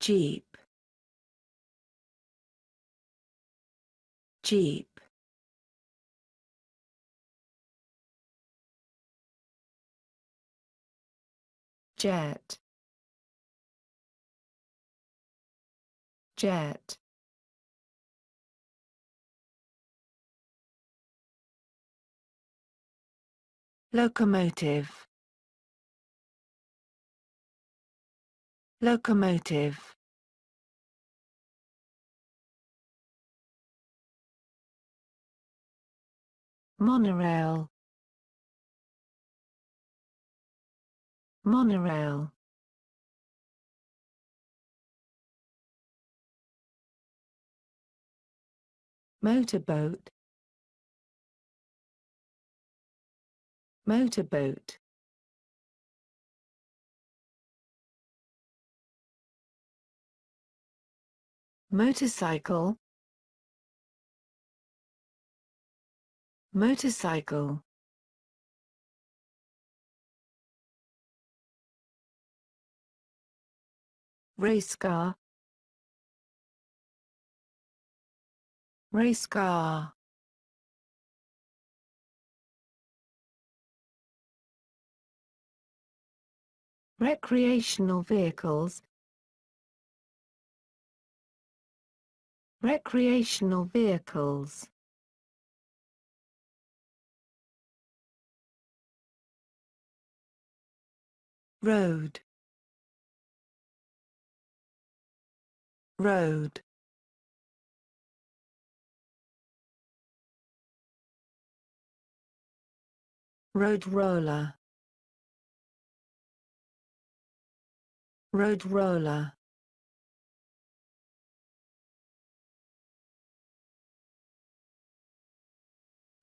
jeep jeep jet jet Locomotive. Locomotive. Monorail. Monorail. Motorboat. Motorboat Motorcycle Motorcycle Race car Race car recreational vehicles recreational vehicles road road road roller road roller.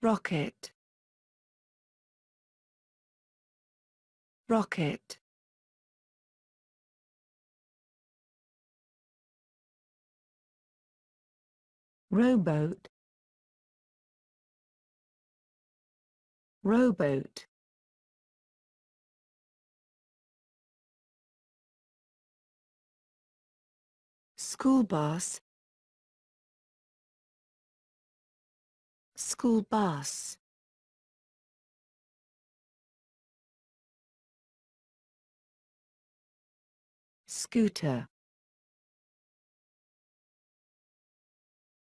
rocket rocket rowboat rowboat school bus school bus scooter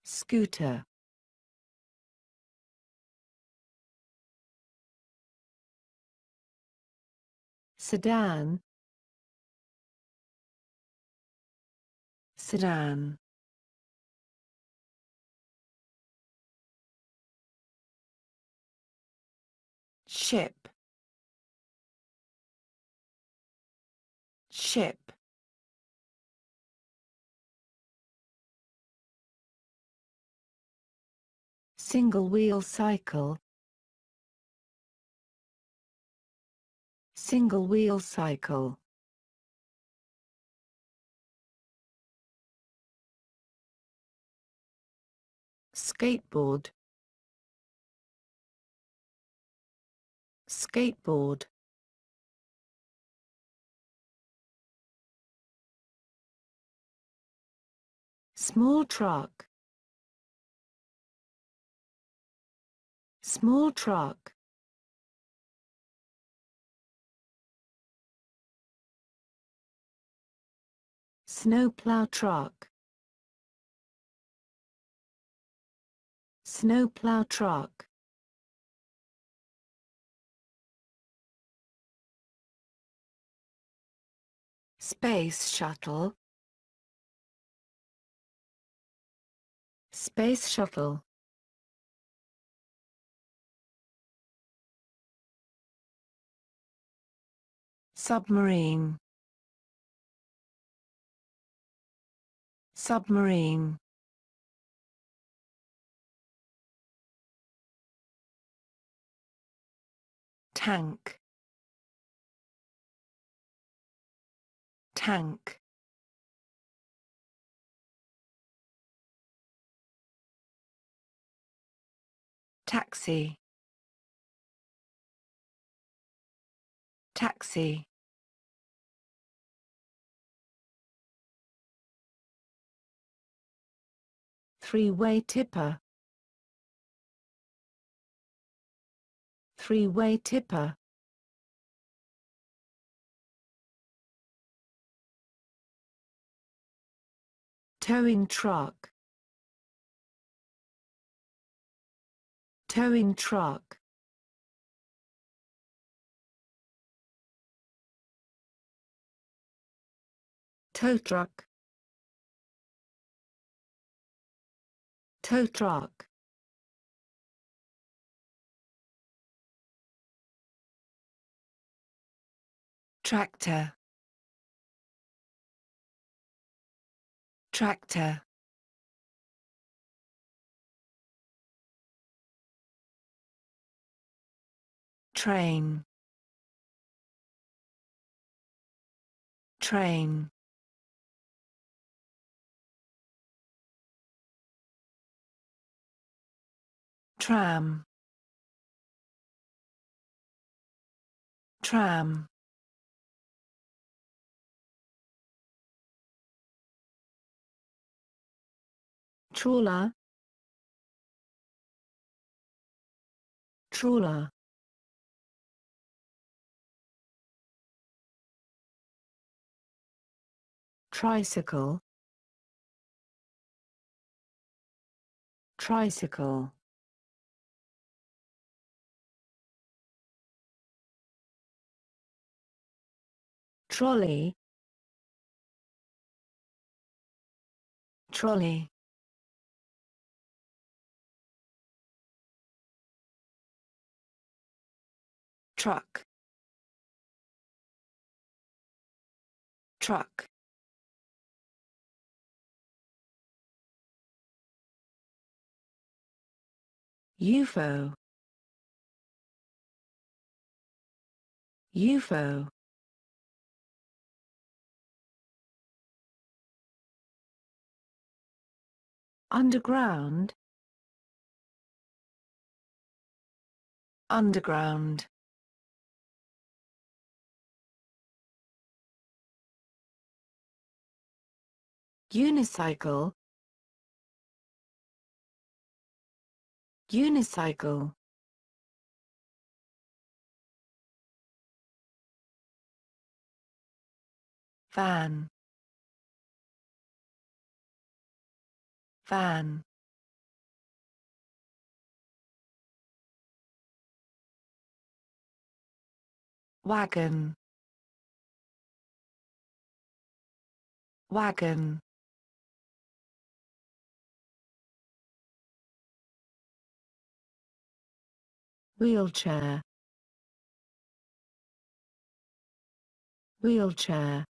scooter sedan Sedan. ship ship single wheel cycle single wheel cycle skateboard skateboard small truck small truck snowplow truck snowplow truck. Space Shuttle Space Shuttle Submarine Submarine tank tank taxi taxi three-way tipper three-way tipper. Towing truck. Towing truck. Tow truck. Tow truck. tractor tractor train train tram tram trawler trawler tricycle tricycle trolley trolley truck truck UFO UFO underground underground unicycle unicycle van van wagon wagon wheelchair wheelchair